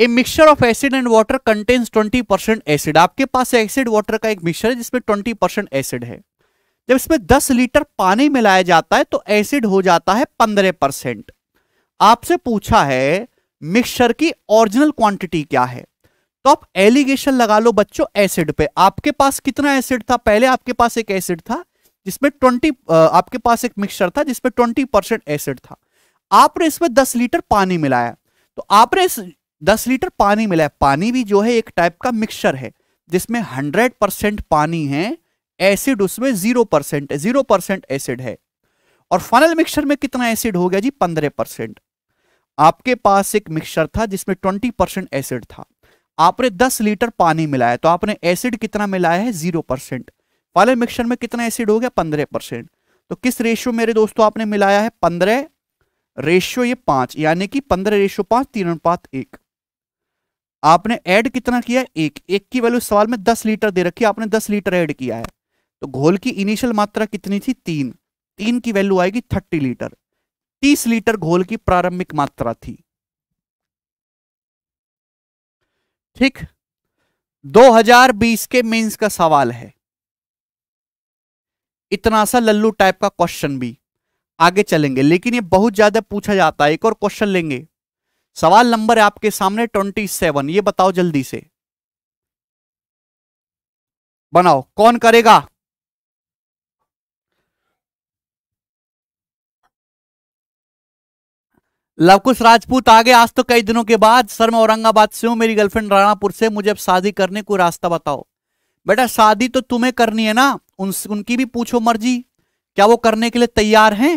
a mixture of acid and water contains 20 percent acid आपके पास एसिड वाटर का एक मिक्सचर है जिसमें 20 परसेंट एसिड है जब इसमें 10 लीटर पानी मिलाया जाता है तो एसिड हो जाता है 15 परसेंट आपसे पूछा है मिक्सचर की ओरिजिनल क्वांटिटी क्या है तो आप एलिगेशन लगा लो बच्चों एसिड पे आपके पास कितना एसिड था पहले आपके पास एक एसिड था जिसमें ट्वेंटी आपके पास एक मिक्सचर था जिसमें ट्वेंटी एसिड था आपने इसमें दस लीटर पानी मिलाया तो आपने दस लीटर पानी मिला है पानी भी जो है एक टाइप का मिक्सचर है जिसमें हंड्रेड परसेंट पानी है एसिड उसमें zero percent zero percent acid है और फाइनल मिक्सचर में कितना एसिड हो गया जी पंद्रह परसेंट आपके पास एक मिक्सचर था जिसमें ट्वेंटी परसेंट एसिड था आपने दस लीटर पानी मिलाया तो आपने एसिड कितना मिलाया है जीरो परसेंट फाइनल मिक्सचर में कितना एसिड हो गया पंद्रह परसेंट तो किस रेशियो मेरे दोस्तों आपने मिलाया है पंद्रह रेशियो ये पांच यानी कि पंद्रह रेशियो पांच तीन अनुपात एक आपने ऐड कितना किया एक एक की वैल्यू सवाल में दस लीटर दे रखी आपने दस लीटर ऐड किया है तो घोल की इनिशियल मात्रा कितनी थी तीन तीन की वैल्यू आएगी थर्टी लीटर तीस लीटर घोल की प्रारंभिक मात्रा थी ठीक 2020 के मेंस का सवाल है इतना सा लल्लू टाइप का क्वेश्चन भी आगे चलेंगे लेकिन ये बहुत ज्यादा पूछा जाता है एक और क्वेश्चन लेंगे सवाल नंबर है आपके सामने ट्वेंटी सेवन ये बताओ जल्दी से बनाओ कौन करेगा लवकुश राजपूत आगे आज तो कई दिनों के बाद सर मैं औरंगाबाद से हूं मेरी गर्लफ्रेंड राणापुर से मुझे अब शादी करने को रास्ता बताओ बेटा शादी तो तुम्हें करनी है ना उन, उनकी भी पूछो मर्जी क्या वो करने के लिए तैयार हैं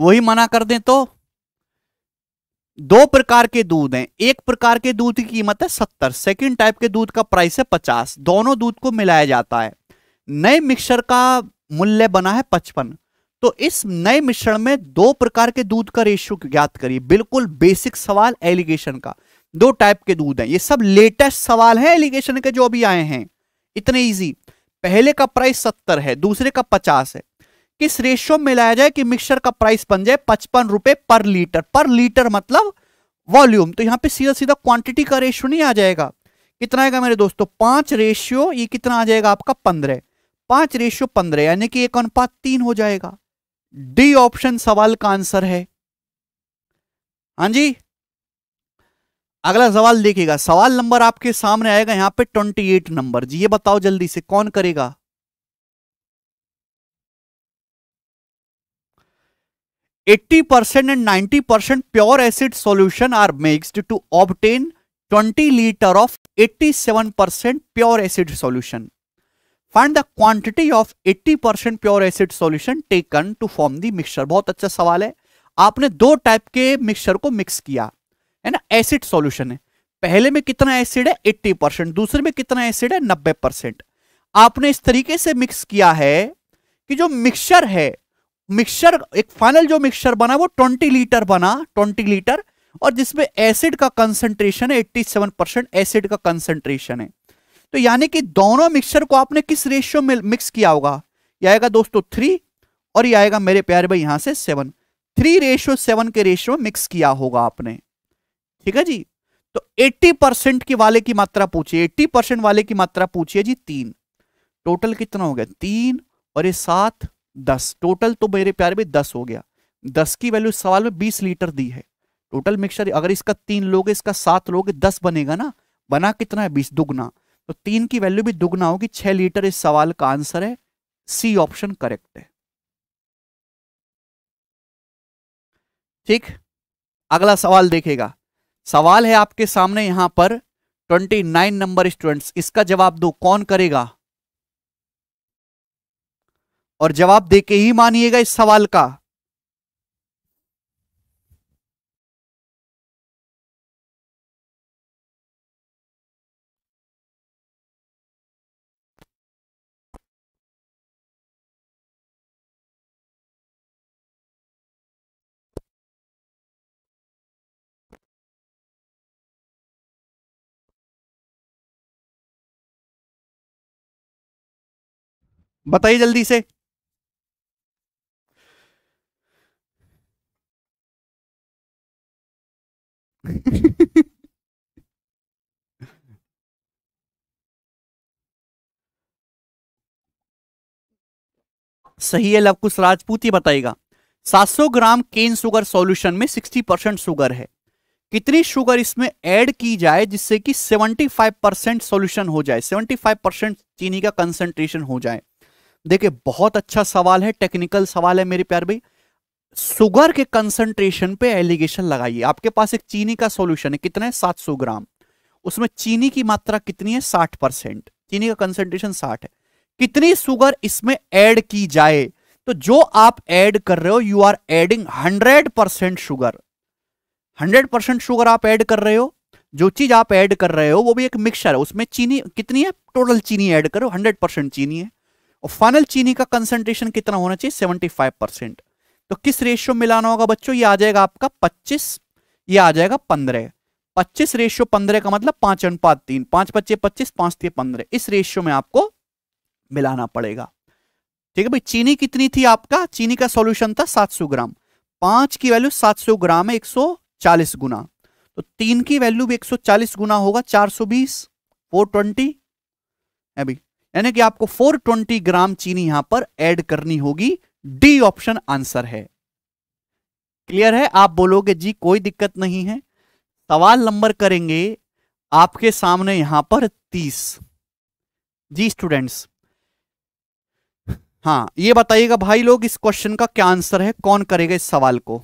वही मना कर दें तो दो प्रकार के दूध हैं एक प्रकार के दूध की कीमत है सत्तर सेकंड टाइप के दूध का प्राइस है पचास दोनों दूध को मिलाया जाता है नए मिक्सर का मूल्य बना है पचपन तो इस नए मिश्रण में दो प्रकार के दूध का रेशियो ज्ञात करिए बिल्कुल बेसिक सवाल एलिगेशन का दो टाइप के दूध हैं ये सब लेटेस्ट सवाल है एलिगेशन के जो अभी आए हैं इतने इजी पहले का प्राइस सत्तर है दूसरे का पचास है किस रेशियो में लाया जाए कि मिक्सचर का प्राइस बन जाए पचपन रुपए पर लीटर पर लीटर मतलब वॉल्यूम तो यहां पे सीधा सीधा क्वांटिटी का रेशियो नहीं आ जाएगा कितना आएगा मेरे दोस्तों पांच रेशियो ये कितना आ जाएगा आपका पंद्रह पांच रेशियो पंद्रह यानी कि एक अनुपात तीन हो जाएगा डी ऑप्शन सवाल का आंसर है हाँ जी अगला सवाल देखिएगा सवाल नंबर आपके सामने आएगा यहां पे ट्वेंटी एट नंबर जी ये बताओ जल्दी से कौन करेगा 80% and 90% pure acid solution are mixed to obtain 20 liter of 87% pure acid solution. Find the quantity of 80% pure acid solution taken to form the mixture. बहुत अच्छा सवाल है आपने दो टाइप के मिक्सचर को मिक्स किया है ना एसिड सॉल्यूशन है पहले में कितना एसिड है 80 परसेंट दूसरे में कितना एसिड है 90 परसेंट आपने इस तरीके से मिक्स किया है कि जो मिक्सचर है मिक्सचर एक फाइनल जो मिक्सचर बना वो ट्वेंटी लीटर बना ट्वेंटी लीटर और जिसमें एसिड का कंसंट्रेशन है एट्टी सेवन परसेंट एसिड का कंसंट्रेशन है तो यानी कि दोनों मिक्सचर को आपने किस रेशियो में मिक्स किया होगा यह आएगा दोस्तों थ्री और यह आएगा मेरे प्यारे भाई यहां से सेवन थ्री रेशियो सेवन के रेशियो में मिक्स किया होगा आपने ठीक है जी तो 80 परसेंट की वाले की मात्रा पूछिए 80 परसेंट वाले की मात्रा पूछिए जी तीन टोटल कितना हो गया तीन और ये सात दस टोटल तो मेरे प्यारे में दस हो गया दस की वैल्यू सवाल में बीस लीटर दी है टोटल मिक्सचर अगर इसका तीन लोगे इसका सात लोगे दस बनेगा ना बना कितना है बीस दुगना तो तीन की वैल्यू भी दुगना होगी छह लीटर इस सवाल का आंसर है सी ऑप्शन करेक्ट है ठीक अगला सवाल देखेगा सवाल है आपके सामने यहां पर 29 नंबर स्टूडेंट्स इसका जवाब दो कौन करेगा और जवाब दे के ही मानिएगा इस सवाल का बताइए जल्दी से [LAUGHS] सही है लव कुछ राजपूत ही बताएगा 700 ग्राम केन शुगर सॉल्यूशन में 60 परसेंट शुगर है कितनी शुगर इसमें ऐड की जाए जिससे कि 75 परसेंट सोल्यूशन हो जाए 75 परसेंट चीनी का कंसंट्रेशन हो जाए देखिए बहुत अच्छा सवाल है टेक्निकल सवाल है मेरे प्यार भाई सुगर के कंसंट्रेशन पे एलिगेशन लगाइए आपके पास एक चीनी का सॉल्यूशन है कितना है सौ ग्राम उसमें चीनी की मात्रा कितनी है साठ परसेंट चीनी का कंसंट्रेशन साठ है कितनी सुगर इसमें ऐड की जाए तो जो आप ऐड कर रहे हो you are adding 100 percent sugar hundred percent sugar आप ऐड कर रहे हो जो चीज आप ऐड कर रहे हो वो भी एक मिक्सचर है उसमें चीनी कितनी है टोटल चीनी ऐड करो 100 परसेंट चीनी है और फाइनल चीनी का कंसेंट्रेशन कितना होना चाहिए 75 परसेंट तो किस रेशियो मिलाना होगा बच्चों ये आ जाएगा आपका पच्चीस ये आ जाएगा पंद्रह पच्चीस रेशियो पंद्रह का मतलब पांच अनुपात तीन पांच पच्चीस पच्चीस पांच तीन पंद्रह इस रेशियो में आपको मिलाना पड़ेगा ठीक है भाई चीनी कितनी थी आपका चीनी का सॉल्यूशन था सौ ग्राम पांच की वैल्यू सौ ग्राम है चालीस गुना तो तीन की वैल्यू भी 140 गुना होगा 420 420 अभी यानी कि आपको 420 ग्राम चीनी यहां पर ऐड करनी होगी डी ऑप्शन आंसर है क्लियर है आप बोलोगे जी कोई दिक्कत नहीं है सवाल नंबर करेंगे आपके सामने यहां पर तीस जी स्टूडेंट्स हाँ ये बताइएगा भाई लोग इस क्वेश्चन का क्या आंसर है कौन करेगा इस सवाल को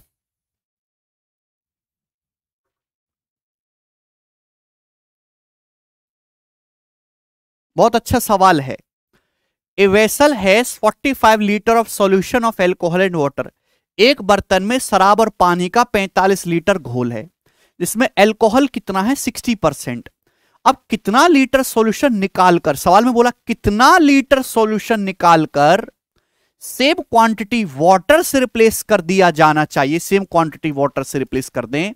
बहुत अच्छा सवाल है a vessel has 45 litre of solution of alcohol and water एक बर्तन में शराब और पानी का 45 लीटर घोल है जिसमें एल्कोहल कितना है 60 परसेंट अब कितना लीटर सॉल्यूशन निकालकर सवाल में बोला कितना लीटर सॉल्यूशन निकालकर सेम क्वांटिटी वाटर से रिप्लेस कर दिया जाना चाहिए सेम क्वांटिटी वाटर से रिप्लेस कर दें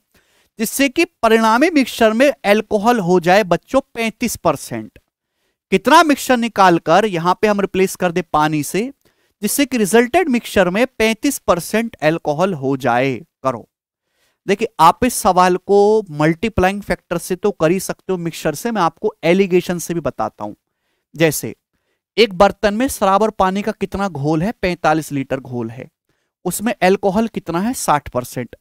जिससे कि परिणामी मिक्सचर में एल्कोहल हो जाए बच्चों 35 परसेंट कितना मिक्सचर निकालकर यहां पे हम रिप्लेस कर दे पानी से जिससे कि रिजल्टेड मिक्सचर में 35 परसेंट एल्कोहल हो जाए करो देखिए आप इस सवाल को मल्टीप्लाइंग फैक्टर से तो कर ही सकते हो मिक्सचर से मैं आपको एलिगेशन से भी बताता हूं जैसे एक बर्तन में शराब और पानी का कितना घोल है 45 लीटर घोल है उसमें एल्कोहल कितना है 60 परसेंट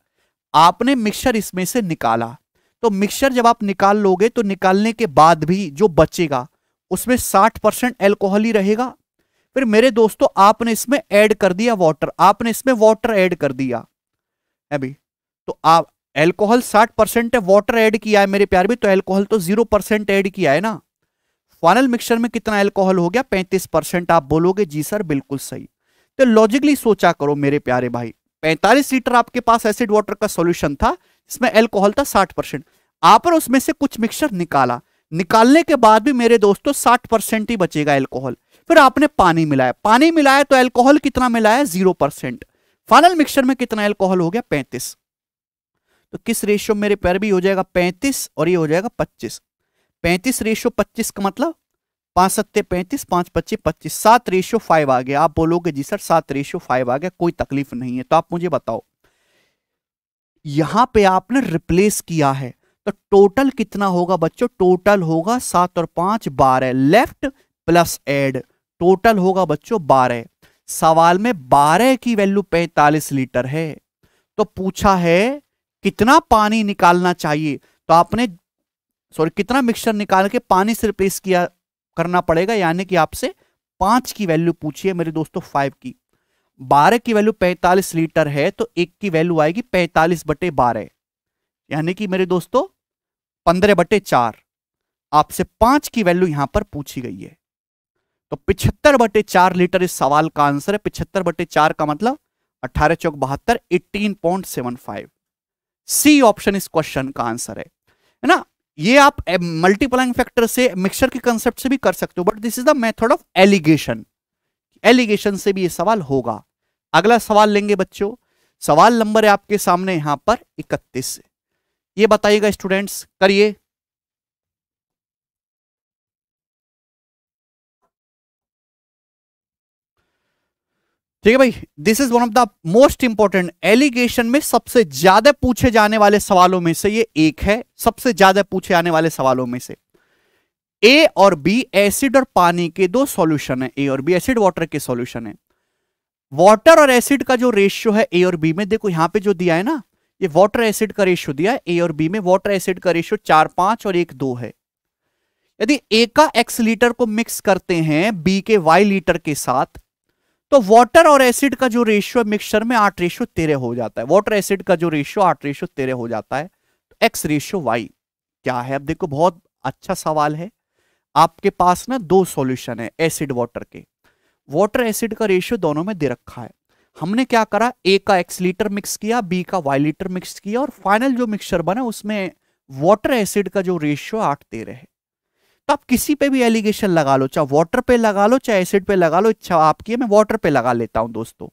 आपने मिक्सचर इसमें से निकाला तो मिक्सचर जब आप निकाल लोगे तो निकालने के बाद भी जो बचेगा उसमें साठ परसेंट एल्कोहल ही रहेगा फिर मेरे दोस्तों आपने इसमें ऐड कर दिया वाटर आपने इसमें वाटर ऐड कर दिया अभी तो आप एल्कोहल साठ परसेंट है वाटर ऐड किया है मेरे प्यार भी तो एल्कोहल तो जीरो परसेंट ऐड किया है ना फाइनल मिक्सचर में कितना एल्कोहल हो गया पैंतीस परसेंट आप बोलोगे जी सर बिल्कुल सही तो लॉजिकली सोचा करो मेरे प्यारे भाई पैंतालीस लीटर आपके पास एसिड वाटर का सोल्यूशन था इसमें एल्कोहल था साठ आपने उसमें से कुछ मिक्सचर निकाला निकालने के बाद भी मेरे दोस्तों साठ परसेंट ही बचेगा एल्कोहल फिर आपने पानी मिलाया पानी मिलाया तो एल्कोहल कितना मिलाया जीरो परसेंट फाइनल मिक्सचर में कितना एल्कोहल हो गया पैंतीस तो किस रेशियो मेरे पैर भी हो जाएगा पैंतीस और ये हो जाएगा पच्चीस पैंतीस रेशियो पच्चीस का मतलब पांच सत्ते पैंतीस पांच पच्चीस पच्चीस सात रेशियो फाइव आ गया आप बोलोगे जी सर सात रेशियो फाइव आ गया कोई तकलीफ नहीं है तो आप मुझे बताओ यहां पे आपने रिप्लेस किया है तो टोटल कितना होगा बच्चों टोटल होगा सात और पांच बारह लेफ्ट प्लस एड टोटल होगा बच्चों बारह सवाल में बारह की वैल्यू पैंतालीस लीटर है तो पूछा है कितना पानी निकालना चाहिए तो आपने सॉरी कितना मिक्सचर निकाल के पानी से रिप्लेस किया करना पड़ेगा यानी कि आपसे पांच की वैल्यू पूछी है मेरे दोस्तों फाइव की बारह की वैल्यू पैंतालीस लीटर है तो एक की वैल्यू आएगी पैंतालीस बटे बारह यानी कि मेरे दोस्तों पंद्रह बटे चार आपसे पांच की वैल्यू यहां पर पूछी गई है तो पिछहत्तर बटे चार लीटर इस सवाल का आंसर है पिछहत्तर बटे चार का मतलब अठारह चौक बहत्तर eighteen point seven five C option इस क्वेश्चन का आंसर है है ना ये आप मल्टीप्लाइंग eh, फैक्टर से मिक्सचर के कंसेप्ट से भी कर सकते हो but this is the method of alligation alligation से भी ये सवाल होगा अगला सवाल लेंगे बच्चों सवाल नंबर है आपके सामने यहां पर इकतीस ये बताइएगा स्टूडेंट्स करिए ठीक है भाई this is one of the most important alligation में सबसे ज्यादा पूछे जाने वाले सवालों में से ये एक है सबसे ज्यादा पूछे आने वाले सवालों में से ए और बी एसिड और पानी के दो सॉल्यूशन है ए और बी एसिड वाटर के सॉल्यूशन है वाटर और एसिड का जो रेशियो है ए और बी में देखो यहां पे जो दिया है ना ये वाटर एसिड का रेशियो दिया है ए और बी में वाटर एसिड का रेशियो चार पांच और एक दो है यदि ए का एक्स लीटर को मिक्स करते हैं बी के वाई लीटर के साथ तो वाटर और एसिड का जो रेशियो है मिक्सचर में आठ रेशियो तेरह हो जाता है वाटर एसिड का जो रेशियो आठ रेशियो तेरह हो जाता है तो एक्स रेशियो वाई क्या है अब देखो बहुत अच्छा सवाल है आपके पास ना दो सॉल्यूशन है एसिड वाटर के वाटर एसिड का रेशियो दोनों में दे रखा है हमने क्या करा ए का एक्स लीटर मिक्स किया बी का वाई लीटर मिक्स किया और फाइनल जो मिक्सचर बना उसमें वाटर एसिड का जो रेशियो आठ तेरह है तो आप किसी पे भी एलिगेशन लगा लो चाहे वाटर पे लगा लो चाहे एसिड पे लगा लो इच्छा आपकी है मैं वाटर पे लगा लेता हूं दोस्तों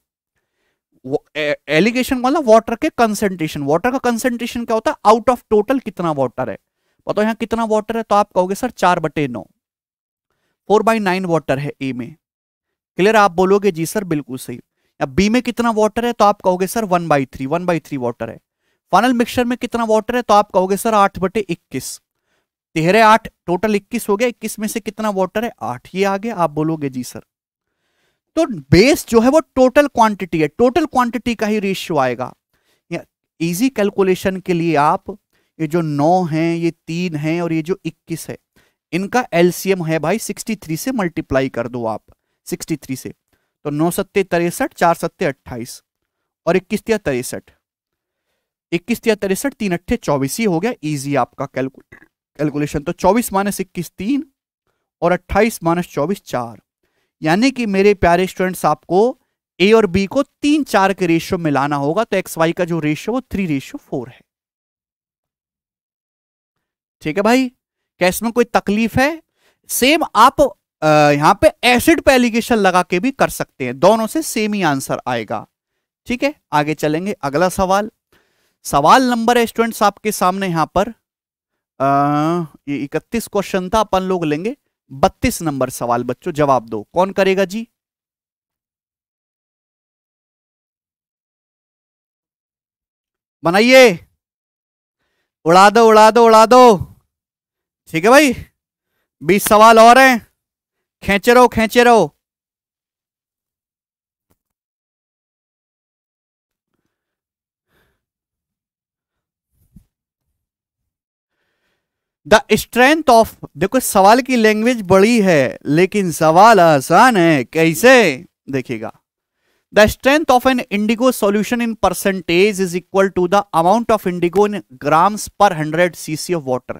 एलिगेशन मतलब वाटर के कंसेंट्रेशन वाटर का कंसेंट्रेशन क्या होता है आउट ऑफ टोटल कितना वाटर है बताओ यहां कितना वाटर है तो आप कहोगे सर चार बटे नौ फोर बाई नाइन वाटर है ए में क्लियर आप बोलोगे जी सर बिल्कुल सही अब बी में कितना वाटर है तो आप कहोगे sir one by three one by three water है फाइनल मिक्सचर में कितना वाटर है तो आप कहोगे सर आठ बटे इक्कीस तेरह आठ टोटल इक्कीस हो गया इक्कीस में से कितना वाटर है आठ ये आ गया आप बोलोगे जी सर तो बेस जो है वो टोटल क्वांटिटी है टोटल क्वांटिटी का ही रेशियो आएगा इजी कैलकुलेशन के लिए आप ये जो नौ है ये तीन है और ये जो इक्कीस है इनका एलसीएम है भाई सिक्सटी थ्री से मल्टीप्लाई कर दो आप सिक्सटी थ्री से तो नौ सत्ते तिरसठ चार सत्ते अट्ठाईस और इक्कीस तिया तिरसठ इक्कीस तिया तिरसठ तीन अट्ठे चौबीस ही हो गया इजी आपका कैलकुल कैलकुलेशन तो चौबीस माइनस इक्कीस तीन और अट्ठाईस माइनस चौबीस चार यानी कि मेरे प्यारे स्टूडेंट्स आपको ए और बी को तीन चार के रेशियो में लाना होगा तो एक्स वाई का जो रेशियो वो थ्री रेशियो फोर है ठीक है भाई क्या इसमें कोई तकलीफ है सेम आप यहां पे एसिड पे एलिगेशन लगा के भी कर सकते हैं दोनों से सेम ही आंसर आएगा ठीक है आगे चलेंगे अगला सवाल सवाल नंबर है स्टूडेंट्स आपके सामने यहां पर आ, ये इकतीस क्वेश्चन था अपन लोग लेंगे बत्तीस नंबर सवाल बच्चों जवाब दो कौन करेगा जी बनाइए उड़ा दो उड़ा दो उड़ा दो ठीक है भाई बीस सवाल और हैं खेचे रहो खेचे रहो द स्ट्रेंथ ऑफ देखो सवाल की लैंग्वेज बड़ी है लेकिन सवाल आसान है कैसे देखिएगा the strength of an indigo solution in percentage is equal to the amount of indigo in grams per hundred CC of water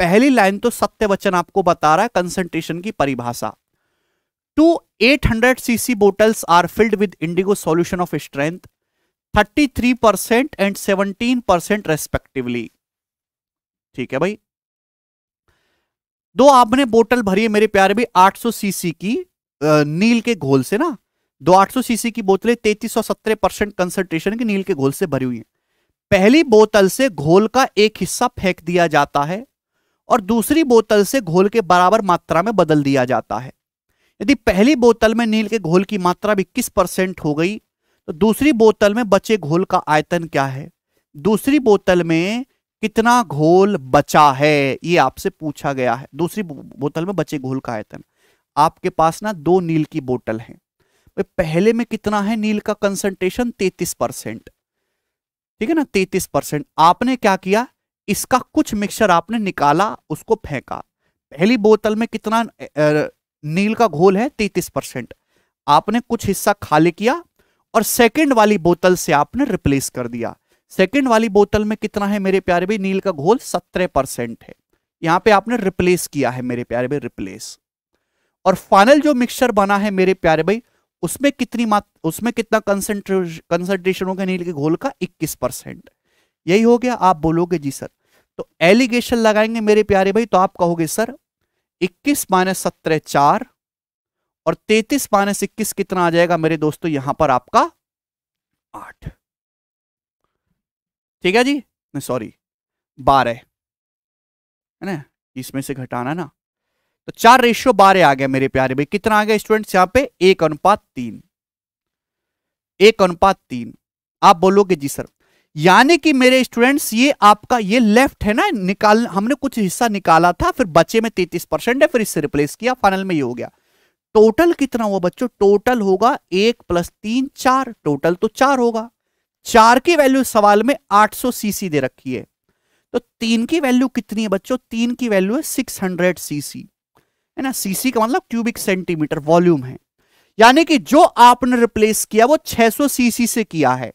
पहली लाइन तो सत्य वचन आपको बता रहा है कंसेंट्रेशन की परिभाषा two 800 CC bottles are filled with indigo solution of strength 33 percent and 17 percent respectively ठीक है भाई दो आपने बोतल भरी है मेरे प्यारे भी 800 सीसी की नील के घोल से ना दो 800 सीसी की बोतलें 3370 परसेंट कंसेंट्रेशन की नील के घोल से भरी हुई है पहली बोतल से घोल का एक हिस्सा फेंक दिया जाता है और दूसरी बोतल से घोल के बराबर मात्रा में बदल दिया जाता है यदि पहली बोतल में नील के घोल की मात्रा इक्कीस परसेंट हो गई तो दूसरी बोतल में बचे घोल का आयतन क्या है दूसरी बोतल में कितना घोल बचा है ये आपसे पूछा गया है दूसरी बोतल में बचे घोल का आयतन आपके पास ना दो नील की बोतल है पहले में कितना है नील का कंसंट्रेशन तैतीस परसेंट ठीक है ना तैतीस परसेंट आपने क्या किया इसका कुछ मिक्सचर आपने निकाला उसको फेंका पहली बोतल में कितना नील का घोल है तैतीस परसेंट आपने कुछ हिस्सा खाली किया और सेकंड वाली बोतल से आपने रिप्लेस कर दिया सेकंड वाली बोतल में कितना है मेरे प्यारे भाई नील का घोल सत्रह परसेंट है यहां पे आपने रिप्लेस किया है मेरे प्यारे भाई रिप्लेस और फाइनल जो मिक्सचर बना है मेरे प्यारे भाई उसमें कितनी मात्र उसमें कितना कंसेंट्रेशन होगा नील के घोल का इक्कीस परसेंट यही हो गया आप बोलोगे जी सर तो एलिगेशन लगाएंगे मेरे प्यारे भाई तो आप कहोगे सर 21 माइनस सत्रह चार और 33 माइनस इक्कीस कितना आ जाएगा मेरे दोस्तों यहां पर आपका आठ ठीक है जी नहीं सॉरी बारह है ना इसमें से घटाना ना तो चार रेशियो बारह आ गया मेरे प्यारे भाई कितना आ गया स्टूडेंट्स यहां पे एक अनुपात तीन एक अनुपात तीन आप बोलोगे जी सर यानी कि मेरे स्टूडेंट्स ये आपका ये लेफ्ट है ना निकाल हमने कुछ हिस्सा निकाला था फिर बचे में तैतीस परसेंट है फिर इससे रिप्लेस किया फाइनल में ये हो गया टोटल कितना हुआ बच्चों टोटल होगा एक प्लस तीन चार टोटल तो चार होगा चार की वैल्यू सवाल में आठ सौ सीसी दे रखी है तो तीन की वैल्यू कितनी है बच्चों तीन की वैल्यू है सिक्स हंड्रेड सीसी है ना सीसी का मतलब क्यूबिक सेंटीमीटर वॉल्यूम है यानी कि जो आपने रिप्लेस किया वो सी सीसी से किया है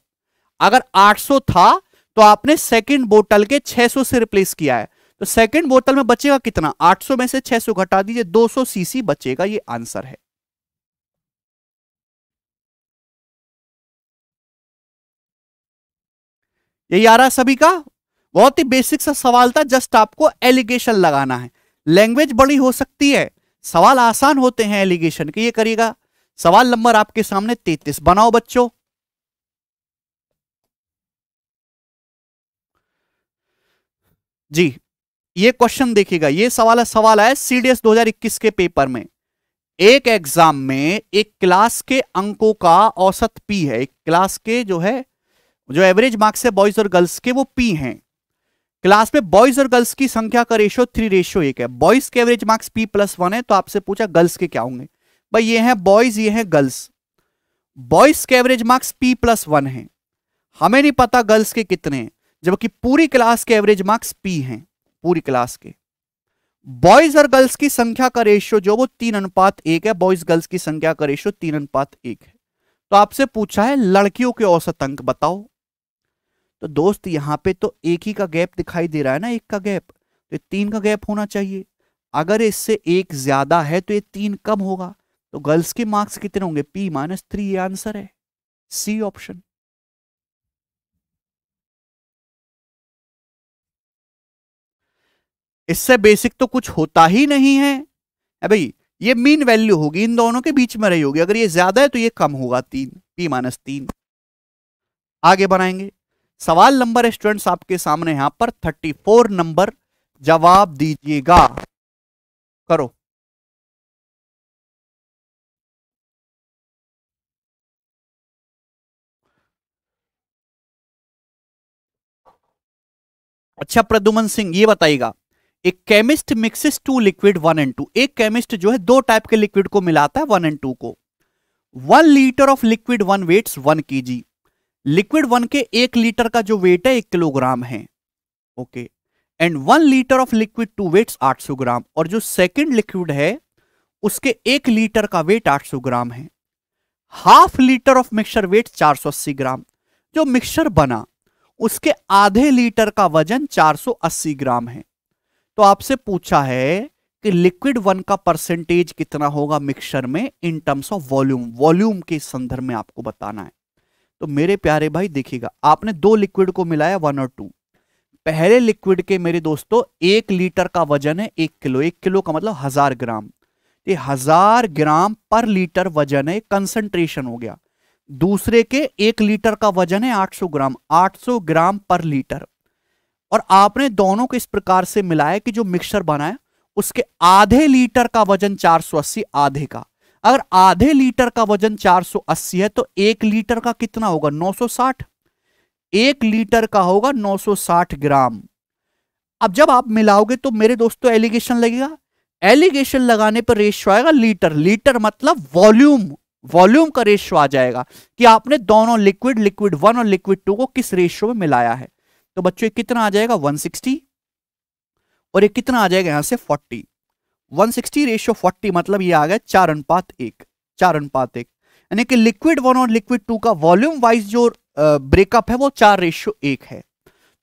अगर 800 था तो आपने सेकंड बोतल के 600 से रिप्लेस किया है तो सेकंड बोतल में बचेगा कितना 800 में से 600 घटा दीजिए 200 सीसी बचेगा ये आंसर है यही आ रहा सभी का बहुत ही बेसिक सा सवाल था जस्ट आपको एलिगेशन लगाना है लैंग्वेज बड़ी हो सकती है सवाल आसान होते हैं एलिगेशन के ये करिएगा सवाल नंबर आपके सामने तैतीस बनाओ बच्चों जी ये क्वेश्चन देखिएगा ये सवाल सवाल है सीडीएस 2021 के पेपर में एक एग्जाम में एक क्लास के अंकों का औसत पी है एक क्लास के जो है जो एवरेज मार्क्स है बॉयज और गर्ल्स के वो पी हैं क्लास में बॉयज और गर्ल्स की संख्या का रेशियो थ्री रेशियो एक है बॉयज के average marks P plus one है तो आपसे पूछा गर्ल्स के क्या होंगे भाई ये हैं बॉयज ये हैं गर्ल्स बॉयज के average marks P plus one है हमें नहीं पता गर्ल्स के कितने हैं जबकि पूरी क्लास के एवरेज मार्क्स पी हैं पूरी क्लास के बॉयज और गर्ल्स की संख्या का रेशियो जो वो तीन अनुपात एक है बॉयज गर्ल्स की संख्या का रेशियो तीन अनुपात एक है तो आपसे पूछा है लड़कियों के औसत अंक बताओ तो दोस्त यहां पे तो एक ही का गैप दिखाई दे रहा है ना एक का गैप तो तीन का गैप होना चाहिए अगर इससे एक ज्यादा है तो ये तीन कम होगा तो गर्ल्स के मार्क्स कितने होंगे पी माइनस थ्री आंसर है सी ऑप्शन इससे बेसिक तो कुछ होता ही नहीं है भाई ये मीन वैल्यू होगी इन दोनों के बीच में रही होगी अगर ये ज्यादा है तो ये कम होगा तीन पी माइनस तीन आगे बढ़ाएंगे सवाल नंबर स्टूडेंट्स आपके सामने यहां पर थर्टी फोर नंबर जवाब दीजिएगा करो अच्छा प्रदुमन सिंह ये बताइएगा एक chemist mixes two liquid one and two एक केमिस्ट जो है दो टाइप के लिक्विड को मिलाता है वन एंड टू को one litre of liquid one weighs one K G liquid one के एक लीटर का जो वेट है एक किलोग्राम है okay and one litre of liquid two weighs 800 gram और जो सेकंड लिक्विड है उसके एक लीटर का वेट 800 ग्राम है half litre of mixture weight 480 gram जो मिक्सचर बना उसके आधे लीटर का वजन 480 ग्राम है तो आपसे पूछा है कि लिक्विड वन का परसेंटेज कितना होगा मिक्सचर में in terms of volume volume के संदर्भ में आपको बताना है तो मेरे प्यारे भाई देखिएगा आपने दो लिक्विड को मिलाया वन और टू पहले लिक्विड के मेरे दोस्तों एक लीटर का वजन है एक किलो एक किलो का मतलब हजार ग्राम तो ये हजार ग्राम पर लीटर वजन है कंसंट्रेशन हो गया दूसरे के एक लीटर का वजन है 800 ग्राम 800 ग्राम पर लीटर और आपने दोनों को इस प्रकार से मिलाया कि जो मिक्सर बनाया उसके आधे लीटर का वजन 480 आधे का अगर आधे लीटर का वजन 480 है तो एक लीटर का कितना होगा 960 एक लीटर का होगा 960 ग्राम अब जब आप मिलाओगे तो मेरे दोस्तों एलिगेशन लगेगा एलिगेशन लगाने पर रेशो आएगा लीटर लीटर मतलब वॉल्यूम वॉल्यूम का रेशो आ जाएगा कि आपने दोनों लिक्विड लिक्विड वन और लिक्विड टू को किस रेशियो में मिलाया है तो बच्चों कितना आ जाएगा 160 और ये कितना आ जाएगा यहां से 40 160 रेशियो 40 मतलब ये आ गया चार अनुपात एक चार अनुपात एक यानी कि लिक्विड वन और लिक्विड टू का वॉल्यूम वाइज जो ब्रेकअप है वो चार रेशियो एक है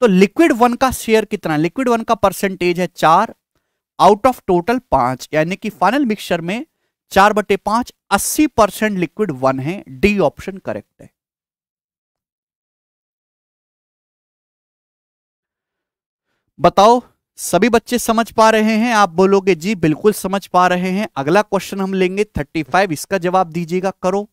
तो लिक्विड वन का शेयर कितना है लिक्विड वन का परसेंटेज है चार आउट ऑफ टोटल पांच यानी कि फाइनल मिक्सचर में चार बटे पांच अस्सी परसेंट लिक्विड वन है डी ऑप्शन करेक्ट है बताओ सभी बच्चे समझ पा रहे हैं आप बोलोगे जी बिल्कुल समझ पा रहे हैं अगला क्वेश्चन हम लेंगे थर्टी फाइव इसका जवाब दीजिएगा करो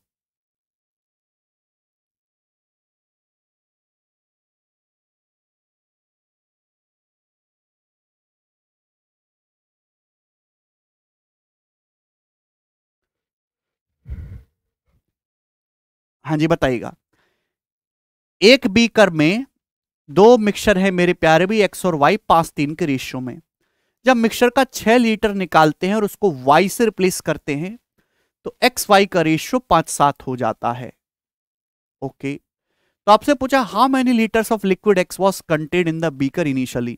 हाँ जी बताइएगा एक बीकर में दो मिक्सर है मेरे प्यारे भी एक्स और वाई पांच तीन के रेशियो में जब मिक्सर का छह लीटर निकालते हैं और उसको वाई से रिप्लेस करते हैं तो एक्स वाई का रेशियो पांच सात हो जाता है ओके तो आपसे पूछा how many litres of liquid X was contained in the beaker initially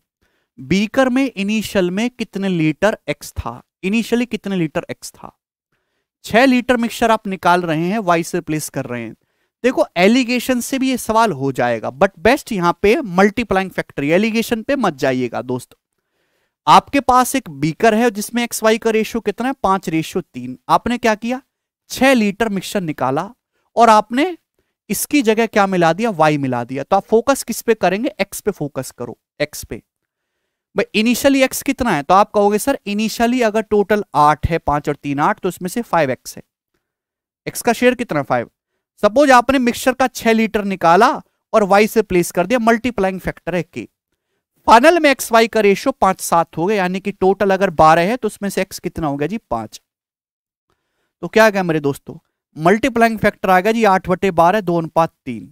beaker में इनिशियल में कितने लीटर एक्स था इनिशियली कितने लीटर एक्स था छह लीटर मिक्सर आप निकाल रहे हैं वाई से रिप्लेस कर रहे हैं देखो एलिगेशन से भी ये सवाल हो जाएगा बट बेस्ट यहां पे मल्टीप्लाइंग फैक्ट्री एलिगेशन पे मत जाइएगा दोस्त आपके पास एक बीकर है जिसमें एक्स वाई का रेशियो कितना है पांच रेशियो तीन आपने क्या किया छह लीटर मिक्सचर निकाला और आपने इसकी जगह क्या मिला दिया वाई मिला दिया तो आप फोकस किस पे करेंगे एक्स पे फोकस करो एक्स पे भाई इनिशियली एक्स कितना है तो आप कहोगे सर इनिशियली अगर टोटल आठ है पांच और तीन आठ तो उसमें से फाइव एक्स है एक्स का शेयर कितना फाइव सपोज आपने मिक्सचर का छह लीटर निकाला और वाई से प्लेस कर दिया मल्टीप्लाइंग फैक्टर है के फाइनल में एक्स वाई का रेशियो पांच सात हो गया यानी कि टोटल अगर बारह है तो उसमें से एक्स कितना हो गया जी पांच तो क्या आ गया मेरे दोस्तों मल्टीप्लाइंग फैक्टर आ गया जी आठ बटे बारह दो अनुपात तीन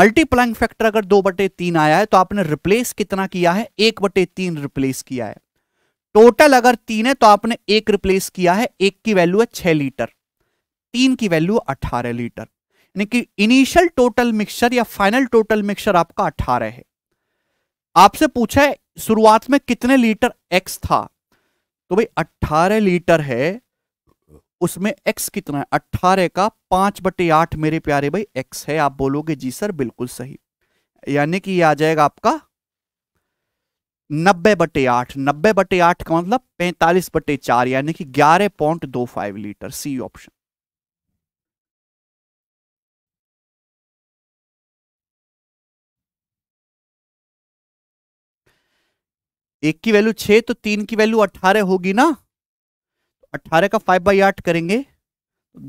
मल्टीप्लाइंग फैक्टर अगर दो बटे तीन आया है तो आपने रिप्लेस कितना किया है एक बटे तीन रिप्लेस किया है टोटल अगर तीन है तो आपने एक रिप्लेस किया है एक की वैल्यू है छह लीटर तीन की वैल्यू अठारह लीटर यानी कि इनिशियल टोटल मिक्सचर या फाइनल टोटल मिक्सचर आपका अठारह है आपसे पूछा है शुरुआत में कितने लीटर एक्स था तो भाई अट्ठारह लीटर है उसमें एक्स कितना है अट्ठारह का पांच बटे आठ मेरे प्यारे भाई एक्स है आप बोलोगे जी सर बिल्कुल सही यानी कि ये आ जाएगा आपका नब्बे बटे आठ नब्बे बटे आठ का मतलब पैंतालीस बटे चार यानी कि ग्यारह पॉइंट दो फाइव लीटर सी ऑप्शन एक की वैल्यू छः तो तीन की वैल्यू अट्ठारह होगी ना अट्ठारह का फाइव बाई आठ करेंगे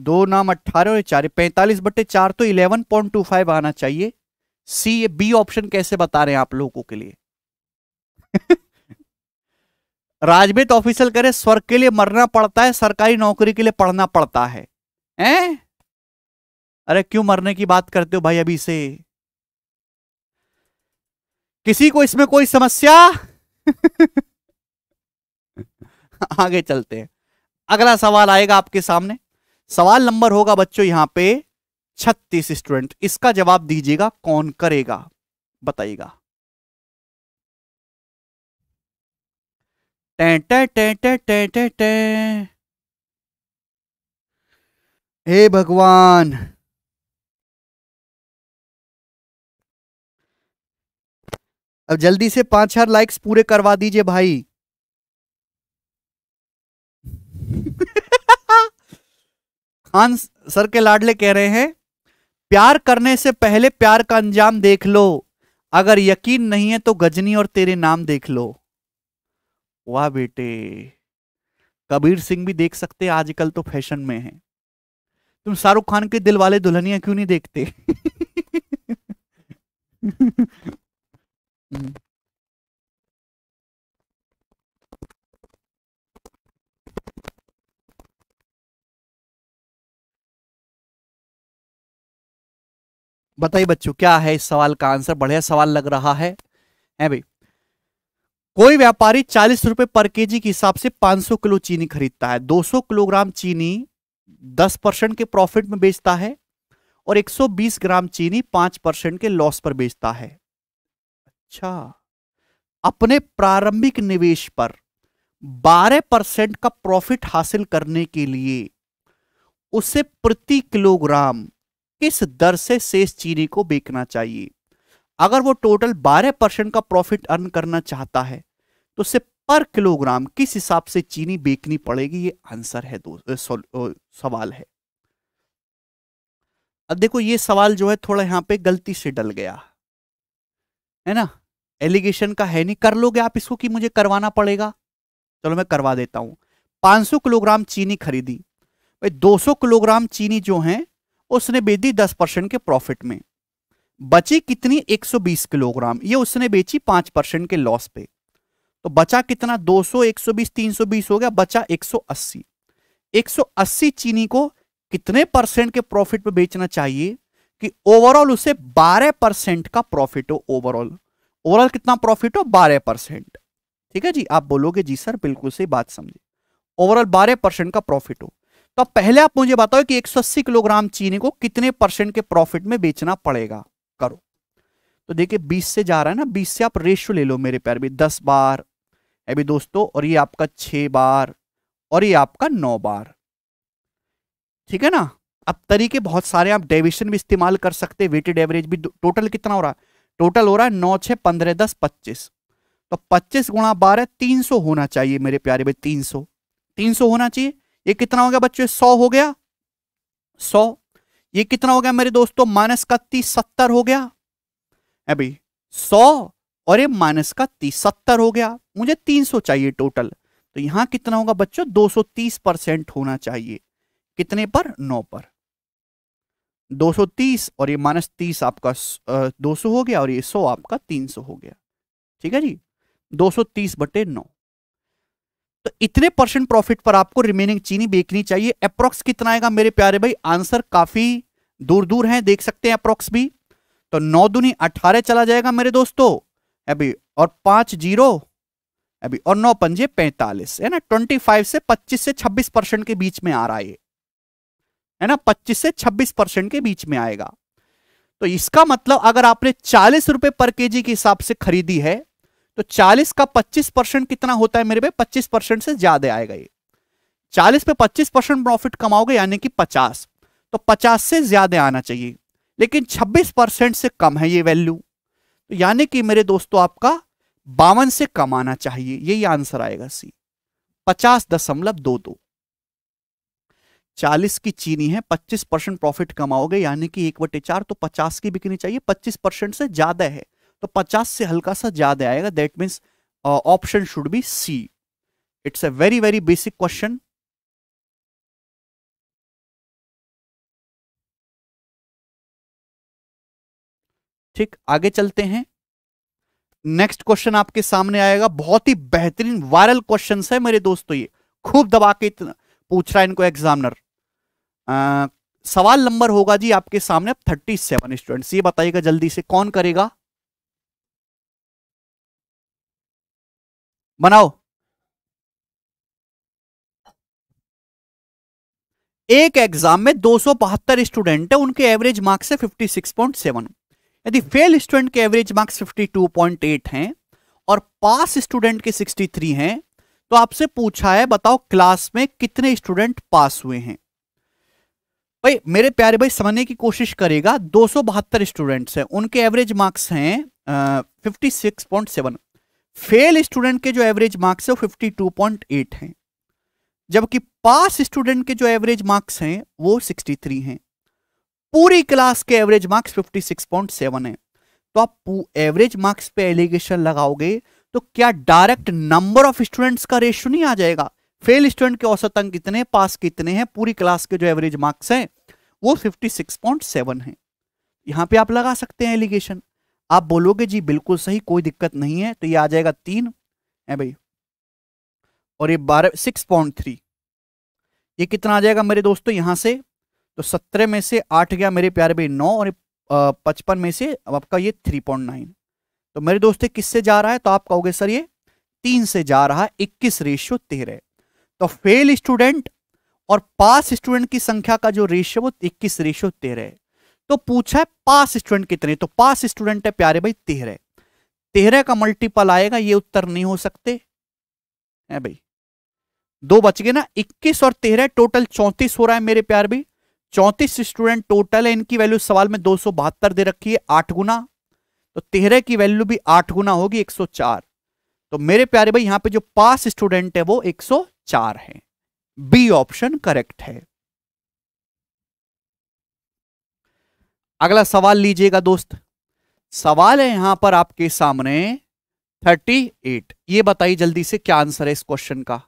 दो नाम अट्ठारह और चार पैंतालीस बटे चार तो इलेवन पॉइंट टू फाइव आना चाहिए सी ये बी ऑप्शन कैसे बता रहे हैं आप लोगों के लिए राजवेद ऑफिसल करे स्वर्ग के लिए मरना पड़ता है सरकारी नौकरी के लिए पढ़ना पड़ता है ए अरे क्यों मरने की बात करते हो भाई अभी से किसी को इसमें कोई समस्या [LAUGHS] आगे चलते हैं अगला सवाल आएगा आपके सामने सवाल नंबर होगा बच्चों यहां पे छत्तीस स्टूडेंट इसका जवाब दीजिएगा कौन करेगा बताइएगा टे टे टें टें टें टें टे हे भगवान अब जल्दी से पांच चार लाइक्स पूरे करवा दीजिए भाई खान सर के लाडले कह रहे हैं प्यार करने से पहले प्यार का अंजाम देख लो अगर यकीन नहीं है तो गजनी और तेरे नाम देख लो वाह बेटे कबीर सिंह भी देख सकते आजकल तो फैशन में है तुम शाहरुख खान के दिल वाले दुल्हनिया क्यों नहीं देखते [LAUGHS] Mm-hmm. बताइए बच्चों क्या है इस सवाल का आंसर बढ़िया सवाल लग रहा है है भाई कोई व्यापारी चालीस रुपए पर केजी के हिसाब से 500 किलो चीनी खरीदता है 200 किलोग्राम चीनी 10 परसेंट के प्रॉफिट में बेचता है और 120 ग्राम चीनी 5 परसेंट के लॉस पर बेचता है अच्छा अपने प्रारंभिक निवेश पर 12 परसेंट का प्रॉफिट हासिल करने के लिए उसे प्रति किलोग्राम किस दर से शेष चीनी को बेचना चाहिए अगर वो टोटल 12 परसेंट का प्रॉफिट अर्न करना चाहता है तो उसे पर किलोग्राम किस हिसाब से चीनी बेचनी पड़ेगी ये आंसर है सवाल है अब देखो ये सवाल जो है थोड़ा यहां पे गलती से डल गया है ना एलिगेशन का है नहीं कर लोगे आप इसको कि मुझे करवाना पड़ेगा चलो मैं करवा देता हूँ 500 किलोग्राम चीनी खरीदी भाई 200 किलोग्राम चीनी जो है उसने बेची 10 परसेंट के प्रॉफिट में बची कितनी 120 किलोग्राम ये उसने बेची 5 परसेंट के लॉस पे तो बचा कितना 200 120 320 हो गया बचा 180 180 चीनी को कितने परसेंट के प्रॉफिट पे बेचना चाहिए कि ओवरऑल उसे 12 परसेंट का प्रॉफिट हो ओवरऑल ओवरऑल कितना प्रॉफिट हो बारह परसेंट ठीक है जी आप बोलोगे जी सर बिल्कुल सही बात समझे ओवरऑल बारह परसेंट का प्रॉफिट हो तो आप पहले आप मुझे बताओ कि 180 किलोग्राम चीनी को कितने परसेंट के प्रॉफिट में बेचना पड़ेगा करो तो देखिए 20 से जा रहा है ना 20 से आप रेशो ले लो मेरे प्यार भी 10 बार अभी दोस्तों और ये आपका 6 बार और ये आपका 9 बार ठीक है ना अब तरीके बहुत सारे आप डेविशन भी इस्तेमाल कर सकते वेटेड एवरेज भी टोटल कितना हो रहा है टोटल हो रहा है नौ छः पंद्रह दस पच्चीस तो पच्चीस गुणा बारह तीन सौ होना चाहिए मेरे प्यारे भाई तीन सौ तीन सौ होना चाहिए ये कितना हो गया बच्चों सौ हो गया सौ ये कितना हो गया मेरे दोस्तों माइनस का तीस सत्तर हो गया अभी सौ और ये माइनस का तीस सत्तर हो गया मुझे तीन सौ चाहिए टोटल तो यहाँ कितना होगा बच्चों दो सौ तीस परसेंट होना चाहिए कितने पर नौ पर 230 और ये माइनस तीस आपका दो सौ हो गया और ये सौ आपका तीन हो गया ठीक है जी 230 बटे नौ तो इतने परसेंट प्रॉफिट पर आपको रिमेनिंग चीनी बेचनी चाहिए अप्रोक्स कितना आएगा मेरे प्यारे भाई आंसर काफी दूर दूर है देख सकते हैं अप्रोक्स भी तो नौ दुनी अठारह चला जाएगा मेरे दोस्तों अभी और पांच जीरो अभी और नौ पंजे पैंतालीस है ना ट्वेंटी फाइव से पच्चीस से छब्बीस परसेंट के बीच में आ रहा है है ना 25 से 26 परसेंट के बीच में आएगा तो इसका मतलब अगर आपने चालीस रुपए पर के के हिसाब से खरीदी है तो 40 का 25 परसेंट कितना होता है मेरे पे 25 परसेंट से ज्यादा आएगा ये 40 पे 25 परसेंट प्रॉफिट कमाओगे यानी कि 50 तो 50 से ज्यादा आना चाहिए लेकिन 26 परसेंट से कम है ये वैल्यू तो यानी कि मेरे दोस्तों आपका बावन से कम आना चाहिए यही आंसर आएगा सी पचास दशमलव दो दो चालीस की चीनी है पच्चीस परसेंट प्रॉफिट कमाओगे यानी कि एक बटे चार तो पचास की बिकनी चाहिए पच्चीस परसेंट से ज्यादा है तो पचास से हल्का सा ज्यादा आएगा that means option should be C it's a very very basic question ठीक आगे चलते हैं नेक्स्ट क्वेश्चन आपके सामने आएगा बहुत ही बेहतरीन वायरल क्वेश्चन है मेरे दोस्तों ये खूब दबा के इतना पूछ रहा है इनको एग्जामिनर आ, सवाल नंबर होगा जी आपके सामने थर्टी सेवन स्टूडेंट ये बताइएगा जल्दी से कौन करेगा बनाओ एक एग्जाम में दो स्टूडेंट है उनके एवरेज मार्क्स है 56.7 यदि फेल स्टूडेंट के एवरेज मार्क्स 52.8 हैं और पास स्टूडेंट के 63 हैं तो आपसे पूछा है बताओ क्लास में कितने स्टूडेंट पास हुए हैं भाई मेरे प्यारे भाई समझने की कोशिश करेगा दो स्टूडेंट्स हैं उनके एवरेज मार्क्स हैं fifty six point seven fail student के जो एवरेज मार्क्स है वो फिफ्टी टू पॉइंट एट हैं जबकि पास स्टूडेंट के जो एवरेज मार्क्स हैं वो सिक्सटी थ्री हैं पूरी क्लास के average marks fifty six point seven है तो आप एवरेज मार्क्स पे एलिगेशन लगाओगे तो क्या डायरेक्ट नंबर ऑफ स्टूडेंट्स का रेशियो नहीं आ जाएगा फेल स्टूडेंट के औसत अंक कितने पास कितने हैं पूरी क्लास के जो एवरेज मार्क्स हैं वो 56.7 है यहाँ पे आप लगा सकते हैं एलिगेशन आप बोलोगे जी बिल्कुल सही कोई दिक्कत नहीं है तो ये आ जाएगा तीन है भाई और ये बारह सिक्स पॉइंट थ्री ये कितना आ जाएगा मेरे दोस्तों यहाँ से तो सत्रह में से आठ गया मेरे प्यारे भाई नौ और पचपन में से अब आपका ये थ्री पॉइंट नाइन तो मेरे दोस्त किससे जा रहा है तो आप कहोगे सर ये तीन से जा रहा है इक्कीस रेशियो तेरह तो फेल स्टूडेंट और पास स्टूडेंट की संख्या का जो रेशियो वो इक्कीस रेशियो तेरह तो पूछा है पास स्टूडेंट कितने तो पास स्टूडेंट है प्यारे भाई तेरह तेरह का मल्टीपल आएगा ये उत्तर नहीं हो सकते है भाई दो बच गए ना इक्कीस और तेरह टोटल चौंतीस हो रहा है मेरे प्यार भाई चौंतीस स्टूडेंट टोटल है इनकी वैल्यू सवाल में दो दे रखी है आठ गुना तो तेरह की वैल्यू भी आठ गुना होगी 104 तो मेरे प्यारे भाई यहां पे जो पास स्टूडेंट है वो 104 है बी ऑप्शन करेक्ट है अगला सवाल लीजिएगा दोस्त सवाल है यहां पर आपके सामने 38 ये बताइए जल्दी से क्या आंसर है इस क्वेश्चन का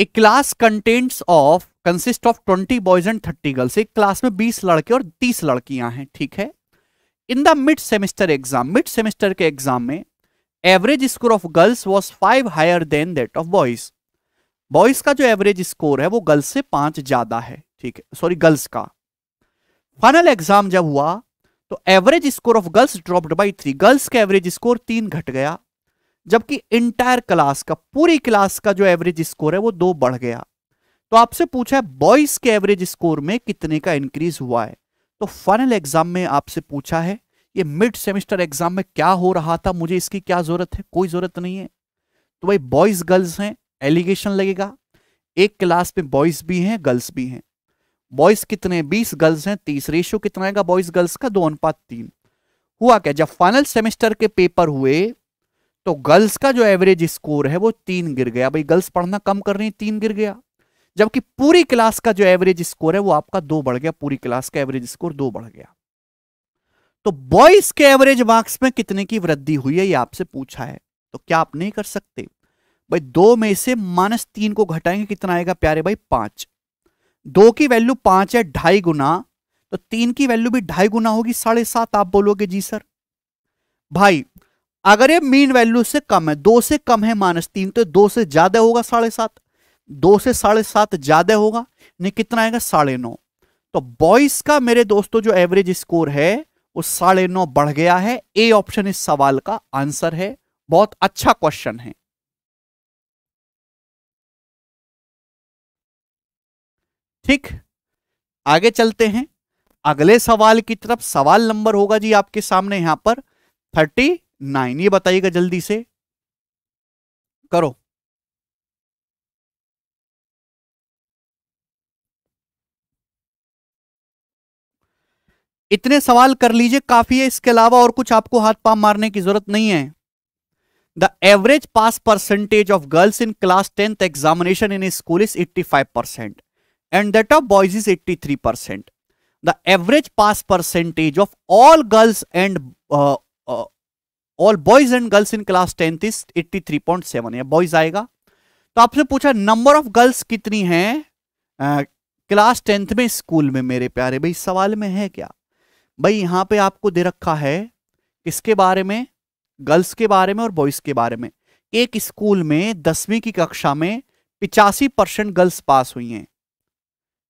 a class contents of consist of twenty boys and thirty girls एक क्लास में बीस लड़के और तीस लड़कियां हैं ठीक है in the mid semester exam mid semester के एग्जाम में average score of girls was five higher than that of boys boys का जो एवरेज स्कोर है वो गर्ल्स से पांच ज्यादा है ठीक है सॉरी गर्ल्स का फाइनल एग्जाम जब हुआ तो average score of girls dropped by three girls का एवरेज स्कोर तीन घट गया जबकि इंटायर क्लास का पूरी क्लास का जो एवरेज स्कोर है वो दो बढ़ गया तो आपसे पूछा है बॉयज के एवरेज स्कोर में कितने का इंक्रीज हुआ है तो फाइनल एग्जाम में आपसे पूछा है ये मिड सेमेस्टर एग्जाम में क्या हो रहा था मुझे इसकी क्या जरूरत है कोई जरूरत नहीं है तो भाई बॉयज गर्ल्स हैं एलिगेशन लगेगा एक क्लास में बॉयज भी हैं गर्ल्स भी हैं बॉयज कितने बीस गर्ल्स हैं तीस रेशियो कितना बॉयज गर्ल्स का दो अनुपात तीन हुआ क्या जब फाइनल सेमेस्टर के पेपर हुए तो गर्ल्स का जो एवरेज स्कोर है वो तीन गिर गया भाई गर्ल्स पढ़ना कम कर रही तीन गिर गया जबकि पूरी क्लास का जो एवरेज स्कोर है वो आपका दो बढ़ गया पूरी क्लास का एवरेज स्कोर दो बढ़ गया तो बॉयज के एवरेज मार्क्स में कितने की वृद्धि हुई है ये आपसे पूछा है तो क्या आप नहीं कर सकते भाई दो में से माइनस तीन को घटाएंगे कितना आएगा प्यारे भाई पांच दो की वैल्यू पांच है ढाई गुना तो तीन की वैल्यू भी ढाई गुना होगी साढ़े सात आप बोलोगे जी सर भाई अगर ये मीन वैल्यू से कम है दो से कम है माइनस तीन तो दो से ज्यादा होगा साढ़े सात दो से साढ़े सात ज्यादा होगा नहीं कितना आएगा साढ़े नौ तो बॉयज का मेरे दोस्तों जो एवरेज स्कोर है वो साढ़े नौ बढ़ गया है ए ऑप्शन इस सवाल का आंसर है बहुत अच्छा क्वेश्चन है ठीक आगे चलते हैं अगले सवाल की तरफ सवाल नंबर होगा जी आपके सामने यहां पर थर्टी नाइन ये बताइएगा जल्दी से करो इतने सवाल कर लीजिए काफी है इसके अलावा और कुछ आपको हाथ पांव मारने की जरूरत नहीं है the average pass percentage of girls in class tenth examination in school is 85 percent and that of boys is 83 percent the average pass percentage of all girls and all boys and girls in class tenth is eighty three point seven है boys आएगा तो आपसे पूछा number of girls कितनी है class tenth में school में मेरे प्यारे भाई सवाल में है क्या भाई यहां पे आपको दे रखा है किसके बारे में गर्ल्स के बारे में और बॉयज के बारे में एक स्कूल में दसवीं की कक्षा में पिचासी परसेंट गर्ल्स पास हुई हैं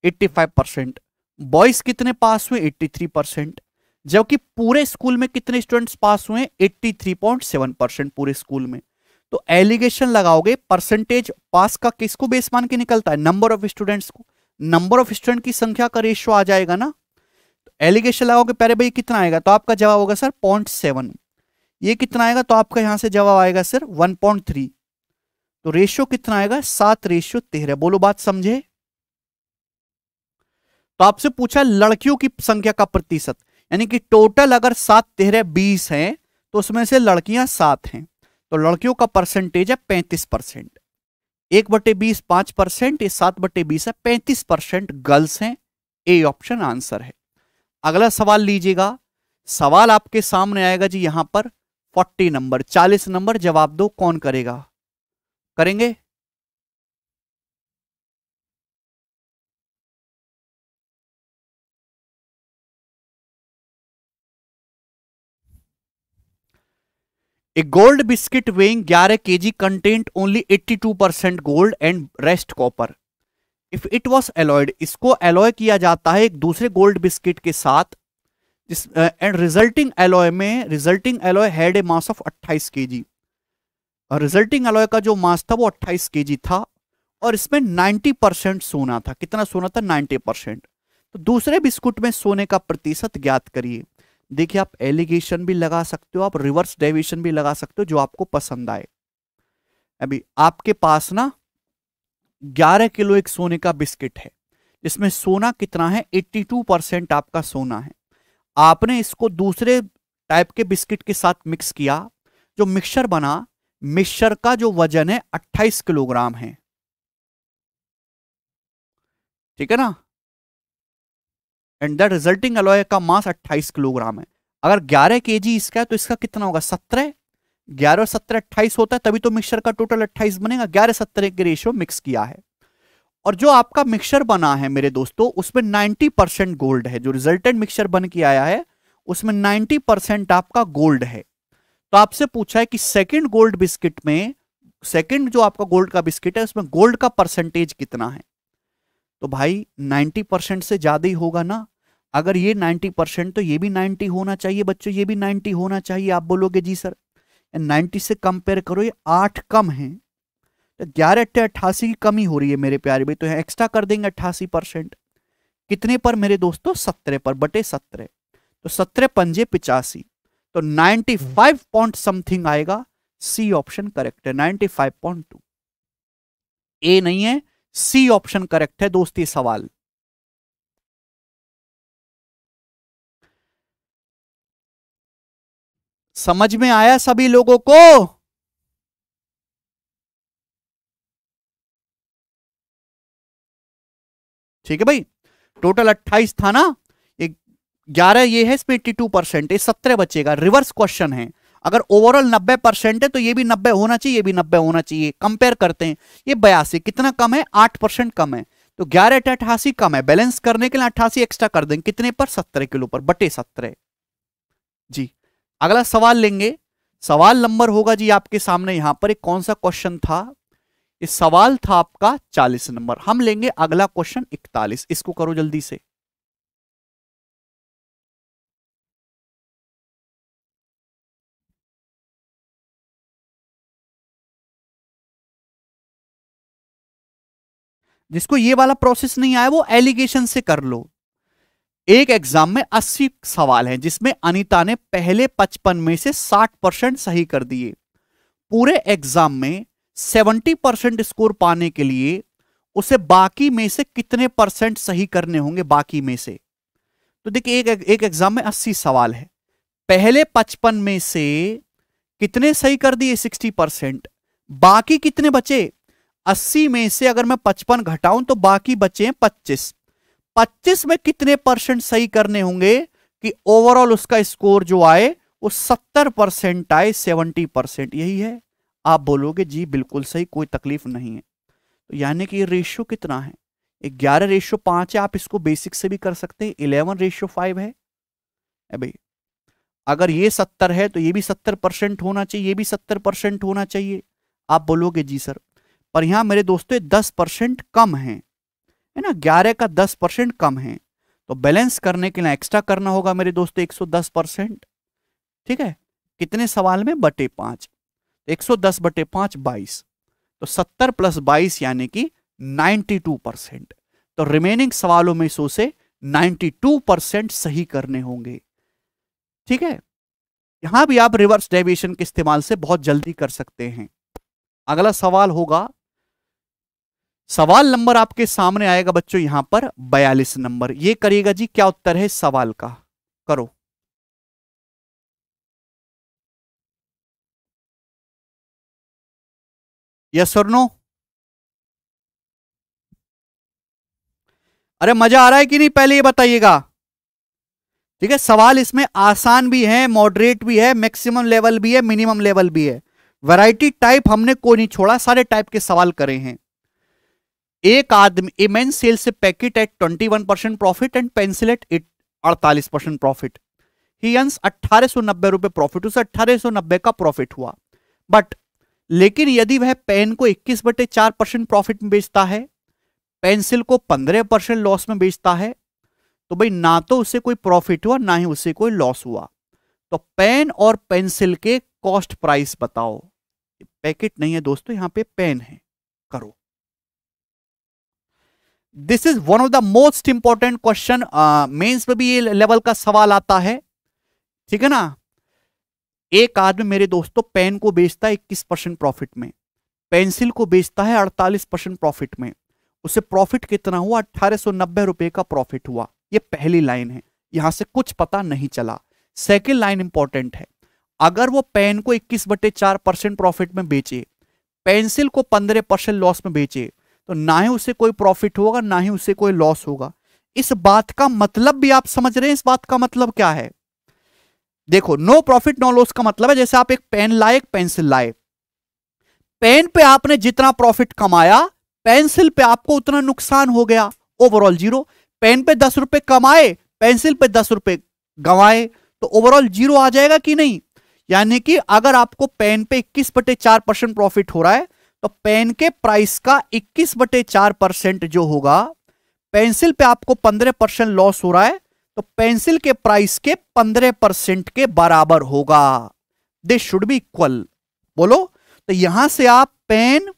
85 परसेंट बॉयज कितने पास हुए 83 परसेंट जबकि पूरे स्कूल में कितने स्टूडेंट्स पास हुए 83.7 परसेंट पूरे स्कूल में तो एलिगेशन लगाओगे परसेंटेज पास का किसको बेस मान के निकलता है नंबर ऑफ स्टूडेंट्स को नंबर ऑफ स्टूडेंट की संख्या का रेशियो आ जाएगा ना तो एलिगेशन लगाओगे पहले भाई कितना आएगा तो आपका जवाब होगा सर पॉइंट ये कितना आएगा तो आपका यहां से जवाब आएगा सर वन तो रेशियो कितना आएगा सात रेशियो तेरह बोलो बात समझे तो आपसे पूछा लड़कियों की संख्या का प्रतिशत यानी कि टोटल अगर सात तेरह बीस हैं तो उसमें से लड़कियां सात हैं तो लड़कियों का परसेंटेज है पैंतीस परसेंट एक बटे बीस पांच परसेंट ये सात बटे बीस है पैंतीस परसेंट गर्ल्स हैं ए ऑप्शन आंसर है अगला सवाल लीजिएगा सवाल आपके सामने आएगा जी यहां पर फोर्टी नंबर चालीस नंबर जवाब दो कौन करेगा करेंगे A gold biscuit weighing 11 kg content only 82% gold and rest copper if it was alloyed इसको एलॉय किया जाता है एक दूसरे गोल्ड बिस्किट के साथ एंड रिजल्टिंग एलॉय में resulting alloy had a mass of 28 K और रिजल्टिंग एलॉय का जो मास था वो 28 जी था और इसमें 90 परसेंट सोना था कितना सोना था 90 परसेंट तो दूसरे बिस्कुट में सोने का प्रतिशत ज्ञात करिए देखिए आप एलिगेशन भी लगा सकते हो आप रिवर्स डेविशन भी लगा सकते हो जो आपको पसंद आए अभी आपके पास ना 11 किलो एक सोने का बिस्किट है इसमें सोना कितना है 82 परसेंट आपका सोना है आपने इसको दूसरे टाइप के बिस्किट के साथ मिक्स किया जो मिक्सर बना मिक्सर का जो वजन है 28 किलोग्राम है ठीक है ना एंड द रिजल्टिंग अलॉय का मास 28 किलोग्राम है अगर 11 के इसका है तो इसका कितना होगा 17 ग्यारह और सत्रह अट्ठाईस होता है तभी तो मिक्सचर का टोटल अट्ठाईस बनेगा ग्यारह सत्रह के रेशियो मिक्स किया है और जो आपका मिक्सचर बना है मेरे दोस्तों उसमें नाइन्टी परसेंट गोल्ड है जो रिजल्टेंट मिक्सचर बन के आया है उसमें नाइन्टी परसेंट आपका गोल्ड है तो आपसे पूछा है कि सेकेंड गोल्ड बिस्किट में सेकेंड जो आपका गोल्ड का बिस्किट है उसमें गोल्ड का परसेंटेज कितना है तो भाई 90 परसेंट से ज़्यादा ही होगा ना अगर ये 90 परसेंट तो ये भी 90 होना चाहिए बच्चों ये भी 90 होना चाहिए आप बोलोगे जी सर 90 से कंपेयर करो ये आठ कम है तो ग्यारह अट्ठे अट्ठासी की कमी हो रही है मेरे प्यारे भाई तो यहाँ एक्स्ट्रा कर देंगे अट्ठासी परसेंट कितने पर मेरे दोस्तों सत्रह पर बटे सत्रह तो सत्रह पंजे पिचासी तो नाइन्टी फाइव पॉइंट समथिंग आएगा सी ऑप्शन करेक्ट है ninety five point two A नहीं है सी ऑप्शन करेक्ट है दोस्ती सवाल समझ में आया सभी लोगों को ठीक है भाई टोटल 28 था ना ग्यारह ये है इसमें 82 परसेंट ये सत्रह बचेगा रिवर्स क्वेश्चन है अगर ओवरऑल 90 परसेंट है तो ये भी 90 होना चाहिए ये भी 90 होना चाहिए कंपेयर करते हैं ये बयासी कितना कम है आठ परसेंट कम है तो ग्यारह अठा अठासी कम है बैलेंस करने के लिए अट्ठासी एक्स्ट्रा कर देंगे कितने पर सत्तर किलो पर बटे सत्तर जी अगला सवाल लेंगे सवाल नंबर होगा जी आपके सामने यहां पर एक कौन सा क्वेश्चन था ये सवाल था आपका चालीस नंबर हम लेंगे अगला क्वेश्चन इकतालीस इसको करो जल्दी से जिसको ये वाला प्रोसेस नहीं आया वो एलिगेशन से कर लो एक एग्जाम में 80 सवाल हैं जिसमें अनिता ने पहले 55 में से 60 परसेंट सही कर दिए पूरे एग्जाम में 70 परसेंट स्कोर पाने के लिए उसे बाकी में से कितने परसेंट सही करने होंगे बाकी में से तो देखिए एक एक एग्जाम में अस्सी सवाल है पहले पचपन में से कितने सही कर दिए सिक्सटी परसेंट बाकी कितने बचे अस्सी में से अगर मैं पचपन घटाऊं तो बाकी बचे हैं पच्चीस पच्चीस में कितने परसेंट सही करने होंगे कि ओवरऑल उसका स्कोर जो आए वो सत्तर परसेंट आए सेवेंटी परसेंट यही है आप बोलोगे जी बिल्कुल सही कोई तकलीफ नहीं है तो यानी कि ये रेशियो कितना है ग्यारह रेशियो पांच है आप इसको बेसिक से भी कर सकते हैं इलेवन रेशियो फाइव है भाई अगर ये सत्तर है तो ये भी सत्तर परसेंट होना चाहिए ये भी सत्तर परसेंट होना चाहिए आप बोलोगे जी सर पर यहाँ मेरे दोस्तों दस परसेंट कम है है ना ग्यारह का दस परसेंट कम है तो बैलेंस करने के लिए एक्स्ट्रा करना होगा मेरे दोस्तों एक सौ दस परसेंट ठीक है कितने सवाल में बटे पाँच तो एक सौ दस बटे पाँच बाईस तो सत्तर प्लस बाईस यानी कि नाइन्टी टू परसेंट तो रिमेनिंग सवालों में सो से नाइन्टी टू परसेंट सही करने होंगे ठीक है यहां भी आप रिवर्स डेविएशन के इस्तेमाल से बहुत जल्दी कर सकते हैं अगला सवाल होगा सवाल नंबर आपके सामने आएगा बच्चों यहां पर बयालीस नंबर ये करिएगा जी क्या उत्तर है सवाल का करो यस और नो अरे मजा आ रहा है कि नहीं पहले ये बताइएगा ठीक है सवाल इसमें आसान भी है मॉडरेट भी है मैक्सिमम लेवल भी है मिनिमम लेवल भी है वैरायटी टाइप हमने कोई नहीं छोड़ा सारे टाइप के सवाल करे हैं एक आदमी इमेन सेल्स से packet at twenty one percent profit and pencil at it अड़तालीस परसेंट प्रॉफिट ही अंस अट्ठारह सौ नब्बे रुपए प्रॉफिट उसे अट्ठारह सौ नब्बे का प्रॉफिट हुआ बट लेकिन यदि वह पेन को इक्कीस बटे चार परसेंट प्रॉफिट में बेचता है पेंसिल को पंद्रह परसेंट लॉस में बेचता है तो भाई ना तो उसे कोई प्रॉफिट हुआ ना ही उसे कोई लॉस हुआ तो पेन और पेंसिल के कॉस्ट प्राइस बताओ पैकेट नहीं है दोस्तों यहां पे पेन है करो this is one of the most important question mains पे भी ये लेवल का सवाल आता है ठीक है ना एक आदमी मेरे दोस्तों पेन को बेचता है इक्कीस परसेंट प्रॉफिट में पेंसिल को बेचता है अड़तालीस परसेंट प्रॉफिट में उसे प्रॉफिट कितना हुआ अट्ठारह सौ नब्बे रुपए का प्रॉफिट हुआ ये पहली लाइन है यहां से कुछ पता नहीं चला सेकेंड लाइन इंपॉर्टेंट है अगर वो पेन को इक्कीस बटे चार परसेंट प्रॉफिट में बेचे पेंसिल को पंद्रह परसेंट लॉस में बेचे तो ना ही उसे कोई प्रॉफिट होगा ना ही उसे कोई लॉस होगा इस बात का मतलब भी आप समझ रहे हैं इस बात का मतलब क्या है देखो नो प्रॉफिट नो लॉस का मतलब है जैसे आप एक पेन लाए एक पेंसिल लाए पेन पे आपने जितना प्रॉफिट कमाया पेंसिल पे आपको उतना नुकसान हो गया ओवरऑल जीरो पेन पे दस रुपए कमाए पेंसिल पे दस रुपए गंवाए तो ओवरऑल जीरो आ जाएगा कि नहीं यानी कि अगर आपको पेन पे इक्कीस बटे चार परसेंट प्रॉफिट हो रहा है तो पेन के प्राइस का इक्कीस बटे चार परसेंट जो होगा पेंसिल पे आपको पंद्रह परसेंट लॉस हो रहा है तो पेंसिल के प्राइस के पंद्रह परसेंट के बराबर होगा दिस शुड बी इक्वल बोलो तो यहां से आप पेन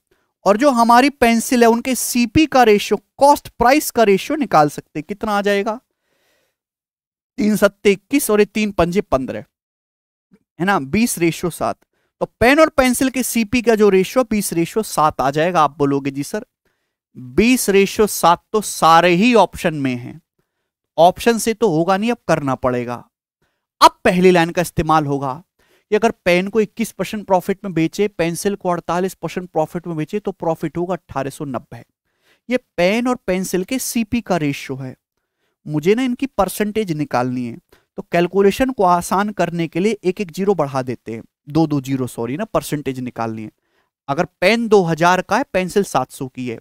और जो हमारी पेंसिल है उनके सीपी का रेशियो कॉस्ट प्राइस का रेशियो निकाल सकते कितना आ जाएगा तीन सत्ते इक्कीस और तीन पंजे पंद्रह है ना बीस रेशियो सात तो पेन और पेंसिल के सीपी का जो रेशियो बीस रेशियो सात आ जाएगा आप बोलोगे जी सर बीस रेशियो सात तो सारे ही ऑप्शन में है ऑप्शन से तो होगा नहीं अब करना पड़ेगा अब पहली लाइन का इस्तेमाल होगा कि अगर पेन को 21 परसेंट प्रॉफिट में बेचे पेंसिल को 48 परसेंट प्रॉफिट में बेचे तो प्रॉफिट होगा 1890 ये पेन और पेंसिल के सीपी का रेशियो है मुझे ना इनकी परसेंटेज निकालनी है तो कैलकुलेशन को आसान करने के लिए एक एक जीरो बढ़ा देते हैं दो दो जीरो सॉरी ना परसेंटेज निकालनी है अगर पेन दो हजार का है पेंसिल सात सौ की है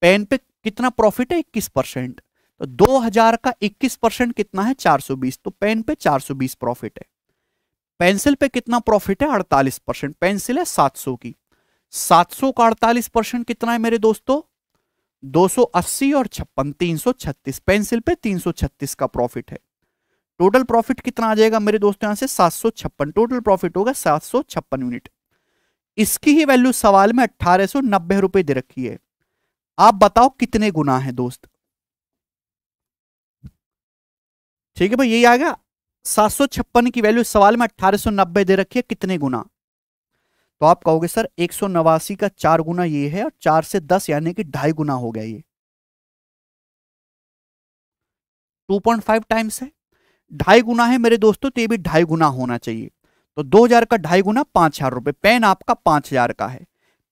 पेन पे कितना प्रॉफिट है इक्कीस परसेंट तो दो हजार का इक्कीस परसेंट कितना है चार सौ बीस तो पेन पे चार सौ बीस प्रॉफिट है पेंसिल पे कितना प्रॉफिट है अड़तालीस परसेंट पेंसिल है सात सौ की सात सौ का अड़तालीस परसेंट कितना है मेरे दोस्तों दो सौ अस्सी और छप्पन तीन सौ छत्तीस पेंसिल पे तीन सौ छत्तीस का प्रॉफिट है टोटल प्रॉफिट कितना आ जाएगा मेरे दोस्तों यहां से सात टोटल प्रॉफिट होगा सात यूनिट इसकी ही वैल्यू सवाल में अट्ठारह सौ नब्बे रुपए दे रखी है आप बताओ कितने गुना है दोस्त ठीक है भाई यही आ गया सात सौ छप्पन की वैल्यू सवाल में अट्ठारह सौ नब्बे दे रखी है कितने गुना तो आप कहोगे सर एक सौ नवासी का चार गुना ये है और चार से दस यानी कि ढाई गुना हो गया ये टू पॉइंट फाइव टाइम्स है ढाई गुना है मेरे दोस्तों तो ये भी ढाई गुना होना चाहिए तो दो हजार का ढाई गुना पाँच हजार रुपये पेन आपका पांच हजार का है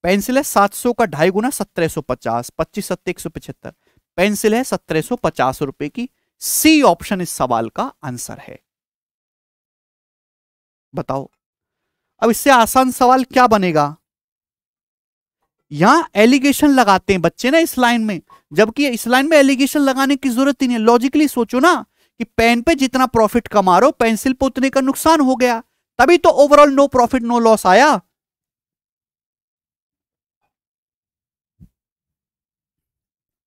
पेंसिल है सात सौ का ढाई गुना सत्रह सौ पचास पच्चीस सत्तर एक सौ पचहत्तर पेंसिल है सत्रह सौ पचास रुपए की सी ऑप्शन इस सवाल का आंसर है बताओ अब इससे आसान सवाल क्या बनेगा यहां एलिगेशन लगाते हैं बच्चे ना इस लाइन में जबकि इस लाइन में एलिगेशन लगाने की जरूरत ही नहीं है लॉजिकली सोचो ना कि पेन पे जितना प्रॉफिट कमा रहे हो पेंसिल पे उतने का नुकसान हो गया तभी तो overall no profit no loss आया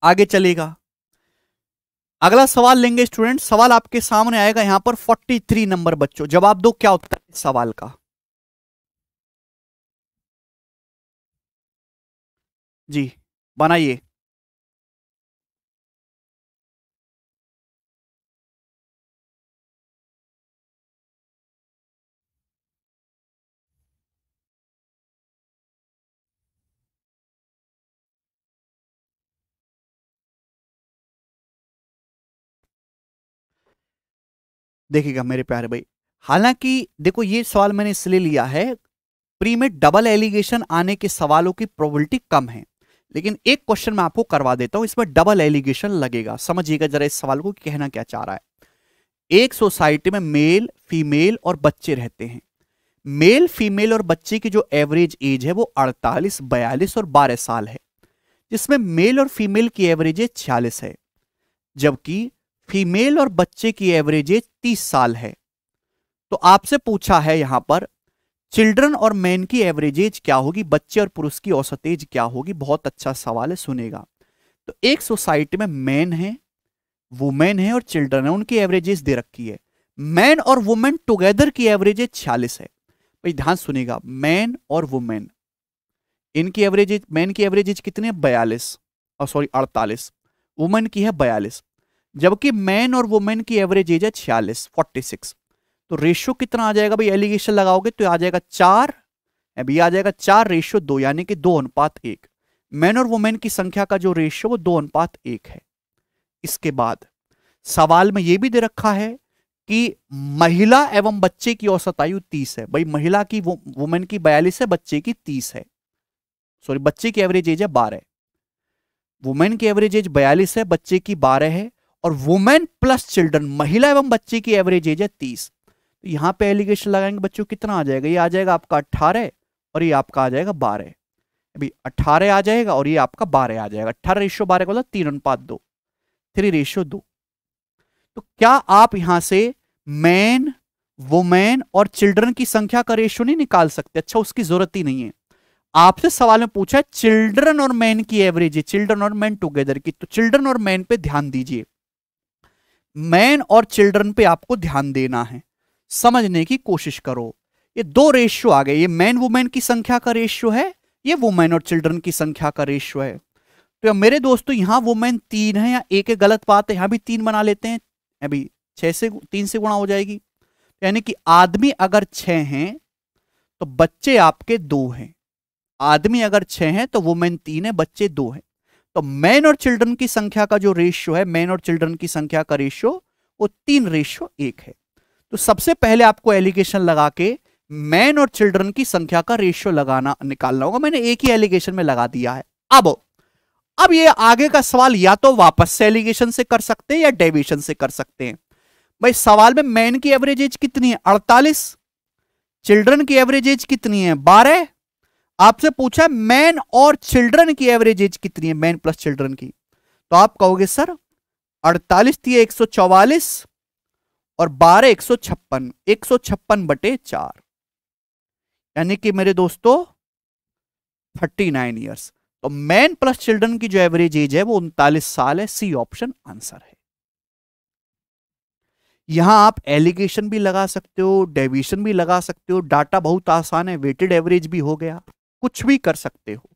आगे चलेगा अगला सवाल लेंगे स्टूडेंट सवाल आपके सामने आएगा यहां पर 43 नंबर बच्चों जवाब दो क्या उत्तर है सवाल का जी बनाइए देखिएगा मेरे प्यारे भाई हालांकि देखो ये सवाल मैंने इसलिए लिया है प्री में डबल एलिगेशन आने के सवालों की प्रोबेबिलिटी कम है लेकिन एक क्वेश्चन मैं आपको करवा देता हूं इसमें डबल एलिगेशन लगेगा समझिएगा जरा इस सवाल को कहना क्या चाह रहा है एक सोसाइटी में मेल फीमेल और बच्चे रहते हैं मेल फीमेल और बच्चे की जो एवरेज एज है वो 48, 42 और 12 साल है जिसमें मेल और फीमेल की एवरेज एज छियालीस है जबकि फीमेल और बच्चे की एवरेज एज तीस साल है तो आपसे पूछा है यहां पर चिल्ड्रन और मैन की एवरेज एज क्या होगी बच्चे और पुरुष की औसत एज क्या होगी बहुत अच्छा सवाल है सुनेगा तो एक सोसाइटी में मैन है वुमेन है और चिल्ड्रन है उनकी एवरेजेज दे रखी है मैन और वुमेन टुगेदर की एवरेज छियालीस है भाई ध्यान सुनेगा मैन और वुमेन इनकी एवरेज मैन की एवरेज कितनी है बयालीस और सॉरी अड़तालीस वुमेन की है बयालीस जबकि मैन और वुमेन की एवरेज एज है छियालीस फोर्टी सिक्स तो रेशियो कितना आ जाएगा भाई एलिगेशन लगाओगे तो आ जाएगा चार अभी आ जाएगा चार रेशियो दो यानी कि दो अनुपात एक मैन और वुमेन की संख्या का जो रेशियो वो दो अनुपात एक है इसके बाद सवाल में ये भी दे रखा है कि महिला एवं बच्चे की औसत आयु तीस है भाई महिला की वुमेन की बयालीस है बच्चे की तीस है सॉरी बच्चे की एवरेज एज है बारह वुमेन की एवरेज एज बयालीस है बच्चे की बारह है और वुमेन प्लस चिल्ड्रन महिला एवं बच्चे की एवरेज एज है तीस तो यहाँ पे एलिगेशन लगाएंगे बच्चों कितना आ जाएगा ये आ जाएगा आपका अट्ठारह और ये आपका आ जाएगा बारह अभी अट्ठारह आ जाएगा और ये आपका बारह आ जाएगा अट्ठारह रेशियो बारह को तीन अनुपात दो थ्री रेशियो दो तो क्या आप यहां से मैन वुमेन और चिल्ड्रन की संख्या का रेशियो नहीं निकाल सकते अच्छा उसकी जरूरत ही नहीं है आपसे सवाल में पूछा है चिल्ड्रन और मैन की एवरेज चिल्ड्रन और मैन टुगेदर की तो चिल्ड्रन और मैन पे ध्यान दीजिए मैन और चिल्ड्रन पे आपको ध्यान देना है समझने की कोशिश करो ये दो रेशियो आ गए ये मैन वुमेन की संख्या का रेशियो है ये वुमेन और चिल्ड्रन की संख्या का रेशियो है तो मेरे दोस्तों यहाँ वुमेन तीन है या एक गलत बात है यहाँ भी तीन बना लेते हैं अभी छः से तीन से गुणा हो जाएगी यानी कि आदमी अगर छ हैं तो बच्चे आपके दो हैं आदमी अगर छह हैं तो वुमेन तीन है बच्चे दो हैं तो मैन और चिल्ड्रन की संख्या का जो रेशियो है मैन और चिल्ड्रन की संख्या का रेशियो वो तीन रेशियो एक है तो सबसे पहले आपको एलिगेशन लगा के मैन और चिल्ड्रन की संख्या का रेशियो लगाना निकालना होगा मैंने एक ही एलिगेशन में लगा दिया है अब अब ये आगे का सवाल या तो वापस से एलिगेशन से कर सकते हैं या डेविएशन से कर सकते हैं भाई सवाल में मैन की एवरेज एज कितनी है अड़तालीस चिल्ड्रन की एवरेज एज कितनी है बारह आपसे पूछा मैन और चिल्ड्रन की एवरेज एज कितनी है मैन प्लस चिल्ड्रन की तो आप कहोगे सर अड़तालीस थी एक सौ चौवालीस और बारह एक सौ छप्पन एक सौ छप्पन बटे चार यानी कि मेरे दोस्तों थर्टी नाइन ईयर्स तो मैन प्लस चिल्ड्रन की जो एवरेज एज है वो उनतालीस साल है सी ऑप्शन आंसर है यहां आप एलिगेशन भी लगा सकते हो डेविशन भी लगा सकते हो डाटा बहुत आसान है वेटेड एवरेज भी हो गया कुछ भी कर सकते हो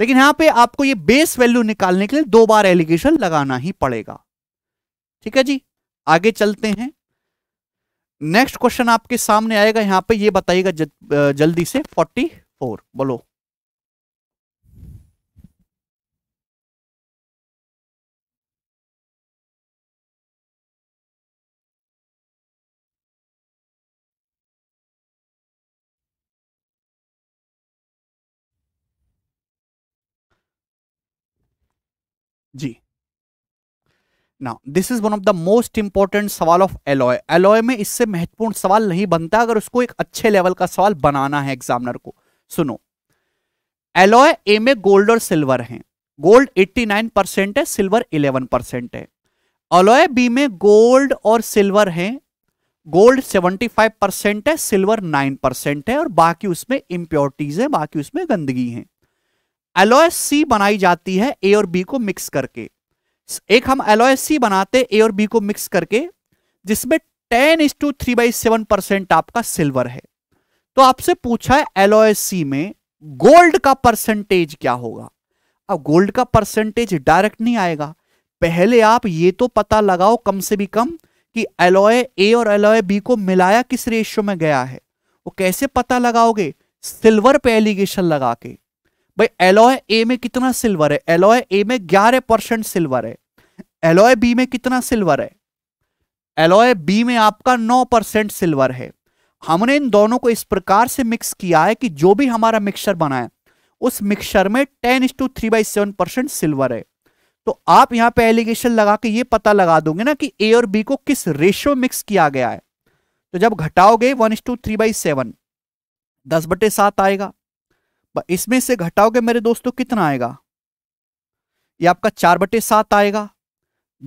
लेकिन यहां पे आपको ये बेस वैल्यू निकालने के लिए दो बार एलिगेशन लगाना ही पड़ेगा ठीक है जी आगे चलते हैं नेक्स्ट क्वेश्चन आपके सामने आएगा यहां पे ये बताइएगा जल्दी से 44 बोलो जी ना this is one of the most important सवाल ऑफ एलॉय एलॉय में इससे महत्वपूर्ण सवाल नहीं बनता अगर उसको एक अच्छे लेवल का सवाल बनाना है एग्जामिनर को सुनो एलॉय ए में गोल्ड और सिल्वर है गोल्ड 89 परसेंट है सिल्वर 11 परसेंट है अलॉय बी में गोल्ड और सिल्वर है गोल्ड 75 परसेंट है सिल्वर 9 परसेंट है और बाकी उसमें इंप्योरिटीज है बाकी उसमें गंदगी है एलोय सी बनाई जाती है ए और बी को मिक्स करके एक हम एलोय सी बनाते ए और बी को मिक्स करके जिसमें ten is two three by seven percent आपका सिल्वर है तो आपसे पूछा है एलोय सी में गोल्ड का परसेंटेज क्या होगा अब गोल्ड का परसेंटेज डायरेक्ट नहीं आएगा पहले आप ये तो पता लगाओ कम से भी कम कि एलोय ए और एलोय बी को मिलाया किस रेशियो में गया है वो कैसे पता लगाओगे सिल्वर पे एलिगेशन लगा के भाई एलॉय ए में कितना सिल्वर है एलॉय ए में ग्यारह परसेंट सिल्वर है एलॉय बी में कितना सिल्वर है एलॉय बी में आपका नौ परसेंट सिल्वर है हमने इन दोनों को इस प्रकार से मिक्स किया है कि जो भी हमारा मिक्सचर बना है उस मिक्सचर में टेन इंस two three by seven percent silver है तो आप यहां पे एलिगेशन लगा के ये पता लगा दोगे ना कि ए और बी को किस रेशियो मिक्स किया गया है तो जब घटाओगे वन इंस टू थ्री बाई सेवन दस बटे सात आएगा इसमें से घटाओगे मेरे दोस्तों कितना आएगा ये आपका चार बटे सात आएगा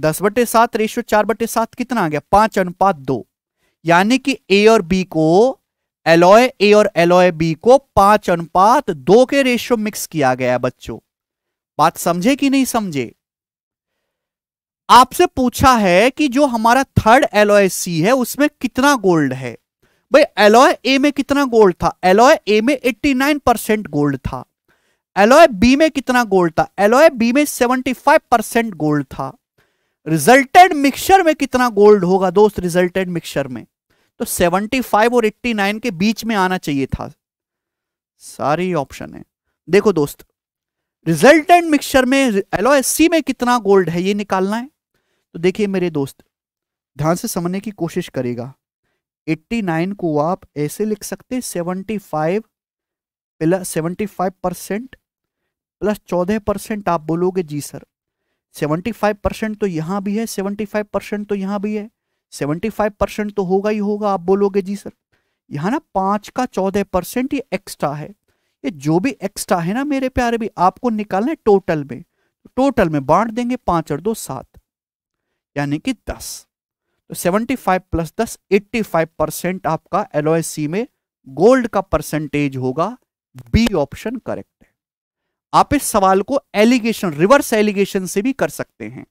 दस बटे सात रेशियो चार बटे सात कितना आ गया पांच अनुपात दो यानी कि ए और बी को एलोय ए और एलोय बी को पांच अनुपात दो के रेशियो मिक्स किया गया है बच्चों बात समझे कि नहीं समझे आपसे पूछा है कि जो हमारा थर्ड एलॉय सी है उसमें कितना गोल्ड है भाई एलॉय ए में कितना गोल्ड था एलॉय ए में 89 परसेंट गोल्ड था एलॉय बी में कितना गोल्ड था एलॉय बी में 75 परसेंट गोल्ड था रिजल्टेड मिक्सचर में कितना गोल्ड होगा दोस्त रिजल्टेड मिक्सचर में तो 75 और 89 के बीच में आना चाहिए था सारी ऑप्शन है देखो दोस्त रिजल्टेंट मिक्सचर में एलॉय सी में कितना गोल्ड है ये निकालना है तो देखिए मेरे दोस्त ध्यान से समझने की कोशिश करेगा 89 को आप ऐसे लिख सकते 75 plus seventy five percent plus चौदह परसेंट आप बोलोगे जी सर सेवेंटी फाइव परसेंट तो यहाँ भी है सेवेंटी फाइव परसेंट तो यहाँ भी है सेवेंटी फाइव परसेंट तो होगा ही होगा आप बोलोगे जी सर यहाँ ना पाँच का चौदह परसेंट ये एक्स्ट्रा है ये जो भी एक्स्ट्रा है ना मेरे प्यारे भी आपको निकालना है टोटल में टोटल में बांट देंगे पाँच और दो सात यानी कि दस तो 75 प्लस 10 85 परसेंट आपका एलओ में गोल्ड का परसेंटेज होगा बी ऑप्शन करेक्ट है आप इस सवाल को एलिगेशन रिवर्स एलिगेशन से भी कर सकते हैं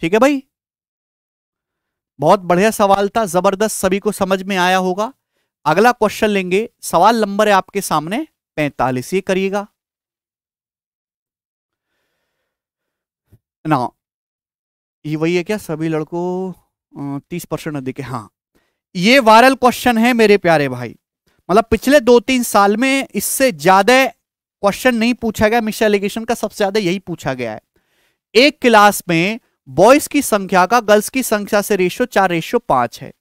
ठीक है भाई बहुत बढ़िया सवाल था जबरदस्त सभी को समझ में आया होगा अगला क्वेश्चन लेंगे सवाल नंबर है आपके सामने पैंतालीस ये करिएगा ना ये वही है क्या सभी लड़कों तीस परसेंट अधिक है हाँ ये वायरल क्वेश्चन है मेरे प्यारे भाई मतलब पिछले दो तीन साल में इससे ज्यादा क्वेश्चन नहीं पूछा गया मिशन एलिगेशन का सबसे ज्यादा यही पूछा गया है एक क्लास में बॉयज की संख्या का गर्ल्स की संख्या से रेशियो चार रेशियो पांच है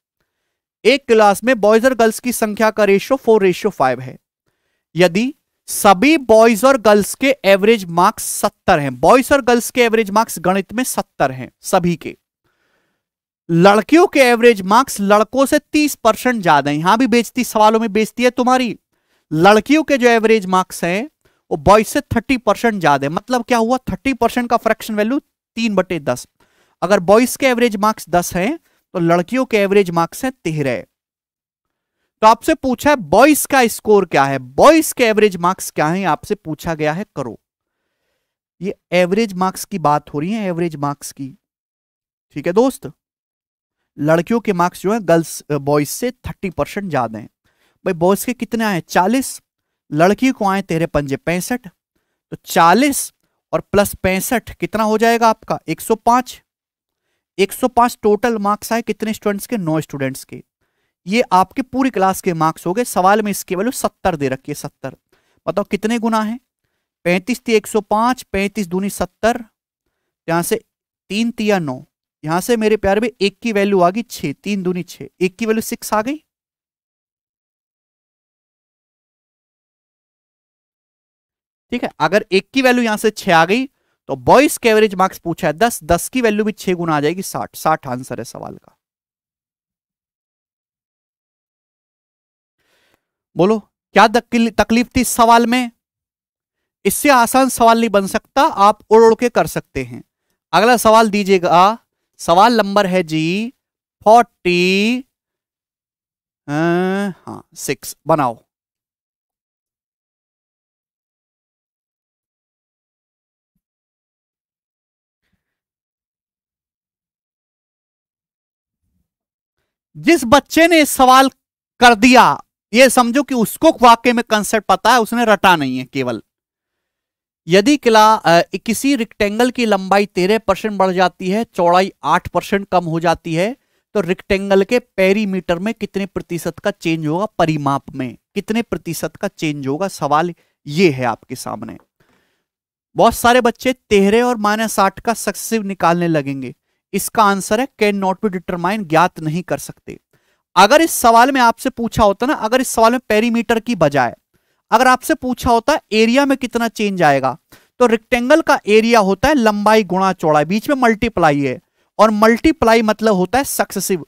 एक क्लास में बॉयज और गर्ल्स की संख्या का रेशियो फोर रेशियो फाइव है यदि सभी बॉयज और गर्ल्स के एवरेज मार्क्स सत्तर हैं बॉयज और गर्ल्स के एवरेज मार्क्स गणित में सत्तर हैं सभी के लड़कियों के एवरेज मार्क्स लड़कों से तीस परसेंट ज्यादा है यहां भी बेचती सवालों में बेचती है तुम्हारी लड़कियों के जो एवरेज मार्क्स हैं वो बॉयज से थर्टी परसेंट ज्यादा मतलब क्या हुआ थर्टी परसेंट का फ्रैक्शन वैल्यू तीन बटे दस अगर बॉयज के एवरेज मार्क्स दस हैं तो लड़कियों के एवरेज मार्क्स हैं तेरह तो आपसे पूछा है बॉयस का स्कोर क्या है बॉयज के एवरेज मार्क्स क्या है आपसे पूछा गया है करो ये एवरेज मार्क्स की बात हो रही है एवरेज मार्क्स की ठीक है दोस्त लड़कियों के मार्क्स जो है गर्ल्स बॉयज से थर्टी परसेंट ज्यादा हैं भाई बॉयज के कितने आए चालीस लड़की को आए तेरे पंजे पैंसठ तो चालीस और प्लस पैंसठ कितना हो जाएगा आपका एक सौ पांच एक सौ पांच टोटल मार्क्स आए कितने स्टूडेंट्स के नौ स्टूडेंट्स के ये आपके पूरी क्लास के मार्क्स हो गए सवाल में इसके वैल्यू सत्तर दे रखिए सत्तर बताओ कितने गुना है पैंतीस ती एक सौ पांच पैंतीस दूनी सत्तर यहां से तीन तिया नौ यहां से मेरे प्यार में एक की वैल्यू आ गई छः तीन दूनी छः एक की वैल्यू सिक्स आ गई ठीक है अगर एक की वैल्यू यहां से छह आ गई तो बॉयज के एवरेज मार्क्स पूछा है दस दस की वैल्यू भी छह गुना आ जाएगी साठ साठ आंसर है सवाल का बोलो क्या तकलीफ थी इस सवाल में इससे आसान सवाल नहीं बन सकता आप उड़ उड़ के कर सकते हैं अगला सवाल दीजिएगा सवाल नंबर है जी फोर्टी अं, हाँ सिक्स बनाओ जिस बच्चे ने सवाल कर दिया ये समझो कि उसको वाक्य में कंसेप्ट पता है उसने रटा नहीं है केवल यदि किला किसी रिक्टेंगल की लंबाई तेरह परसेंट बढ़ जाती है चौड़ाई आठ परसेंट कम हो जाती है तो रिक्टेंगल के पेरीमीटर में कितने प्रतिशत का चेंज होगा परिमाप में कितने प्रतिशत का चेंज होगा सवाल ये है आपके सामने बहुत सारे बच्चे तेरह और माइनस आठ का सक्सेसिव निकालने लगेंगे इसका आंसर है कैन नॉट बी डिटरमाइन ज्ञात नहीं कर सकते अगर इस सवाल में आपसे पूछा होता ना अगर इस सवाल में पेरीमीटर की बजाय अगर आपसे पूछा होता एरिया में कितना चेंज आएगा तो रेक्टेंगल का एरिया होता है लंबाई गुणा चौड़ाई बीच में मल्टीप्लाई है और मल्टीप्लाई मतलब होता है सक्सेसिव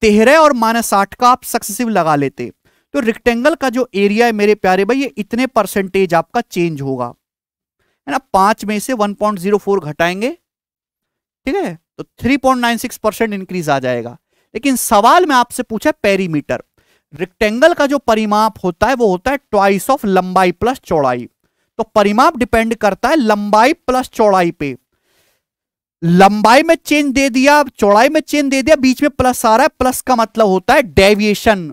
तेरह और माइनस आठ का आप सक्सेसिव लगा लेते तो रेक्टेंगल का जो एरिया है मेरे प्यारे भाई ये इतने परसेंटेज आपका चेंज होगा है ना पांच में से वन घटाएंगे ठीक है तो थ्री इंक्रीज आ जाएगा लेकिन सवाल में आपसे पूछा पेरीमीटर रिक्टेंगल का जो परिमाप होता है वो होता है ट्वाइस ऑफ लंबाई प्लस चौड़ाई तो परिमाप डिपेंड करता है लंबाई प्लस चौड़ाई पे लंबाई में चेंज दे दिया चौड़ाई में चेंज दे दिया बीच में प्लस आ रहा है प्लस का मतलब होता है डेविएशन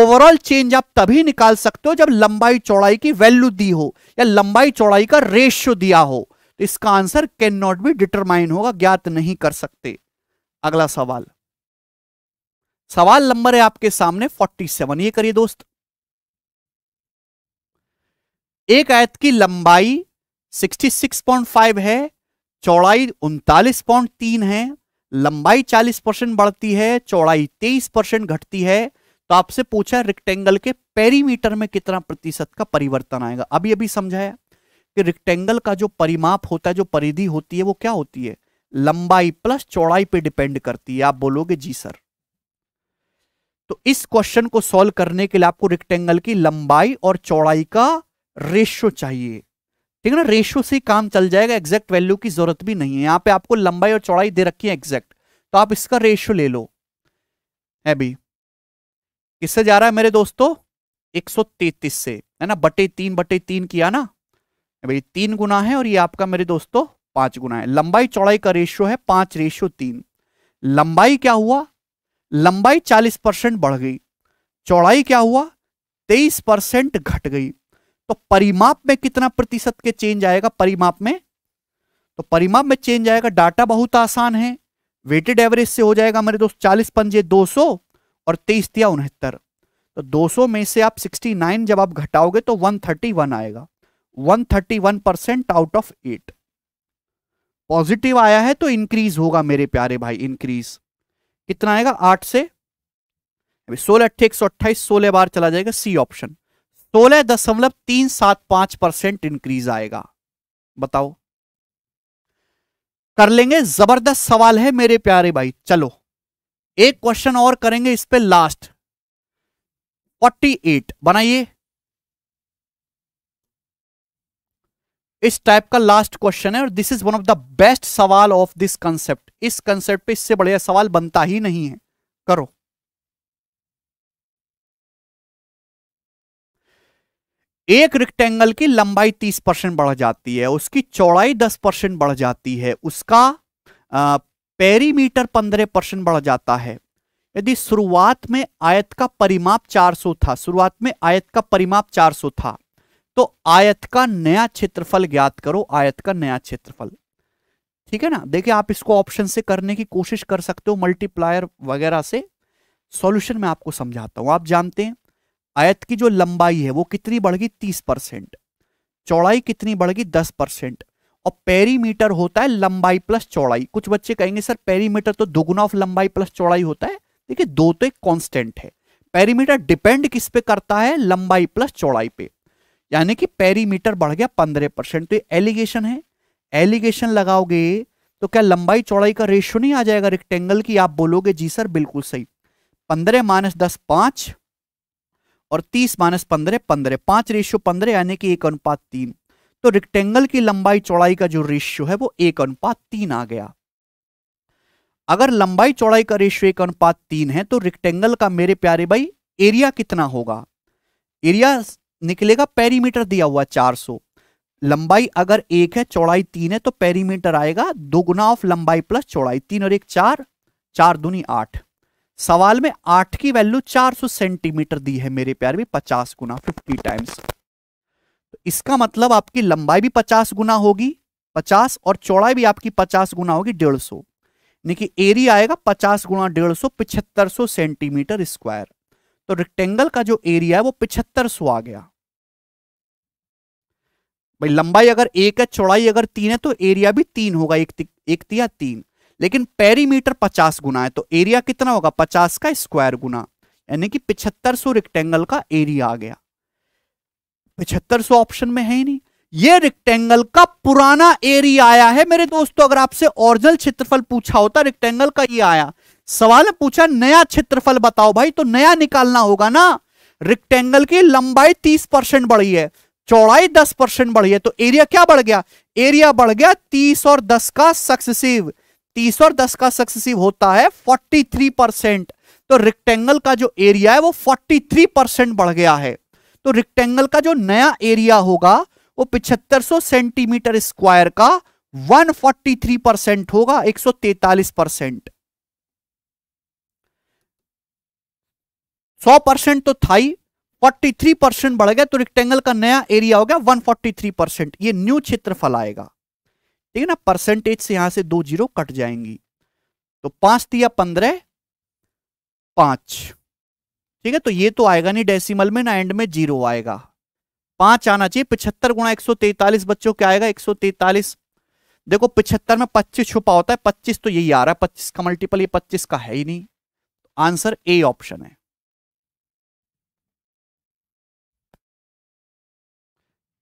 ओवरऑल चेंज आप तभी निकाल सकते हो जब लंबाई चौड़ाई की वैल्यू दी हो या लंबाई चौड़ाई का रेशियो दिया हो तो इसका answer can not be determine होगा ज्ञात नहीं कर सकते अगला सवाल सवाल नंबर है आपके सामने 47 ये करिए दोस्त एक आयत की लंबाई 66.5 है चौड़ाई उनतालीस पॉइंट तीन है लंबाई 40 परसेंट बढ़ती है चौड़ाई 23 परसेंट घटती है तो आपसे पूछा रिक्टेंगल के पेरीमीटर में कितना प्रतिशत का परिवर्तन आएगा अभी अभी समझाया कि रिक्टेंगल का जो परिमाप होता है जो परिधि होती है वो क्या होती है लंबाई प्लस चौड़ाई पे डिपेंड करती है आप बोलोगे जी सर तो इस क्वेश्चन को सॉल्व करने के लिए आपको रेक्टेंगल की लंबाई और चौड़ाई का रेशो चाहिए ठीक है ना रेशो से काम चल जाएगा एग्जैक्ट वैल्यू की जरूरत भी नहीं है यहां पे आपको लंबाई और चौड़ाई दे रखी है एग्जैक्ट तो आप इसका रेशो ले लो है भी किससे जा रहा है मेरे दोस्तों एक से है ना बटे तीन बटे तीन किया ना भाई तीन गुना है और ये आपका मेरे दोस्तों पांच गुना है लंबाई चौड़ाई का रेशियो है पांच रेशियो तीन लंबाई क्या हुआ लंबाई चालीस परसेंट बढ़ गई चौड़ाई क्या हुआ तेईस परसेंट घट गई तो परिमाप में कितना प्रतिशत के चेंज आएगा परिमाप में तो परिमाप में चेंज आएगा डाटा बहुत आसान है वेटेड एवरेज से हो जाएगा मेरे दोस्त चालीस पंजे दो सौ और तेईस दिया उनहत्तर तो दो सौ में से आप सिक्सटी नाइन जब आप घटाओगे तो वन थर्टी वन आएगा one thirty one percent out of eight positive आया है तो इंक्रीज होगा मेरे प्यारे भाई इंक्रीज कितना आएगा आठ से सोलह अट्ठे एक सौ अट्ठाईस सोलह बार चला जाएगा सी ऑप्शन सोलह दशमलव तीन सात पांच परसेंट इंक्रीज आएगा बताओ कर लेंगे जबरदस्त सवाल है मेरे प्यारे भाई चलो एक क्वेश्चन और करेंगे इस पे लास्ट 48 बनाइए इस टाइप का लास्ट क्वेश्चन है और this is one of the best सवाल ऑफ दिस कंसेप्ट इस कंसेप्ट पे इससे बढ़िया सवाल बनता ही नहीं है करो एक रिक्टेंगल की लंबाई 30 परसेंट बढ़ जाती है उसकी चौड़ाई 10 परसेंट बढ़ जाती है उसका पेरीमीटर 15 परसेंट बढ़ जाता है यदि शुरुआत में आयत का परिमाप 400 था शुरुआत में आयत का परिमाप 400 था तो आयत का नया क्षेत्रफल ज्ञात करो आयत का नया क्षेत्रफल ठीक है ना देखिए आप इसको ऑप्शन से करने की कोशिश कर सकते हो मल्टीप्लायर वगैरह से सॉल्यूशन में आपको समझाता हूं आप जानते हैं आयत की जो लंबाई है वो कितनी बढ़ गई तीस परसेंट चौड़ाई कितनी बढ़ गई दस परसेंट और पेरीमीटर होता है लंबाई प्लस चौड़ाई कुछ बच्चे कहेंगे सर पेरीमीटर तो दोगुना ऑफ लंबाई प्लस चौड़ाई होता है देखिए दो तो एक कांस्टेंट है पेरीमीटर डिपेंड किस पे करता है लंबाई प्लस चौड़ाई पे यानी कि पेरीमीटर बढ़ गया पंद्रह परसेंट तो एलिगेशन है एलिगेशन लगाओगे तो क्या लंबाई चौड़ाई का रेशियो नहीं आ जाएगा रेक्टेंगल की आप बोलोगे जी सर बिल्कुल सही पंद्रह माइनस दस पांच और तीस माइनस पंद्रह पंद्रह पांच रेशियो पंद्रह यानी कि एक अनुपात तीन तो रेक्टेंगल की लंबाई चौड़ाई का जो रेशियो है वो एक अनुपात तीन आ गया अगर लंबाई चौड़ाई का रेशियो एक अनुपात तीन है तो रेक्टेंगल का मेरे प्यारे भाई एरिया कितना होगा एरिया निकलेगा पेरीमीटर दिया हुआ 400 लंबाई अगर एक है चौड़ाई तीन है तो पेरीमीटर आएगा दो गुना ऑफ लंबाई प्लस चौड़ाई तीन और एक चार चार दुनी आठ सवाल में आठ की वैल्यू 400 सेंटीमीटर दी है मेरे प्यार में पचास गुना फिफ्टी टाइम्स तो इसका मतलब आपकी लंबाई भी पचास गुना होगी पचास और चौड़ाई भी आपकी पचास गुना होगी डेढ़ सौ कि एरिया आएगा पचास गुना डेढ़ सौ पिछहत्तर सौ सेंटीमीटर स्क्वायर तो रेक्टेंगल का जो एरिया है वो पिछहत्तर सौ आ गया भाई लंबाई अगर एक है चौड़ाई अगर तीन है तो एरिया भी तीन होगा एक ती, एक या तीन लेकिन पेरीमीटर पचास गुना है तो एरिया कितना होगा पचास का स्क्वायर गुना यानी कि पिछहत्तर सौ रिक्टेंगल का एरिया आ गया पिछहत्तर सौ ऑप्शन में है ही नहीं ये रेक्टेंगल का पुराना एरिया आया है मेरे दोस्तों अगर आपसे ओरिजिनल क्षेत्रफल पूछा होता तो रेक्टेंगल का ये आया सवाल पूछा नया क्षेत्रफल बताओ भाई तो नया निकालना होगा ना रेक्टेंगल की लंबाई तीस परसेंट बढ़ी है चौड़ाई दस परसेंट बढ़ी है तो एरिया क्या बढ़ गया एरिया बढ़ गया तीस और दस का सक्सेसिव तीस और दस का सक्सेसिव होता है फोर्टी थ्री परसेंट तो रिक्टेंगल का जो एरिया है वो फोर्टी थ्री परसेंट बढ़ गया है तो रिक्टेंगल का जो नया एरिया होगा वो पिछहत्तर सेंटीमीटर स्क्वायर का 143 परसेंट होगा 143 परसेंट सौ परसेंट तो था ही 43 परसेंट बढ़ गया तो रेक्टेंगल का नया एरिया हो गया 143 परसेंट ये न्यू क्षेत्रफल आएगा ठीक है ना परसेंटेज से यहां से दो जीरो कट जाएंगी तो पांच दिया पंद्रह पांच ठीक है तो ये तो आएगा नहीं डेसिमल में ना एंड में जीरो आएगा पांच आना चाहिए पिछहत्तर गुणा एक बच्चों क्या आएगा एक देखो पिछहत्तर में पच्चीस छुपा होता है पच्चीस तो यही आ रहा है पच्चीस का मल्टीपल ये पच्चीस का है ही नहीं आंसर ए ऑप्शन है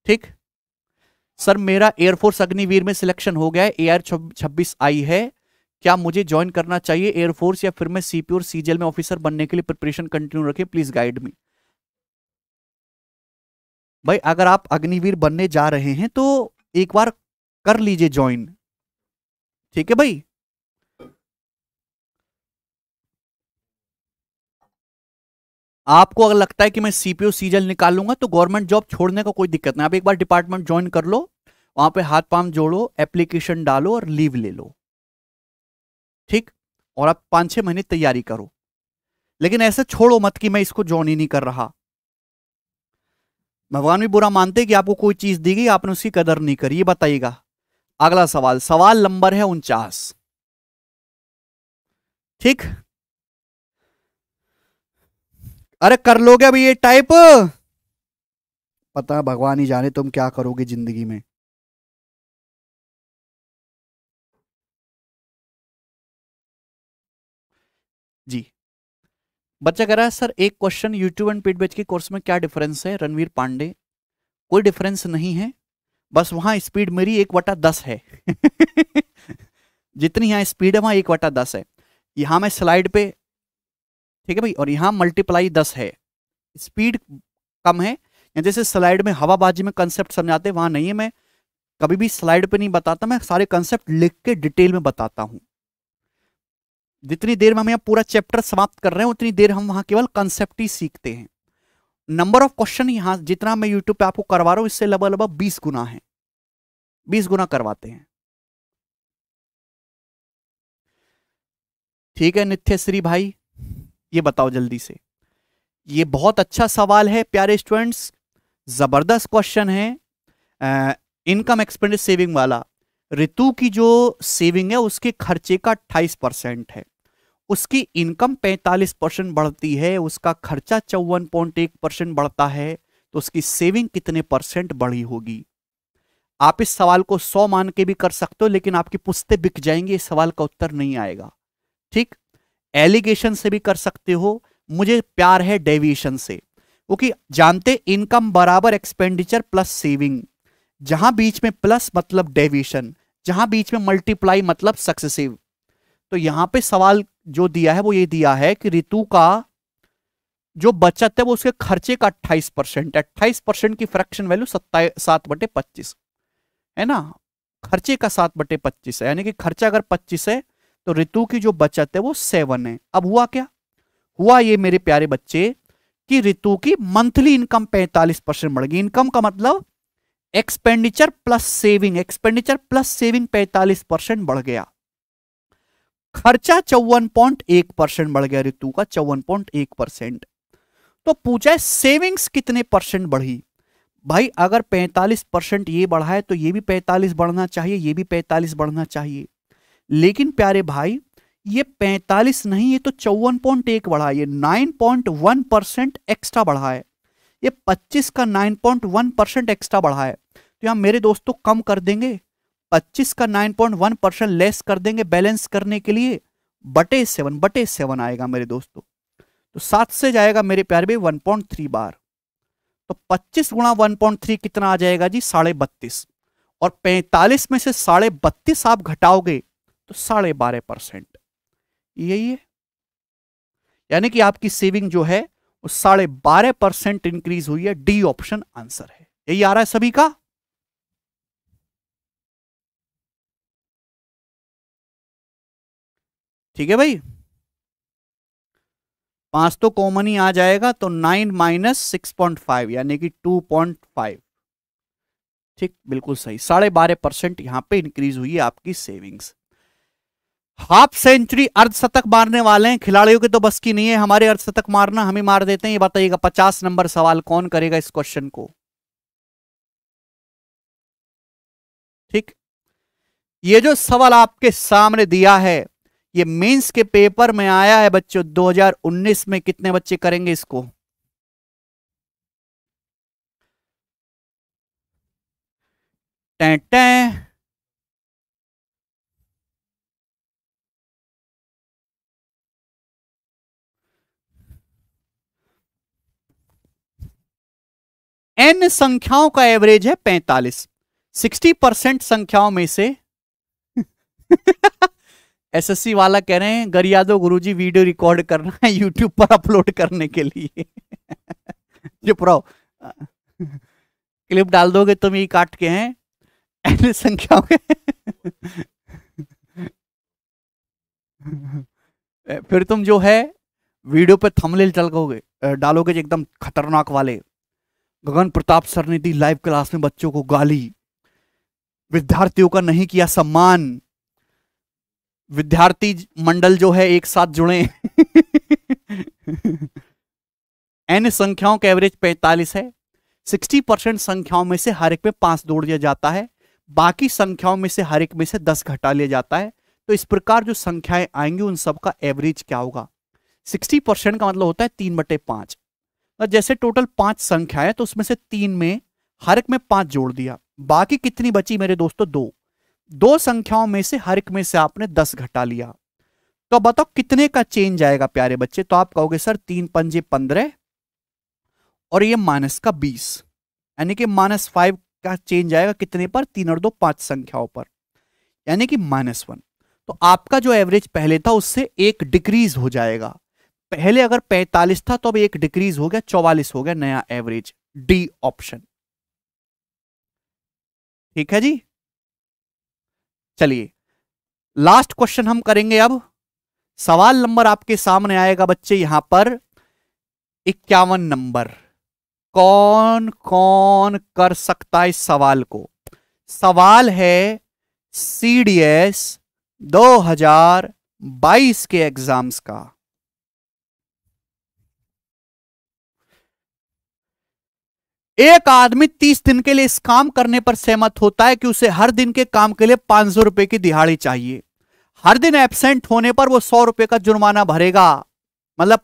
ठीक सर मेरा एयरफोर्स अग्निवीर में सिलेक्शन हो गया है ए आर छब्बीस आई है क्या मुझे ज्वाइन करना चाहिए एयरफोर्स या फिर मैं सीपी और सीजीएल में ऑफिसर बनने के लिए प्रिपरेशन कंटिन्यू रखे प्लीज गाइड मी भाई अगर आप अग्निवीर बनने जा रहे हैं तो एक बार कर लीजिए ज्वाइन ठीक है भाई आपको अगर लगता है कि मैं सीपीओ सीजल निकालूंगा तो गवर्नमेंट जॉब छोड़ने का कोई दिक्कत नहीं आप एक बार डिपार्टमेंट ज्वाइन कर लो वहां पे हाथ पांव जोड़ो एप्लीकेशन डालो और लीव ले लो ठीक और आप पांच छह महीने तैयारी करो लेकिन ऐसे छोड़ो मत कि मैं इसको ज्वाइन ही नहीं कर रहा भगवान भी बुरा मानते कि आपको कोई चीज दी गई आपने उसकी कदर नहीं करी ये बताइएगा अगला सवाल सवाल नंबर है उनचास ठीक अरे कर लोगे अभी ये टाइप पता भगवान ही जाने तुम क्या करोगे जिंदगी में जी बच्चा कह रहा है सर एक क्वेश्चन यूट्यूब एंड पीट बेच के कोर्स में क्या डिफरेंस है रणवीर पांडे कोई डिफरेंस नहीं है बस वहां स्पीड मेरी एक वटा दस है [LAUGHS] जितनी यहाँ स्पीड है वहां एक वटा दस है यहां मैं स्लाइड पे ठीक है भाई और यहाँ मल्टीप्लाई दस है स्पीड कम है या जैसे स्लाइड में हवाबाजी में कंसेप्ट समझाते वहाँ नहीं है मैं कभी भी स्लाइड पे नहीं बताता मैं सारे कंसेप्ट लिख के डिटेल में बताता हूँ जितनी देर में हम यहाँ पूरा चैप्टर समाप्त कर रहे हैं उतनी देर हम वहाँ केवल कंसेप्ट ही सीखते हैं नंबर ऑफ क्वेश्चन यहाँ जितना मैं यूट्यूब पे आपको करवा रहा हूँ इससे लगभग लगभग बीस गुना है बीस गुना करवाते हैं ठीक है नित्य श्री भाई ये बताओ जल्दी से ये बहुत अच्छा सवाल है प्यारे स्टूडेंट्स ज़बरदस्त क्वेश्चन है इनकम एक्सपेंडिस सेविंग वाला ऋतु की जो सेविंग है उसके खर्चे का अट्ठाईस परसेंट है उसकी इनकम 45 परसेंट बढ़ती है उसका खर्चा चौवन पॉइंट एक परसेंट बढ़ता है तो उसकी सेविंग कितने परसेंट बढ़ी होगी आप इस सवाल को सौ मान के भी कर सकते हो लेकिन आपकी पुस्तें बिक जाएंगी इस सवाल का उत्तर नहीं आएगा ठीक एलिगेशन से भी कर सकते हो मुझे प्यार है डेविएशन से क्योंकि जानते इनकम बराबर एक्सपेंडिचर प्लस सेविंग जहां बीच में प्लस मतलब डेविएशन जहां बीच में मल्टीप्लाई मतलब सक्सेसिव तो यहां पे सवाल जो दिया है वो ये दिया है कि ऋतु का जो बचत है वो उसके खर्चे का अट्ठाइस परसेंट अट्ठाईस परसेंट की फ्रैक्शन वैल्यू सत्ता सात बटे पच्चीस है ना खर्चे का सात बटे पच्चीस है यानी कि खर्चा अगर पच्चीस है तो ऋतु की जो बचत है वो सेवन है अब हुआ क्या हुआ ये मेरे प्यारे बच्चे कि ऋतु की मंथली इनकम पैंतालीस परसेंट बढ़ गई इनकम का मतलब expenditure plus saving expenditure plus saving पैंतालीस परसेंट बढ़ गया खर्चा चौवन पॉइंट एक परसेंट बढ़ गया ऋतु का चौवन पॉइंट एक परसेंट तो पूछा है सेविंग्स कितने परसेंट बढ़ी भाई अगर 45 परसेंट ये बढ़ा है तो ये भी 45 बढ़ना चाहिए ये भी 45 बढ़ना चाहिए लेकिन प्यारे भाई ये 45 नहीं ये तो चौवन पॉइंट एक बढ़ा ये 9.1 परसेंट एक्स्ट्रा बढ़ा है ये 25 का 9.1 परसेंट एक्स्ट्रा बढ़ा है तो यहाँ मेरे दोस्तों तो कम कर देंगे 25 का 9.1 परसेंट लेस कर देंगे बैलेंस करने के लिए बटे सेवन बटे सेवन आएगा मेरे दोस्तों तो।, तो सात से जाएगा मेरे प्यारे भाई वन पॉइंट थ्री बार तो पच्चीस गुणा वन पॉइंट थ्री कितना आ जाएगा जी साढ़े बत्तीस और पैंतालीस में से साढ़े बत्तीस आप घटाओगे तो साढ़े बारह परसेंट यही है यानी कि आपकी सेविंग जो है वो साढ़े बारह परसेंट इंक्रीज हुई है डी ऑप्शन आंसर है यही आ रहा है सभी का ठीक है भाई पांच तो कॉमन ही आ जाएगा तो nine minus six point five यानी कि टू पॉइंट फाइव ठीक बिल्कुल सही साढ़े बारह परसेंट यहां पे इंक्रीज हुई है आपकी सेविंग्स हाफ सेंचुरी अर्धशतक मारने वाले हैं खिलाड़ियों के तो बस की नहीं है हमारे अर्धशतक मारना हम ही मार देते हैं ये बताइएगा पचास नंबर सवाल कौन करेगा इस क्वेश्चन को ठीक ये जो सवाल आपके सामने दिया है ये मेंस के पेपर में आया है बच्चों 2019 में कितने बच्चे करेंगे इसको टै एन संख्याओं का एवरेज है पैंतालीस सिक्सटी परसेंट संख्याओं में से एसएससी [LAUGHS] वाला कह रहे हैं गरियादो गुरुजी वीडियो रिकॉर्ड करना है यूट्यूब पर अपलोड करने के लिए जो प्रो क्लिप डाल दोगे तुम ये काट के हैं एन संख्याओं के [LAUGHS] फिर तुम जो है वीडियो पे थंबनेल चल गोगे डालोगे एकदम खतरनाक वाले गगन प्रताप सर ने दी लाइव क्लास में बच्चों को गाली विद्यार्थियों का नहीं किया सम्मान विद्यार्थी मंडल जो है एक साथ जुड़े एन संख्याओं का एवरेज 45 है 60 परसेंट संख्याओं में से हर एक में पांच दौड़ दिया जाता है बाकी संख्याओं में से हर एक में से दस घटा लिया जाता है तो इस प्रकार जो संख्याएं आएंगी उन सबका एवरेज क्या होगा 60 परसेंट का मतलब होता है तीन बटे पांच और जैसे टोटल पांच संख्या है तो उसमें से तीन में हर एक में पांच जोड़ दिया बाकी कितनी बची मेरे दोस्तों दो दो संख्याओं में से हर एक में से आपने दस घटा लिया तो अब बताओ कितने का चेंज आएगा प्यारे बच्चे तो आप कहोगे सर तीन पंजे पंद्रह और ये माइनस का बीस यानी कि माइनस फाइव का चेंज आएगा कितने पर तीन और दो पांच संख्याओं पर यानी कि माइनस वन तो आपका जो एवरेज पहले था उससे एक डिक्रीज हो जाएगा पहले अगर 45 था तो अब एक डिक्रीज हो गया 44 हो गया नया एवरेज डी ऑप्शन ठीक है जी चलिए लास्ट क्वेश्चन हम करेंगे अब सवाल नंबर आपके सामने आएगा बच्चे यहां पर इक्यावन नंबर कौन कौन कर सकता है इस सवाल को सवाल है सीडीएस 2022 के एग्जाम्स का एक आदमी तीस दिन के लिए इस काम करने पर सहमत होता है कि उसे हर दिन के काम के लिए पांच सौ रुपए की दिहाड़ी चाहिए हर दिन एबसेंट होने पर वो सौ रुपए का जुर्माना भरेगा मतलब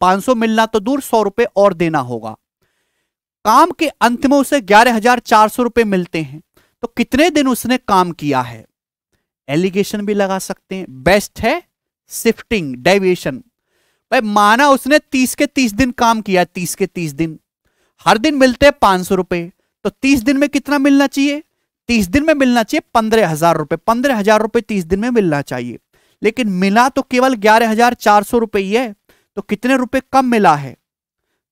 पांच सौ मिलना तो दूर सौ रुपए और देना होगा काम के अंत में उसे ग्यारह हजार चार सौ रुपए मिलते हैं तो कितने दिन उसने काम किया है एलिगेशन भी लगा सकते हैं बेस्ट है शिफ्टिंग डेविएशन भाई माना उसने तीस के तीस दिन काम किया तीस के तीस दिन हर दिन मिलते हैं पांच सौ रुपए तो तीस दिन में कितना मिलना चाहिए तीस दिन में मिलना चाहिए पंद्रह हजार रुपए पंद्रह हजार रुपए तीस दिन में मिलना चाहिए लेकिन मिला तो केवल ग्यारह हजार चार सौ रुपए ही है तो कितने रुपए कम मिला है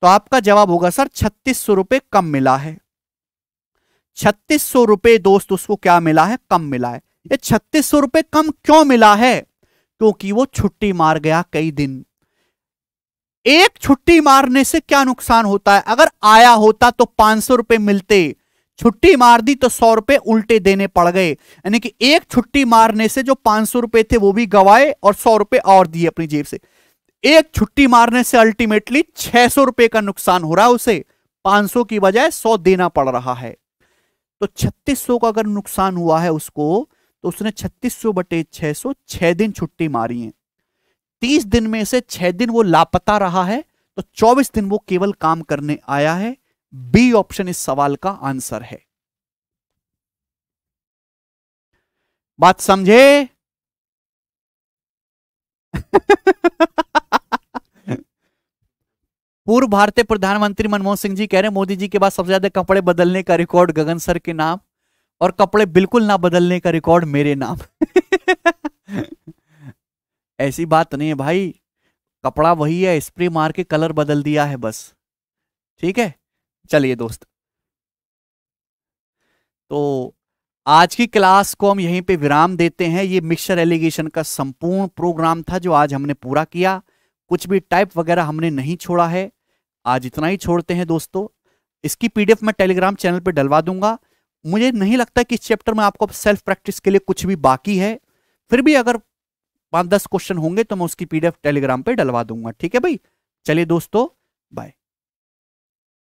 तो आपका जवाब होगा सर छत्तीस सौ रुपये कम मिला है छत्तीस सौ रुपये दोस्त उसको क्या मिला है कम मिला है ये छत्तीस सौ रुपये कम क्यों मिला है क्योंकि वो छुट्टी मार गया कई दिन एक छुट्टी मारने से क्या नुकसान होता है अगर आया होता तो पांच सौ रुपए मिलते छुट्टी मार दी तो सौ रुपए उल्टे देने पड़ गए यानी कि एक छुट्टी मारने से जो पांच सौ रुपए थे वो भी गवाए और सौ रुपए और दिए अपनी जेब से एक छुट्टी मारने से अल्टीमेटली छह सौ रुपए का नुकसान हो रहा है उसे पांच सौ की बजाय सौ देना पड़ रहा है तो छत्तीस सौ का अगर नुकसान हुआ है उसको तो उसने छत्तीस सौ बटे छह सौ छह दिन छुट्टी मारी है तीस दिन में से छह दिन वो लापता रहा है तो चौबीस दिन वो केवल काम करने आया है बी ऑप्शन इस सवाल का आंसर है बात समझे पूर्व भारतीय प्रधानमंत्री मनमोहन सिंह जी कह रहे हैं मोदी जी के बाद सबसे ज्यादा कपड़े बदलने का रिकॉर्ड गगन सर के नाम और कपड़े बिल्कुल ना बदलने का रिकॉर्ड मेरे नाम ऐसी बात नहीं है भाई कपड़ा वही है स्प्रे मार के कलर बदल दिया है बस ठीक है चलिए दोस्त तो आज की क्लास को हम यहीं पे विराम देते हैं ये मिक्सर एलिगेशन का संपूर्ण प्रोग्राम था जो आज हमने पूरा किया कुछ भी टाइप वगैरह हमने नहीं छोड़ा है आज इतना ही छोड़ते हैं दोस्तों इसकी पीडीएफ मैं टेलीग्राम चैनल पे डलवा दूंगा मुझे नहीं लगता कि इस चैप्टर में आपको सेल्फ प्रैक्टिस के लिए कुछ भी बाकी है फिर भी अगर पांच दस क्वेश्चन होंगे तो मैं उसकी पीडीएफ टेलीग्राम पे डलवा दूंगा ठीक है भाई चलिए दोस्तों बाय